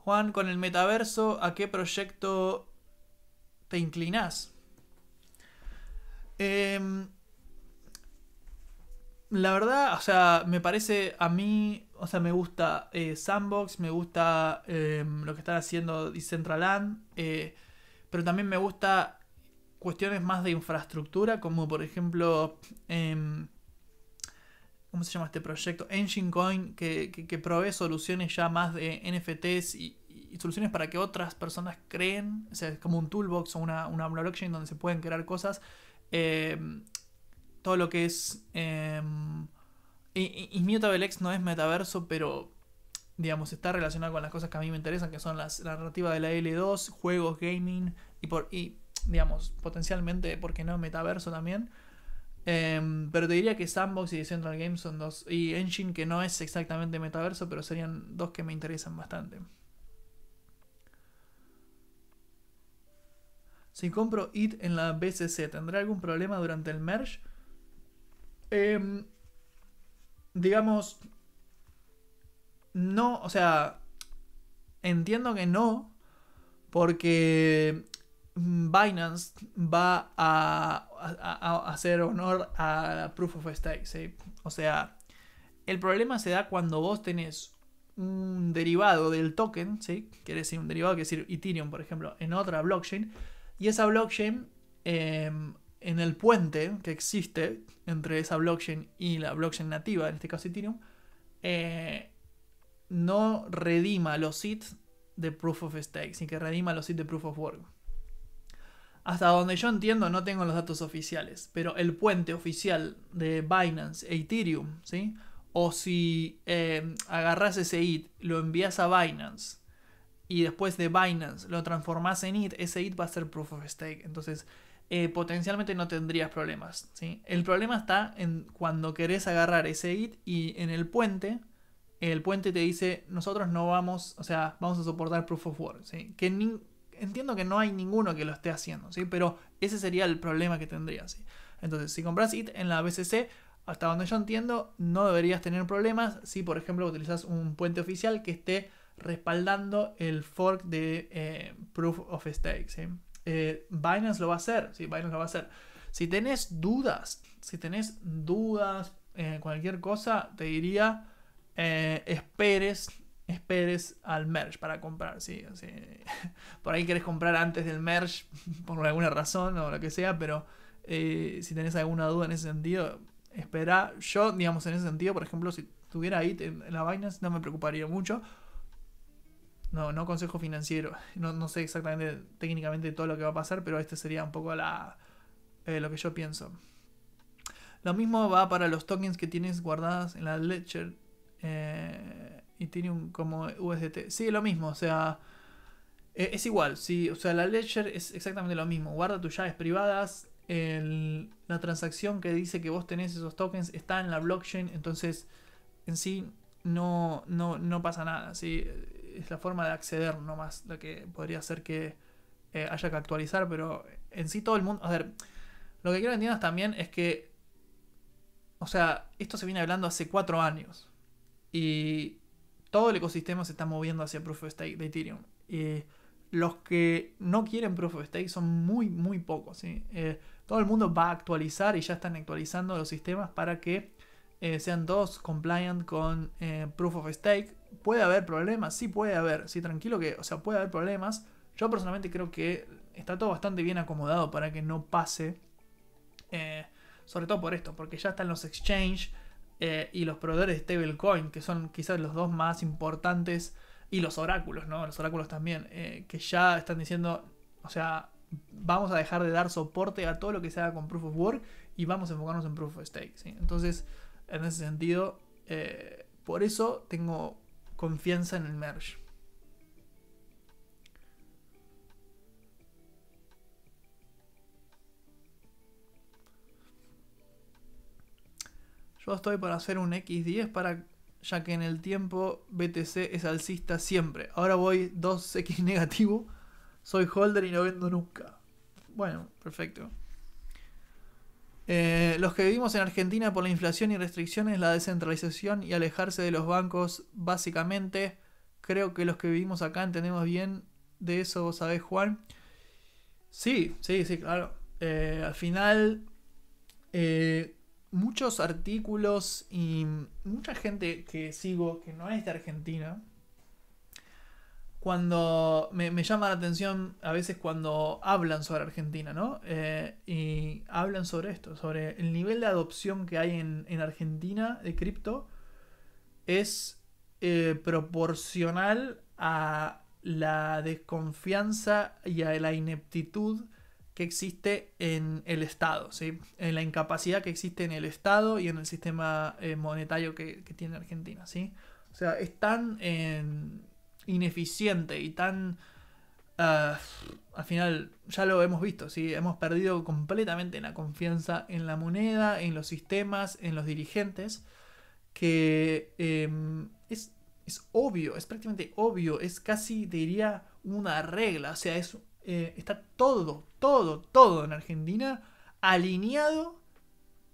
Juan, con el metaverso, ¿a qué proyecto te inclinás? Em, la verdad, o sea, me parece a mí, o sea, me gusta eh, Sandbox, me gusta em, lo que están haciendo Decentraland, eh, pero también me gusta cuestiones más de infraestructura, como por ejemplo... Em, ¿cómo se llama este proyecto? Engine Coin, que, provee soluciones ya más de NFTs y, soluciones para que otras personas creen, o sea, es como un toolbox o una, blockchain donde se pueden crear cosas. Eh, todo lo que es... Em, y, y, no es metaverso, pero digamos, está relacionado con las cosas que a mí me interesan, que son las, la narrativa de la L2, juegos, gaming y, por, y digamos, potencialmente, ¿por qué no? Metaverso también. Em, pero te diría que Sandbox y Central Games son dos. Y Engine, que no es exactamente metaverso, pero serían dos que me interesan bastante. Si compro IT en la BCC, ¿tendré algún problema durante el merge? Em, digamos. No, o sea. Entiendo que no. Porque Mm, Binance va a, hacer honor a Proof of Stake. O sea, el problema se da cuando vos tenés un derivado del token, ¿sí? quiere decir un derivado, quiere decir Ethereum, por ejemplo, en otra blockchain, y esa blockchain, em, en el puente que existe entre esa blockchain y la blockchain nativa, en este caso Ethereum, eh, no redima los SIT de Proof of Stake, sino que redima los SIT de Proof of Work. Hasta donde yo entiendo, no tengo los datos oficiales, pero el puente oficial de Binance e Ethereum, ¿sí? O si eh, agarras ese IT, lo envías a Binance y después de Binance lo transformas en IT, ese IT va a ser proof of stake. Entonces, eh, potencialmente no tendrías problemas. El problema está en cuando querés agarrar ese IT y en el puente, el puente te dice, nosotros no vamos, o sea, vamos a soportar proof of work. Que entiendo que no hay ninguno que lo esté haciendo, ¿sí? Pero ese sería el problema que tendrías ¿sí? Entonces, si compras IT en la BCC, hasta donde yo entiendo, no deberías tener problemas si, por ejemplo, utilizas un puente oficial que esté respaldando el fork de eh, Proof of Stake, ¿sí? Eh, Binance lo va a hacer, sí, Binance lo va a hacer. Si tenés dudas, si tenés dudas, en eh, cualquier cosa, te diría, esperes esperes al merge para comprar, ¿sí? (laughs) por ahí querés comprar antes del merge (laughs) por alguna razón o lo que sea, pero eh, si tenés alguna duda en ese sentido, espera. Yo, digamos, en ese sentido, por ejemplo, si estuviera ahí en la Binance no me preocuparía mucho. No, no consejo financiero, (laughs) no, no sé exactamente técnicamente todo lo que va a pasar, pero este sería un poco la, eh, lo que yo pienso. Lo mismo va para los tokens que tienes guardadas en la ledger. Eh, y tiene un como USDT. Sí, lo mismo, o sea, e, es igual, sí, o sea, la ledger es exactamente lo mismo. Guarda tus llaves privadas, el, la transacción que dice que vos tenés esos tokens está en la blockchain, entonces en sí no, no, no pasa nada, ¿sí? es la forma de acceder nomás, la que podría ser que eh, haya que actualizar, pero en sí todo el mundo, a ver, lo que quiero que entiendas también es que, o sea, esto se viene hablando hace cuatro años y todo el ecosistema se está moviendo hacia Proof of Stake de Ethereum. y los que no quieren Proof of Stake son muy, muy pocos. ¿sí? Eh, todo el mundo va a actualizar y ya están actualizando los sistemas para que eh, sean todos compliant con eh, Proof of Stake. Puede haber problemas, sí puede haber, sí, tranquilo que, o sea, puede haber problemas. Yo personalmente creo que está todo bastante bien acomodado para que no pase. sobre todo por esto, porque ya están los exchanges eh, y los proveedores de stablecoin, que son quizás los dos más importantes, y los oráculos, ¿no? Los oráculos también, eh, que ya están diciendo, o sea, vamos a dejar de dar soporte a todo lo que se haga con Proof of Work y vamos a enfocarnos en Proof of Stake, Entonces, en ese sentido, eh, por eso tengo confianza en el merge. Yo estoy para hacer un X10 para ya que en el tiempo BTC es alcista siempre. Ahora voy 2X negativo. Soy holder y no vendo nunca. Bueno, perfecto. Eh, los que vivimos en Argentina por la inflación y restricciones, la descentralización y alejarse de los bancos, básicamente, creo que los que vivimos acá entendemos bien de eso, ¿vos sabés, Juan? Sí, sí, sí, claro. Eh, al final, eh, muchos artículos y mucha gente que sigo que no es de Argentina, cuando me, llama la atención a veces cuando hablan sobre Argentina, ¿no? Eh, y hablan sobre esto, sobre el nivel de adopción que hay en, Argentina de cripto es eh, proporcional a la desconfianza y a la ineptitud que existe en el Estado, ¿sí? en la incapacidad que existe en el Estado y en el sistema eh, monetario que, tiene Argentina. ¿sí? O sea, es tan em, ineficiente y tan... Ah, al final ya lo hemos visto, ¿sí? hemos perdido completamente la confianza en la moneda, en los sistemas, en los dirigentes, que em, es, es obvio, es prácticamente obvio, es casi, diría, una regla, o sea, es eh, está todo, todo, todo en Argentina alineado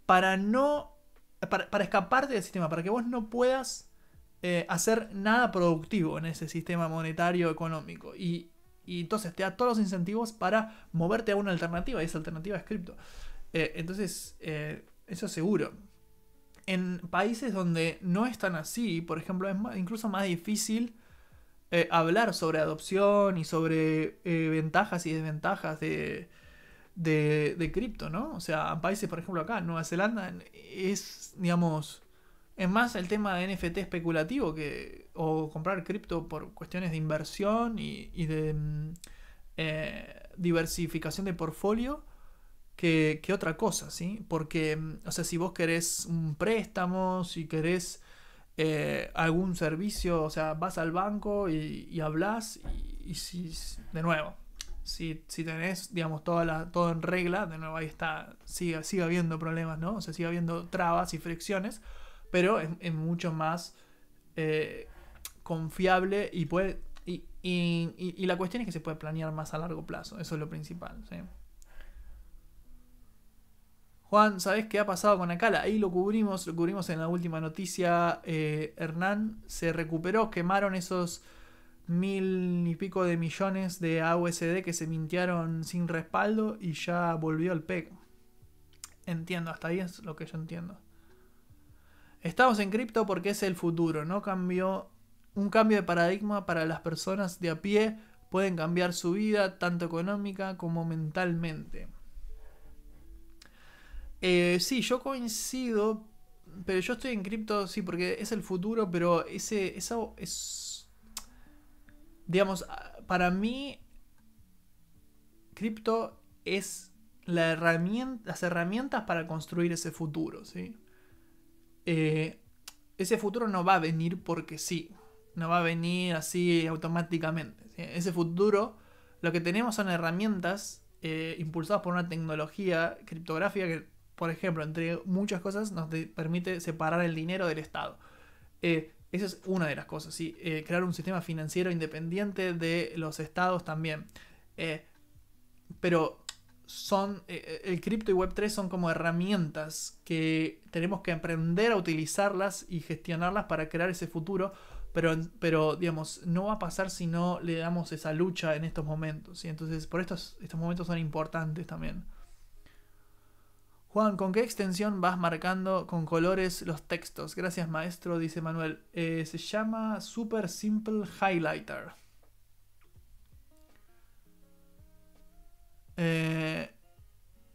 para no. para, escaparte del sistema, para que vos no puedas eh, hacer nada productivo en ese sistema monetario económico. Y, entonces te da todos los incentivos para moverte a una alternativa, y esa alternativa es cripto. Eh, entonces, eso seguro. En países donde no están así, por ejemplo, es incluso más difícil eh, hablar sobre adopción y sobre eh, ventajas y desventajas de, de, cripto, ¿no? O sea, países, por ejemplo, acá, Nueva Zelanda, es, digamos, es más el tema de NFT especulativo que o comprar cripto por cuestiones de inversión y, de mm, eh, diversificación de portfolio que, que, otra cosa, ¿sí? Porque, mm, o sea, si vos querés un préstamo, si querés eh, algún servicio, o sea, vas al banco y, hablas y, si, de nuevo, si, si tenés, digamos, toda la, todo en regla, de nuevo ahí está, sigue, habiendo problemas, ¿no? O sea, sigue habiendo trabas y fricciones, pero es, mucho más eh, confiable y puede... Y, y, la cuestión es que se puede planear más a largo plazo, eso es lo principal. ¿sí? Juan, ¿sabes qué ha pasado con Acala? Ahí lo cubrimos, lo cubrimos en la última noticia. Eh, Hernán se recuperó, quemaron esos mil y pico de millones de AUSD que se mintieron sin respaldo y ya volvió al peg. Entiendo, hasta ahí es lo que yo entiendo. Estamos en cripto porque es el futuro, ¿no? cambió un cambio de paradigma para las personas de a pie pueden cambiar su vida, tanto económica como mentalmente. Eh, sí, yo coincido, pero yo estoy en cripto, sí, porque es el futuro, pero ese, eso es, digamos, ah, para mí, cripto es la las herramientas para construir ese futuro, ¿sí? Eh, ese futuro no va a venir porque sí, no va a venir así automáticamente. Ese futuro, lo que tenemos son herramientas eh, impulsadas por una tecnología criptográfica que por ejemplo, entre muchas cosas, nos permite separar el dinero del Estado. Eh, esa es una de las cosas, ¿sí? Eh, crear un sistema financiero independiente de los estados también. Eh, pero son, el cripto y Web3 son como herramientas que tenemos que aprender a utilizarlas y gestionarlas para crear ese futuro. Pero, pero, digamos, no va a pasar si no le damos esa lucha en estos momentos. Entonces, por estos momentos son importantes también. Juan, ¿con qué extensión vas marcando con colores los textos? Gracias, maestro, dice Manuel. Eh, se llama Super Simple Highlighter. Eh,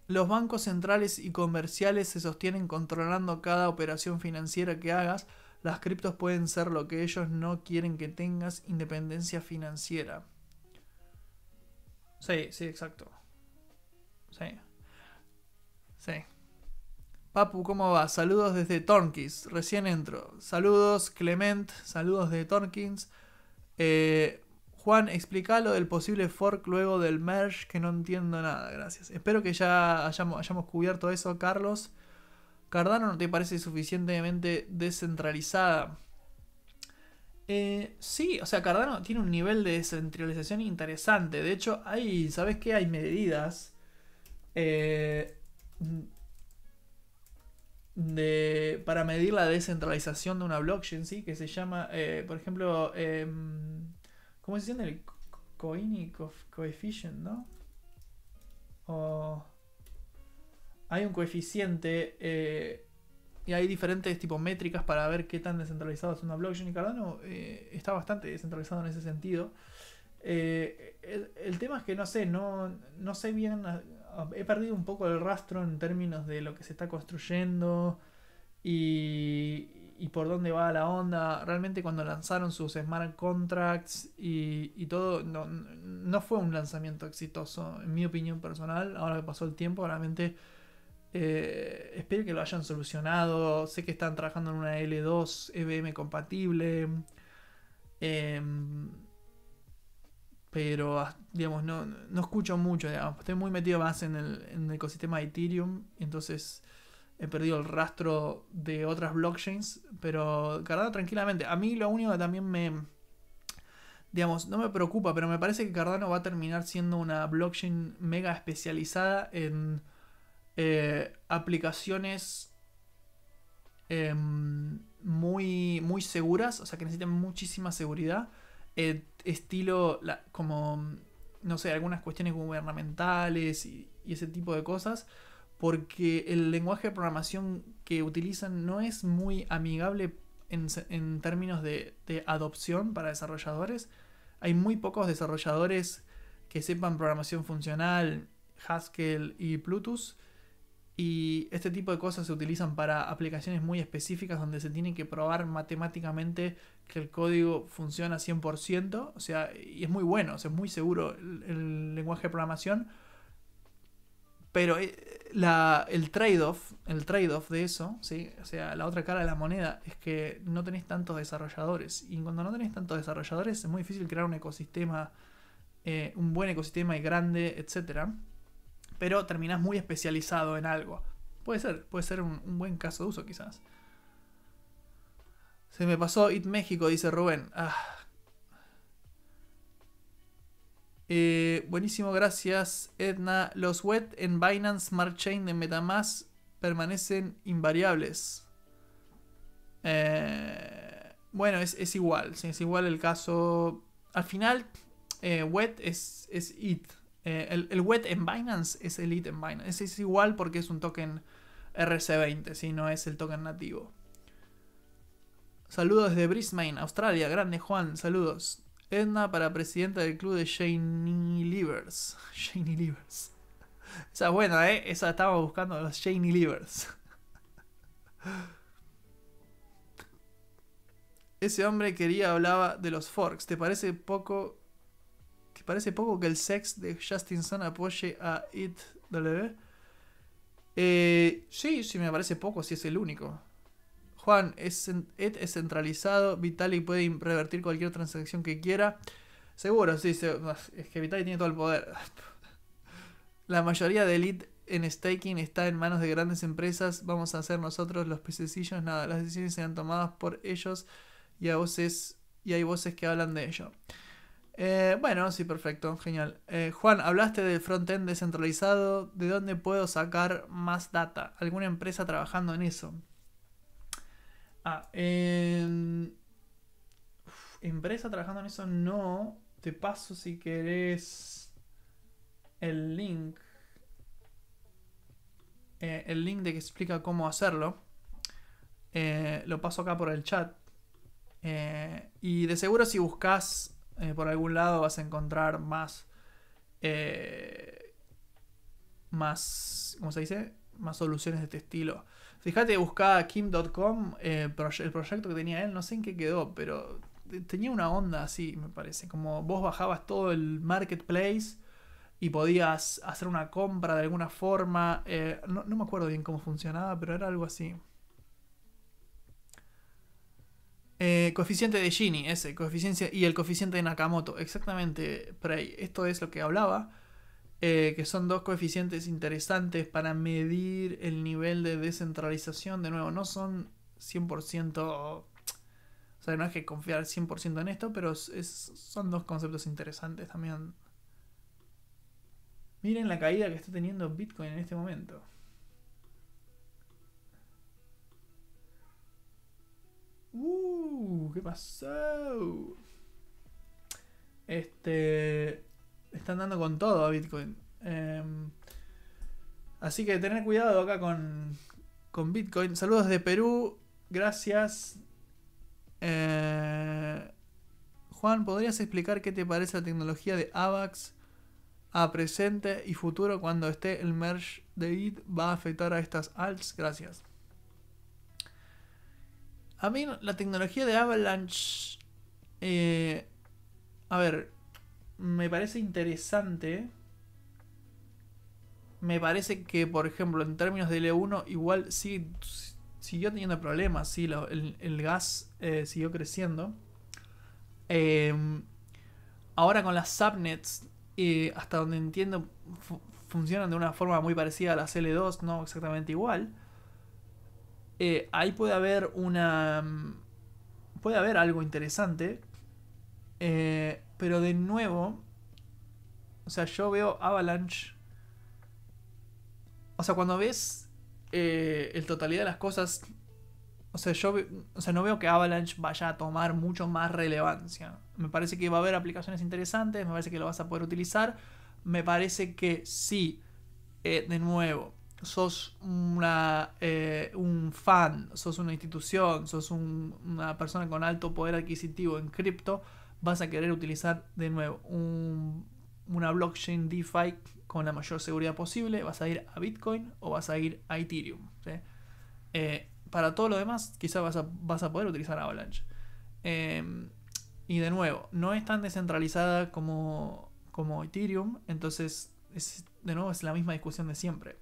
los bancos centrales y comerciales se sostienen controlando cada operación financiera que hagas. Las criptos pueden ser lo que ellos no quieren que tengas, independencia financiera. Sí, sí, exacto. Sí. Sí. Papu, ¿cómo va? Saludos desde Tornquist, recién entro. Saludos, Clement, saludos de tonkins eh, Juan, explica lo del posible fork luego del merge, que no entiendo nada, gracias. Espero que ya hayamos, cubierto eso, Carlos. Cardano no te parece suficientemente descentralizada. Eh, sí, o sea, Cardano tiene un nivel de descentralización interesante. De hecho, hay, ¿sabes qué? Hay medidas eh, para medir la descentralización de una blockchain, ¿sí? Que se llama, eh, por ejemplo, em, ¿cómo se dice? El Coini coefficient, ¿no? O, hay un coeficiente eh, y hay diferentes tipo métricas para ver qué tan descentralizado es una blockchain y Cardano eh, está bastante descentralizado en ese sentido. El, tema es que no sé, no, no sé bien he perdido un poco el rastro en términos de lo que se está construyendo y, y por dónde va la onda. Realmente cuando lanzaron sus smart contracts y, todo, no, fue un lanzamiento exitoso, en mi opinión personal. Ahora que pasó el tiempo, realmente eh, espero que lo hayan solucionado. Sé que están trabajando en una L2 EVM compatible. Em, pero ah, digamos, no, no escucho mucho, digamos. estoy muy metido más en el, en el ecosistema de Ethereum, entonces he perdido el rastro de otras blockchains, pero Cardano tranquilamente. A mí lo único que también me, digamos, no me preocupa, pero me parece que Cardano va a terminar siendo una blockchain mega especializada en eh, aplicaciones em, muy, muy seguras, o sea que necesitan muchísima seguridad eh, estilo, como, mm, no sé, algunas cuestiones gubernamentales y, ese tipo de cosas, porque el lenguaje de programación que utilizan no es muy amigable en, términos de, de, adopción para desarrolladores. Hay muy pocos desarrolladores que sepan programación funcional, Haskell y Plutus. Y este tipo de cosas se utilizan para aplicaciones muy específicas donde se tiene que probar matemáticamente que el código funciona 100%, o sea, y es muy bueno, sea, es muy seguro el, lenguaje de programación, pero eh, el trade-off, de eso, ¿sí? o sea, la otra cara de la moneda es que no tenés tantos desarrolladores, y cuando no tenés tantos desarrolladores es muy difícil crear un ecosistema, eh, un buen ecosistema y grande, Etcétera Pero terminás muy especializado en algo. Puede ser, puede ser un buen caso de uso quizás. Se me pasó It México, dice Rubén. Ah. Eh, buenísimo, gracias Edna. Los WET en Binance Smart Chain de Metamask permanecen invariables. Eh, bueno, es, igual, es igual el caso. Al final, eh, WET es, es IT. el, el WET en Binance es el IT en Binance. Es, igual porque es un token RC20, si no es el token nativo. Saludos desde Brisbane, Australia. Grande Juan, saludos. Edna para presidenta del club de Shane Livers. (laughs) Shane Livers. Esa es buena, ¿eh? Esa estaba buscando los Shane Livers. (laughs) Ese hombre quería hablaba de los forks. ¿Te parece poco? ¿Te parece poco que el sex de Justin Sun apoye a It W? Eh, sí, sí me parece poco si es el único. Juan, es, es centralizado, ¿Vitali puede revertir cualquier transacción que quiera. Seguro, sí, ah, es que Vitali tiene todo el poder. (laughs) La mayoría del elite en staking está en manos de grandes empresas. Vamos a ser nosotros los pececillos, nada, las decisiones serán tomadas por ellos y, a voces, y hay voces que hablan de ello. Eh, bueno, sí, perfecto, genial. Eh, Juan, hablaste del frontend descentralizado. ¿De dónde puedo sacar más data? ¿Alguna empresa trabajando en eso? Ah, en... Em, empresa trabajando en eso no. Te paso si querés el link. Eh, el link de que explica cómo hacerlo. Eh, lo paso acá por el chat. Eh, y de seguro si buscas por algún lado vas a encontrar más... más... ¿Cómo se dice? Más soluciones de este estilo. Fíjate, buscaba Kim.com, eh, el proyecto que tenía él, no sé en qué quedó, pero tenía una onda así, me parece. Como vos bajabas todo el marketplace y podías hacer una compra de alguna forma. Eh, no, me acuerdo bien cómo funcionaba, pero era algo así. Eh, coeficiente de Gini, ese, coeficiente y el coeficiente de Nakamoto, exactamente, Prey. Esto es lo que hablaba. Eh, que son dos coeficientes interesantes para medir el nivel de descentralización. De nuevo, no son 100%, o sea, no es que confiar 100% en esto, pero son dos conceptos interesantes también. Miren la caída que está teniendo Bitcoin en este momento. Uh, ¿qué pasó? Este están dando con todo a Bitcoin. Em, así que tener cuidado acá con, Bitcoin. Saludos de Perú, gracias. Eh, Juan, ¿podrías explicar qué te parece la tecnología de AVAX a presente y futuro cuando esté el merge de IT? ¿Va a afectar a estas alts? Gracias. A mí la tecnología de Avalanche... Eh, a ver, me parece interesante. Me parece que, por ejemplo, en términos de L1, igual sí. siguió teniendo problemas. Sí, el, gas eh, siguió creciendo. Em, ahora con las subnets, eh, hasta donde entiendo, funcionan de una forma muy parecida a las L2, no exactamente igual. Eh, ahí puede haber una. Puede haber algo interesante. Eh, pero de nuevo, o sea, yo veo Avalanche. O sea, cuando ves eh, el totalidad de las cosas, o sea, yo o sea, no veo que Avalanche vaya a tomar mucho más relevancia. Me parece que va a haber aplicaciones interesantes, me parece que lo vas a poder utilizar. Me parece que sí, eh, de nuevo, sos una, eh, un fan, sos una institución, sos una persona con alto poder adquisitivo en cripto vas a querer utilizar de nuevo un, una blockchain DeFi con la mayor seguridad posible, vas a ir a Bitcoin o vas a ir a Ethereum. Eh, para todo lo demás, quizás vas a, vas a poder utilizar Avalanche. Em, y de nuevo, no es tan descentralizada como, como Ethereum, entonces, de nuevo, es la misma discusión de siempre.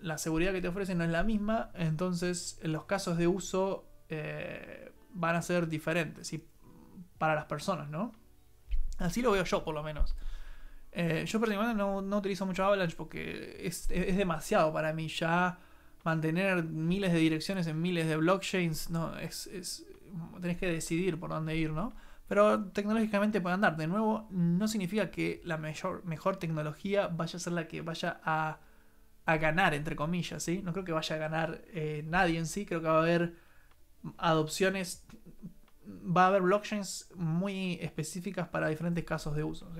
la seguridad que te ofrecen no es la misma, entonces los casos de uso eh, van a ser diferentes. Y para las personas, ¿no? Así lo veo yo, por lo menos. Eh, yo personalmente no, utilizo mucho Avalanche porque es, demasiado para mí. Ya mantener miles de direcciones en miles de blockchains, no, es, es tenés que decidir por dónde ir, ¿no? Pero tecnológicamente puede andar. De nuevo, no significa que la mejor, mejor tecnología vaya a ser la que vaya a, a ganar, entre comillas, ¿sí? No creo que vaya a ganar eh, nadie en sí. Creo que va a haber adopciones va a haber blockchains muy específicas para diferentes casos de uso.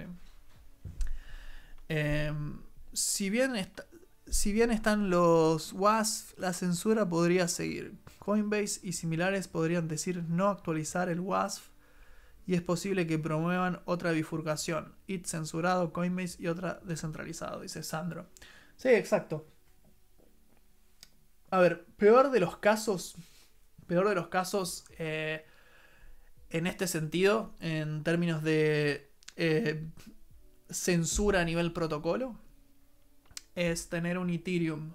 Em, si, bien si bien están los WASF, la censura podría seguir. Coinbase y similares podrían decir no actualizar el WASF y es posible que promuevan otra bifurcación. IT censurado, Coinbase y otra descentralizado, dice Sandro. Sí, exacto. A ver, peor de los casos, peor de los casos, eh, en este sentido, en términos de eh, censura a nivel protocolo, es tener un Ethereum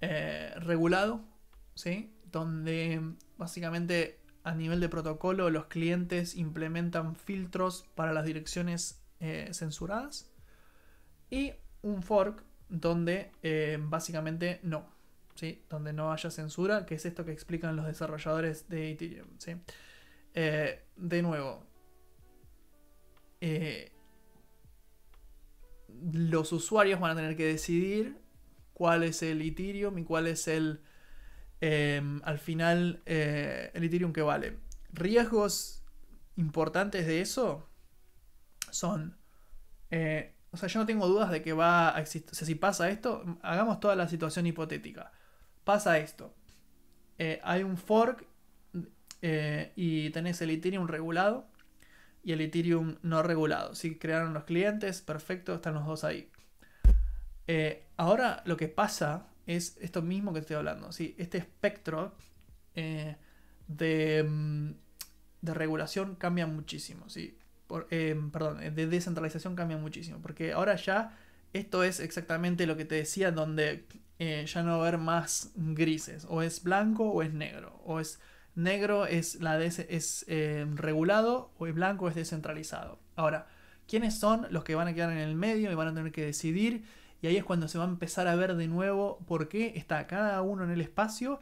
eh, regulado, ¿sí? Donde básicamente a nivel de protocolo los clientes implementan filtros para las direcciones eh, censuradas y un fork donde básicamente no, ¿sí? donde no haya censura, que es esto que explican los desarrolladores de Ethereum. Eh, de nuevo, eh, los usuarios van a tener que decidir cuál es el Ethereum y cuál es el, em, al final, eh, el Ethereum que vale. Riesgos importantes de eso son, o sea, yo no tengo dudas de que va a existir, si pasa esto, hagamos toda la situación hipotética. Pasa esto. hay un fork eh, y tenés el Ethereum regulado y el Ethereum no regulado. Si crearon los clientes, perfecto, están los dos ahí. Eh, ahora lo que pasa es esto mismo que estoy hablando, este espectro eh, mm, de, regulación cambia muchísimo, ¿sí? Por, perdón, de descentralización cambia muchísimo, porque ahora ya esto es exactamente lo que te decía, donde ya no va a haber más grises, o es blanco o es negro, o es negro es, la es em, regulado o el blanco es descentralizado. Ahora, ¿quiénes son los que van a quedar en el medio y van a tener que decidir? Y ahí es cuando se va a empezar a ver de nuevo por qué está cada uno en el espacio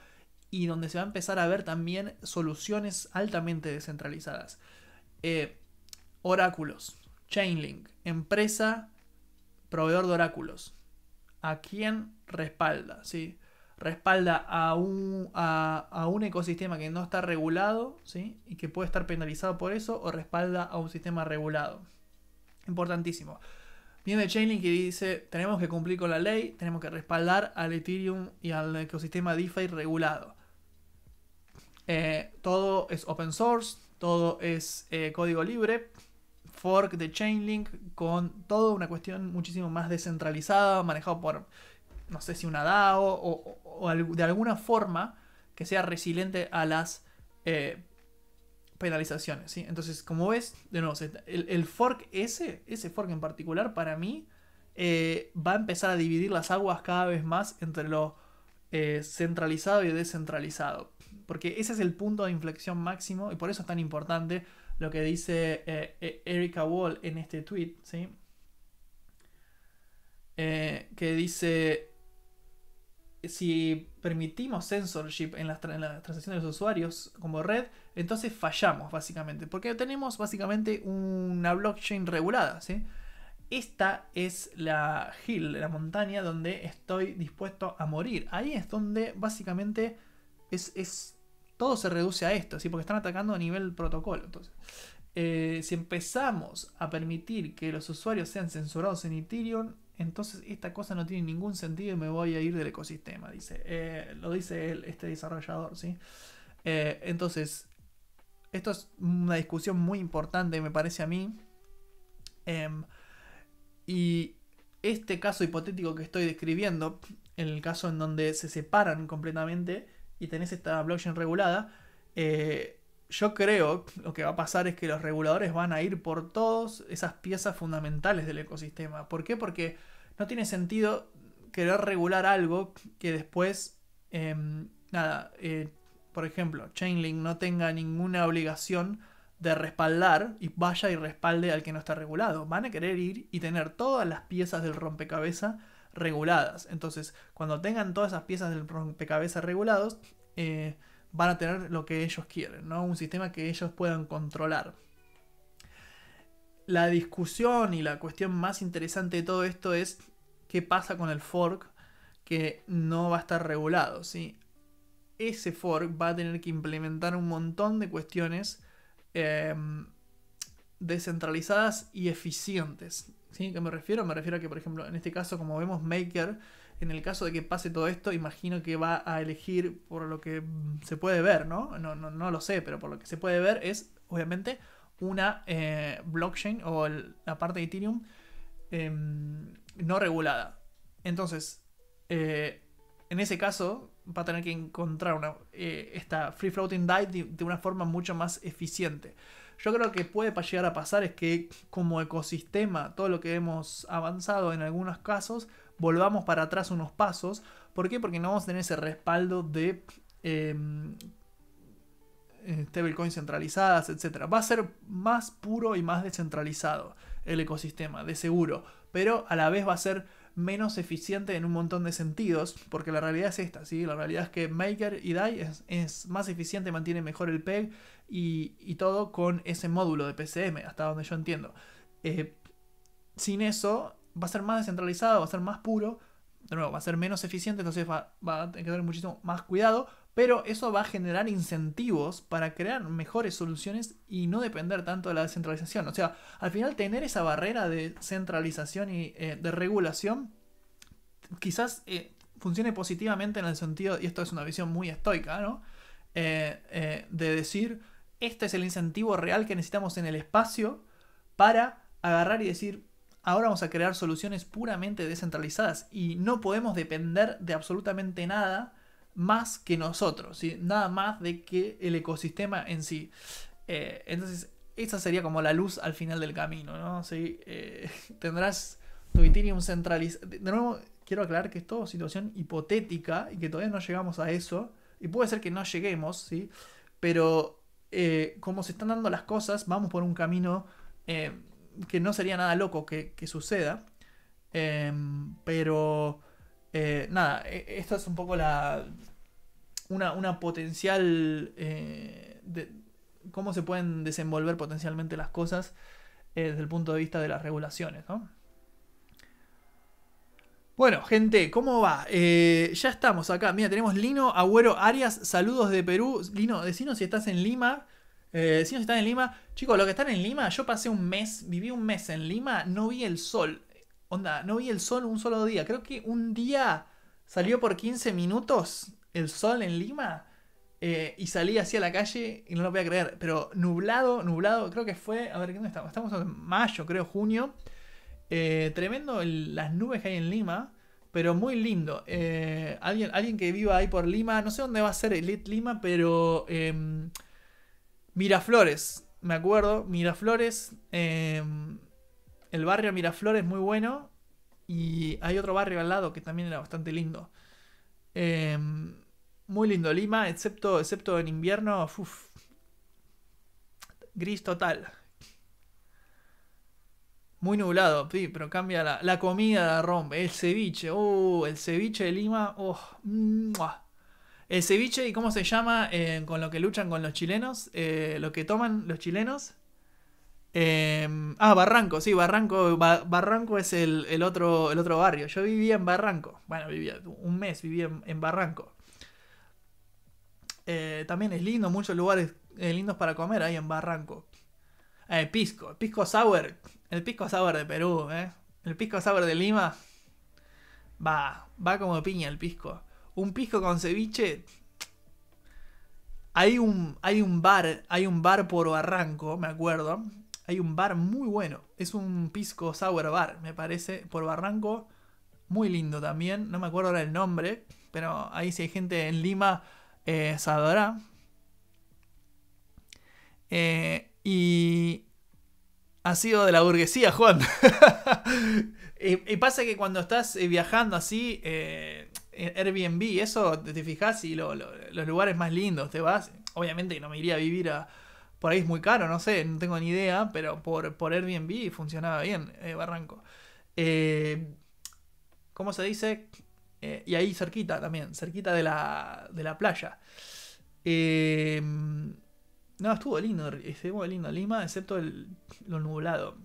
y donde se va a empezar a ver también soluciones altamente descentralizadas. Eh, oráculos, Chainlink, empresa, proveedor de oráculos. ¿A quién respalda? ¿Sí? respalda a un, a, un ecosistema que no está regulado ¿sí? y que puede estar penalizado por eso o respalda a un sistema regulado. Importantísimo. Viene Chainlink y dice, tenemos que cumplir con la ley, tenemos que respaldar al Ethereum y al ecosistema DeFi regulado. Eh, todo es open source, todo es eh, código libre, fork de Chainlink con toda una cuestión muchísimo más descentralizada, manejado por no sé si una DAO o, de alguna forma que sea resiliente a las eh, penalizaciones. ¿sí? Entonces, como ves, de nuevo, el, fork ese, ese fork en particular, para mí, eh, va a empezar a dividir las aguas cada vez más entre lo eh, centralizado y descentralizado. Porque ese es el punto de inflexión máximo y por eso es tan importante lo que dice Erika Wall en este tweet, ¿sí? que dice, si permitimos censorship en las, transacciones de los usuarios como red, entonces fallamos básicamente, porque tenemos básicamente una blockchain regulada. ¿sí? Esta es la hill, la montaña donde estoy dispuesto a morir. Ahí es donde básicamente es, todo se reduce a esto, ¿sí? porque están atacando a nivel protocolo. Eh, si empezamos a permitir que los usuarios sean censurados en Ethereum, entonces esta cosa no tiene ningún sentido y me voy a ir del ecosistema, dice. Eh, lo dice él, este desarrollador, ¿sí? Eh, entonces, esto es una discusión muy importante, me parece a mí. Em, y este caso hipotético que estoy describiendo, en el caso en donde se separan completamente y tenés esta blockchain regulada, eh, yo creo que lo que va a pasar es que los reguladores van a ir por todas esas piezas fundamentales del ecosistema. ¿Por qué? Porque no tiene sentido querer regular algo que después, em, nada, eh, por ejemplo, Chainlink no tenga ninguna obligación de respaldar y vaya y respalde al que no está regulado. Van a querer ir y tener todas las piezas del rompecabezas reguladas. Entonces, cuando tengan todas esas piezas del rompecabezas regulados, eh, van a tener lo que ellos quieren, ¿no? Un sistema que ellos puedan controlar. La discusión y la cuestión más interesante de todo esto es qué pasa con el fork que no va a estar regulado, ¿sí? Ese fork va a tener que implementar un montón de cuestiones em, descentralizadas y eficientes. ¿Sí? ¿Qué me refiero? Me refiero a que, por ejemplo, en este caso, como vemos, Maker en el caso de que pase todo esto, imagino que va a elegir por lo que mm, se puede ver, ¿no? No, lo sé, pero por lo que se puede ver es, obviamente, una eh, blockchain o la parte de Ethereum em, no regulada. Entonces, eh, en ese caso, va a tener que encontrar eh, esta free floating DAI de una forma mucho más eficiente. Yo creo que puede llegar a pasar es que como ecosistema, todo lo que hemos avanzado en algunos casos, volvamos para atrás unos pasos. ¿Por qué? Porque no vamos a tener ese respaldo de em, eh, stablecoins centralizadas, etc. Va a ser más puro y más descentralizado el ecosistema, de seguro. Pero a la vez va a ser menos eficiente en un montón de sentidos, porque la realidad es esta, ¿sí? La realidad es que Maker y DAI es, más eficiente, mantiene mejor el PEG y, todo con ese módulo de PCM, hasta donde yo entiendo. Eh, sin eso, va a ser más descentralizado, va a ser más puro, de nuevo, va a ser menos eficiente, entonces va, a tener que tener muchísimo más cuidado, pero eso va a generar incentivos para crear mejores soluciones y no depender tanto de la descentralización. O sea, al final tener esa barrera de centralización y eh, de regulación quizás eh, funcione positivamente en el sentido, y esto es una visión muy estoica, ¿no? Eh, de decir, este es el incentivo real que necesitamos en el espacio para agarrar y decir, ahora vamos a crear soluciones puramente descentralizadas y no podemos depender de absolutamente nada más que nosotros, nada más de que el ecosistema en sí. Eh, entonces, esa sería como la luz al final del camino, ¿no? Eh, (laughs) tendrás tu Ethereum centralizado. De nuevo, quiero aclarar que es todo situación hipotética y que todavía no llegamos a eso. Y puede ser que no lleguemos, ¿sí? Pero eh, como se están dando las cosas, vamos por un camino que no sería nada loco que, suceda. Em, pero, eh, nada, e, esto es un poco la... Una, potencial... Eh, de, cómo se pueden desenvolver potencialmente las cosas eh, desde el punto de vista de las regulaciones, Bueno, gente, ¿cómo va? ya estamos acá. Mira, tenemos Lino Agüero Arias, saludos de Perú. Lino, decinos si estás en Lima si eh, no están en Lima, chicos, los que están en Lima, yo pasé un mes, viví un mes en Lima, no vi el sol. Onda, no vi el sol un solo día. Creo que un día salió por 15 minutos el sol en Lima eh, y salí así a la calle y no lo voy a creer. Pero nublado, nublado, creo que fue, a ver, ¿dónde estamos? Estamos en mayo, creo, junio. Eh, tremendo las nubes que hay en Lima, pero muy lindo. alguien, alguien que viva ahí por Lima, no sé dónde va a ser Elite Lima, pero em, Miraflores, me acuerdo. Miraflores. Em, el barrio Miraflores muy bueno. Y hay otro barrio al lado que también era bastante lindo. Em, muy lindo Lima, excepto, excepto en invierno. gris total. Muy nublado, sí, pero cambia la, la comida, rompe. El ceviche, uh, el ceviche de Lima, oh, mm, el ceviche, ¿y cómo se llama eh, con lo que luchan con los chilenos? Eh, lo que toman los chilenos. Eh, ah, Barranco, sí, Barranco. Barranco es el, otro, el otro barrio. Yo vivía en Barranco. Bueno, vivía un mes, vivía en, Barranco. también es lindo, muchos lugares lindos para comer ahí en Barranco. pisco, pisco sour. El pisco sour de Perú, ¿eh? El pisco sour de Lima. Va, va como piña el pisco un pisco con ceviche. Hay un, hay un bar, hay un bar por Barranco, me acuerdo. Hay un bar muy bueno. Es un pisco sour bar, me parece, por Barranco. Muy lindo también. No me acuerdo ahora el nombre, pero ahí si hay gente en Lima, eh, sabrá. Eh, y ha sido de la burguesía, Juan. (laughs) y, pasa que cuando estás eh, viajando así, Airbnb, eso, te fijas, y los lugares más lindos te vas. Obviamente no me iría a vivir a. Por ahí es muy caro, no sé, no tengo ni idea, pero por, por Airbnb funcionaba bien eh, Barranco. Eh, ¿Cómo se dice? Eh, y ahí cerquita también, cerquita de la, de la playa. no, estuvo lindo, estuvo lindo Lima, excepto lo nublado.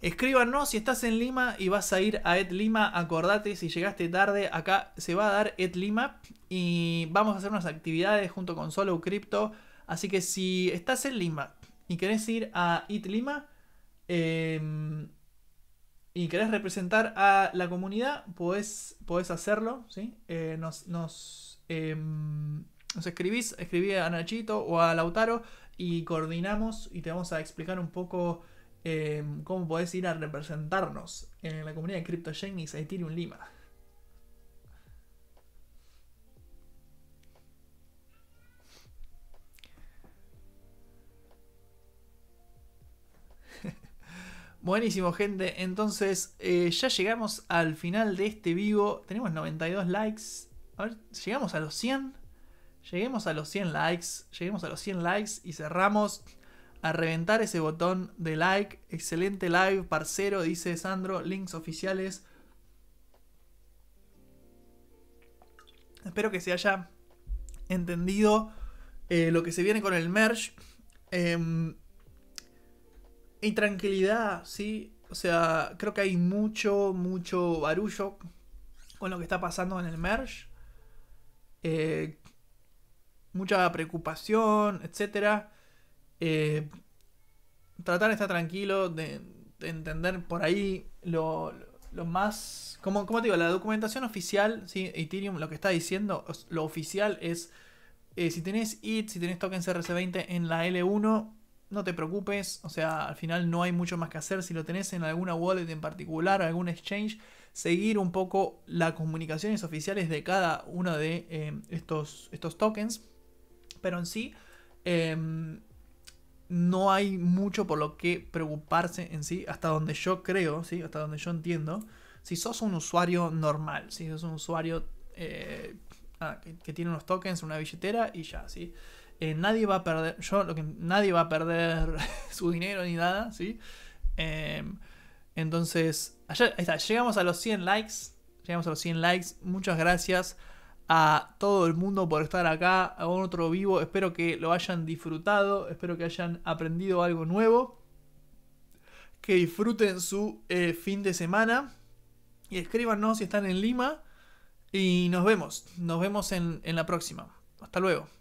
Escríbanos si estás en Lima y vas a ir a Ed Lima, acordate si llegaste tarde, acá se va a dar Ed Lima y vamos a hacer unas actividades junto con Solo Crypto, así que si estás en Lima y querés ir a Ed Lima em, y querés representar a la comunidad, podés, hacerlo, eh, nos, nos, em, nos escribís, escribí a Nachito o a Lautaro y coordinamos y te vamos a explicar un poco... Eh, cómo podés ir a representarnos en la comunidad de se a Ethereum Lima. (laughs) Buenísimo, gente. Entonces, eh, ya llegamos al final de este vivo. Tenemos 92 likes. A ver, llegamos a los 100. Lleguemos a los 100 likes. Lleguemos a los 100 likes y cerramos a reventar ese botón de like. Excelente live, parcero, dice Sandro. Links oficiales. Espero que se haya entendido eh, lo que se viene con el merge. Eh, y tranquilidad, ¿sí? O sea, creo que hay mucho, mucho barullo con lo que está pasando en el merge. Eh, mucha preocupación, etcétera. Eh, tratar de estar tranquilo, de, entender por ahí lo, más... Como, como, te digo, la documentación oficial, Ethereum lo que está diciendo, lo oficial es, eh, si tenés ETH, si tenés tokens RC20 en la L1, no te preocupes, o sea, al final no hay mucho más que hacer. Si lo tenés en alguna wallet en particular, algún exchange, seguir un poco las comunicaciones oficiales de cada uno de eh, estos, estos tokens. Pero en sí, eh, no hay mucho por lo que preocuparse en sí, hasta donde yo creo, ¿sí? hasta donde yo entiendo. Si sos un usuario normal, si sos un usuario eh, ah, que, tiene unos tokens, una billetera y ya, ¿sí? Eh, nadie va a perder, lo que nadie va a perder (laughs) su dinero ni nada, ¿sí? Em, entonces, está, llegamos a los 100 likes, llegamos a los 100 likes, muchas gracias a todo el mundo por estar acá, a otro vivo. Espero que lo hayan disfrutado, espero que hayan aprendido algo nuevo. Que disfruten su eh, fin de semana. Y escríbanos si están en Lima. Y nos vemos. Nos vemos en la próxima. Hasta luego.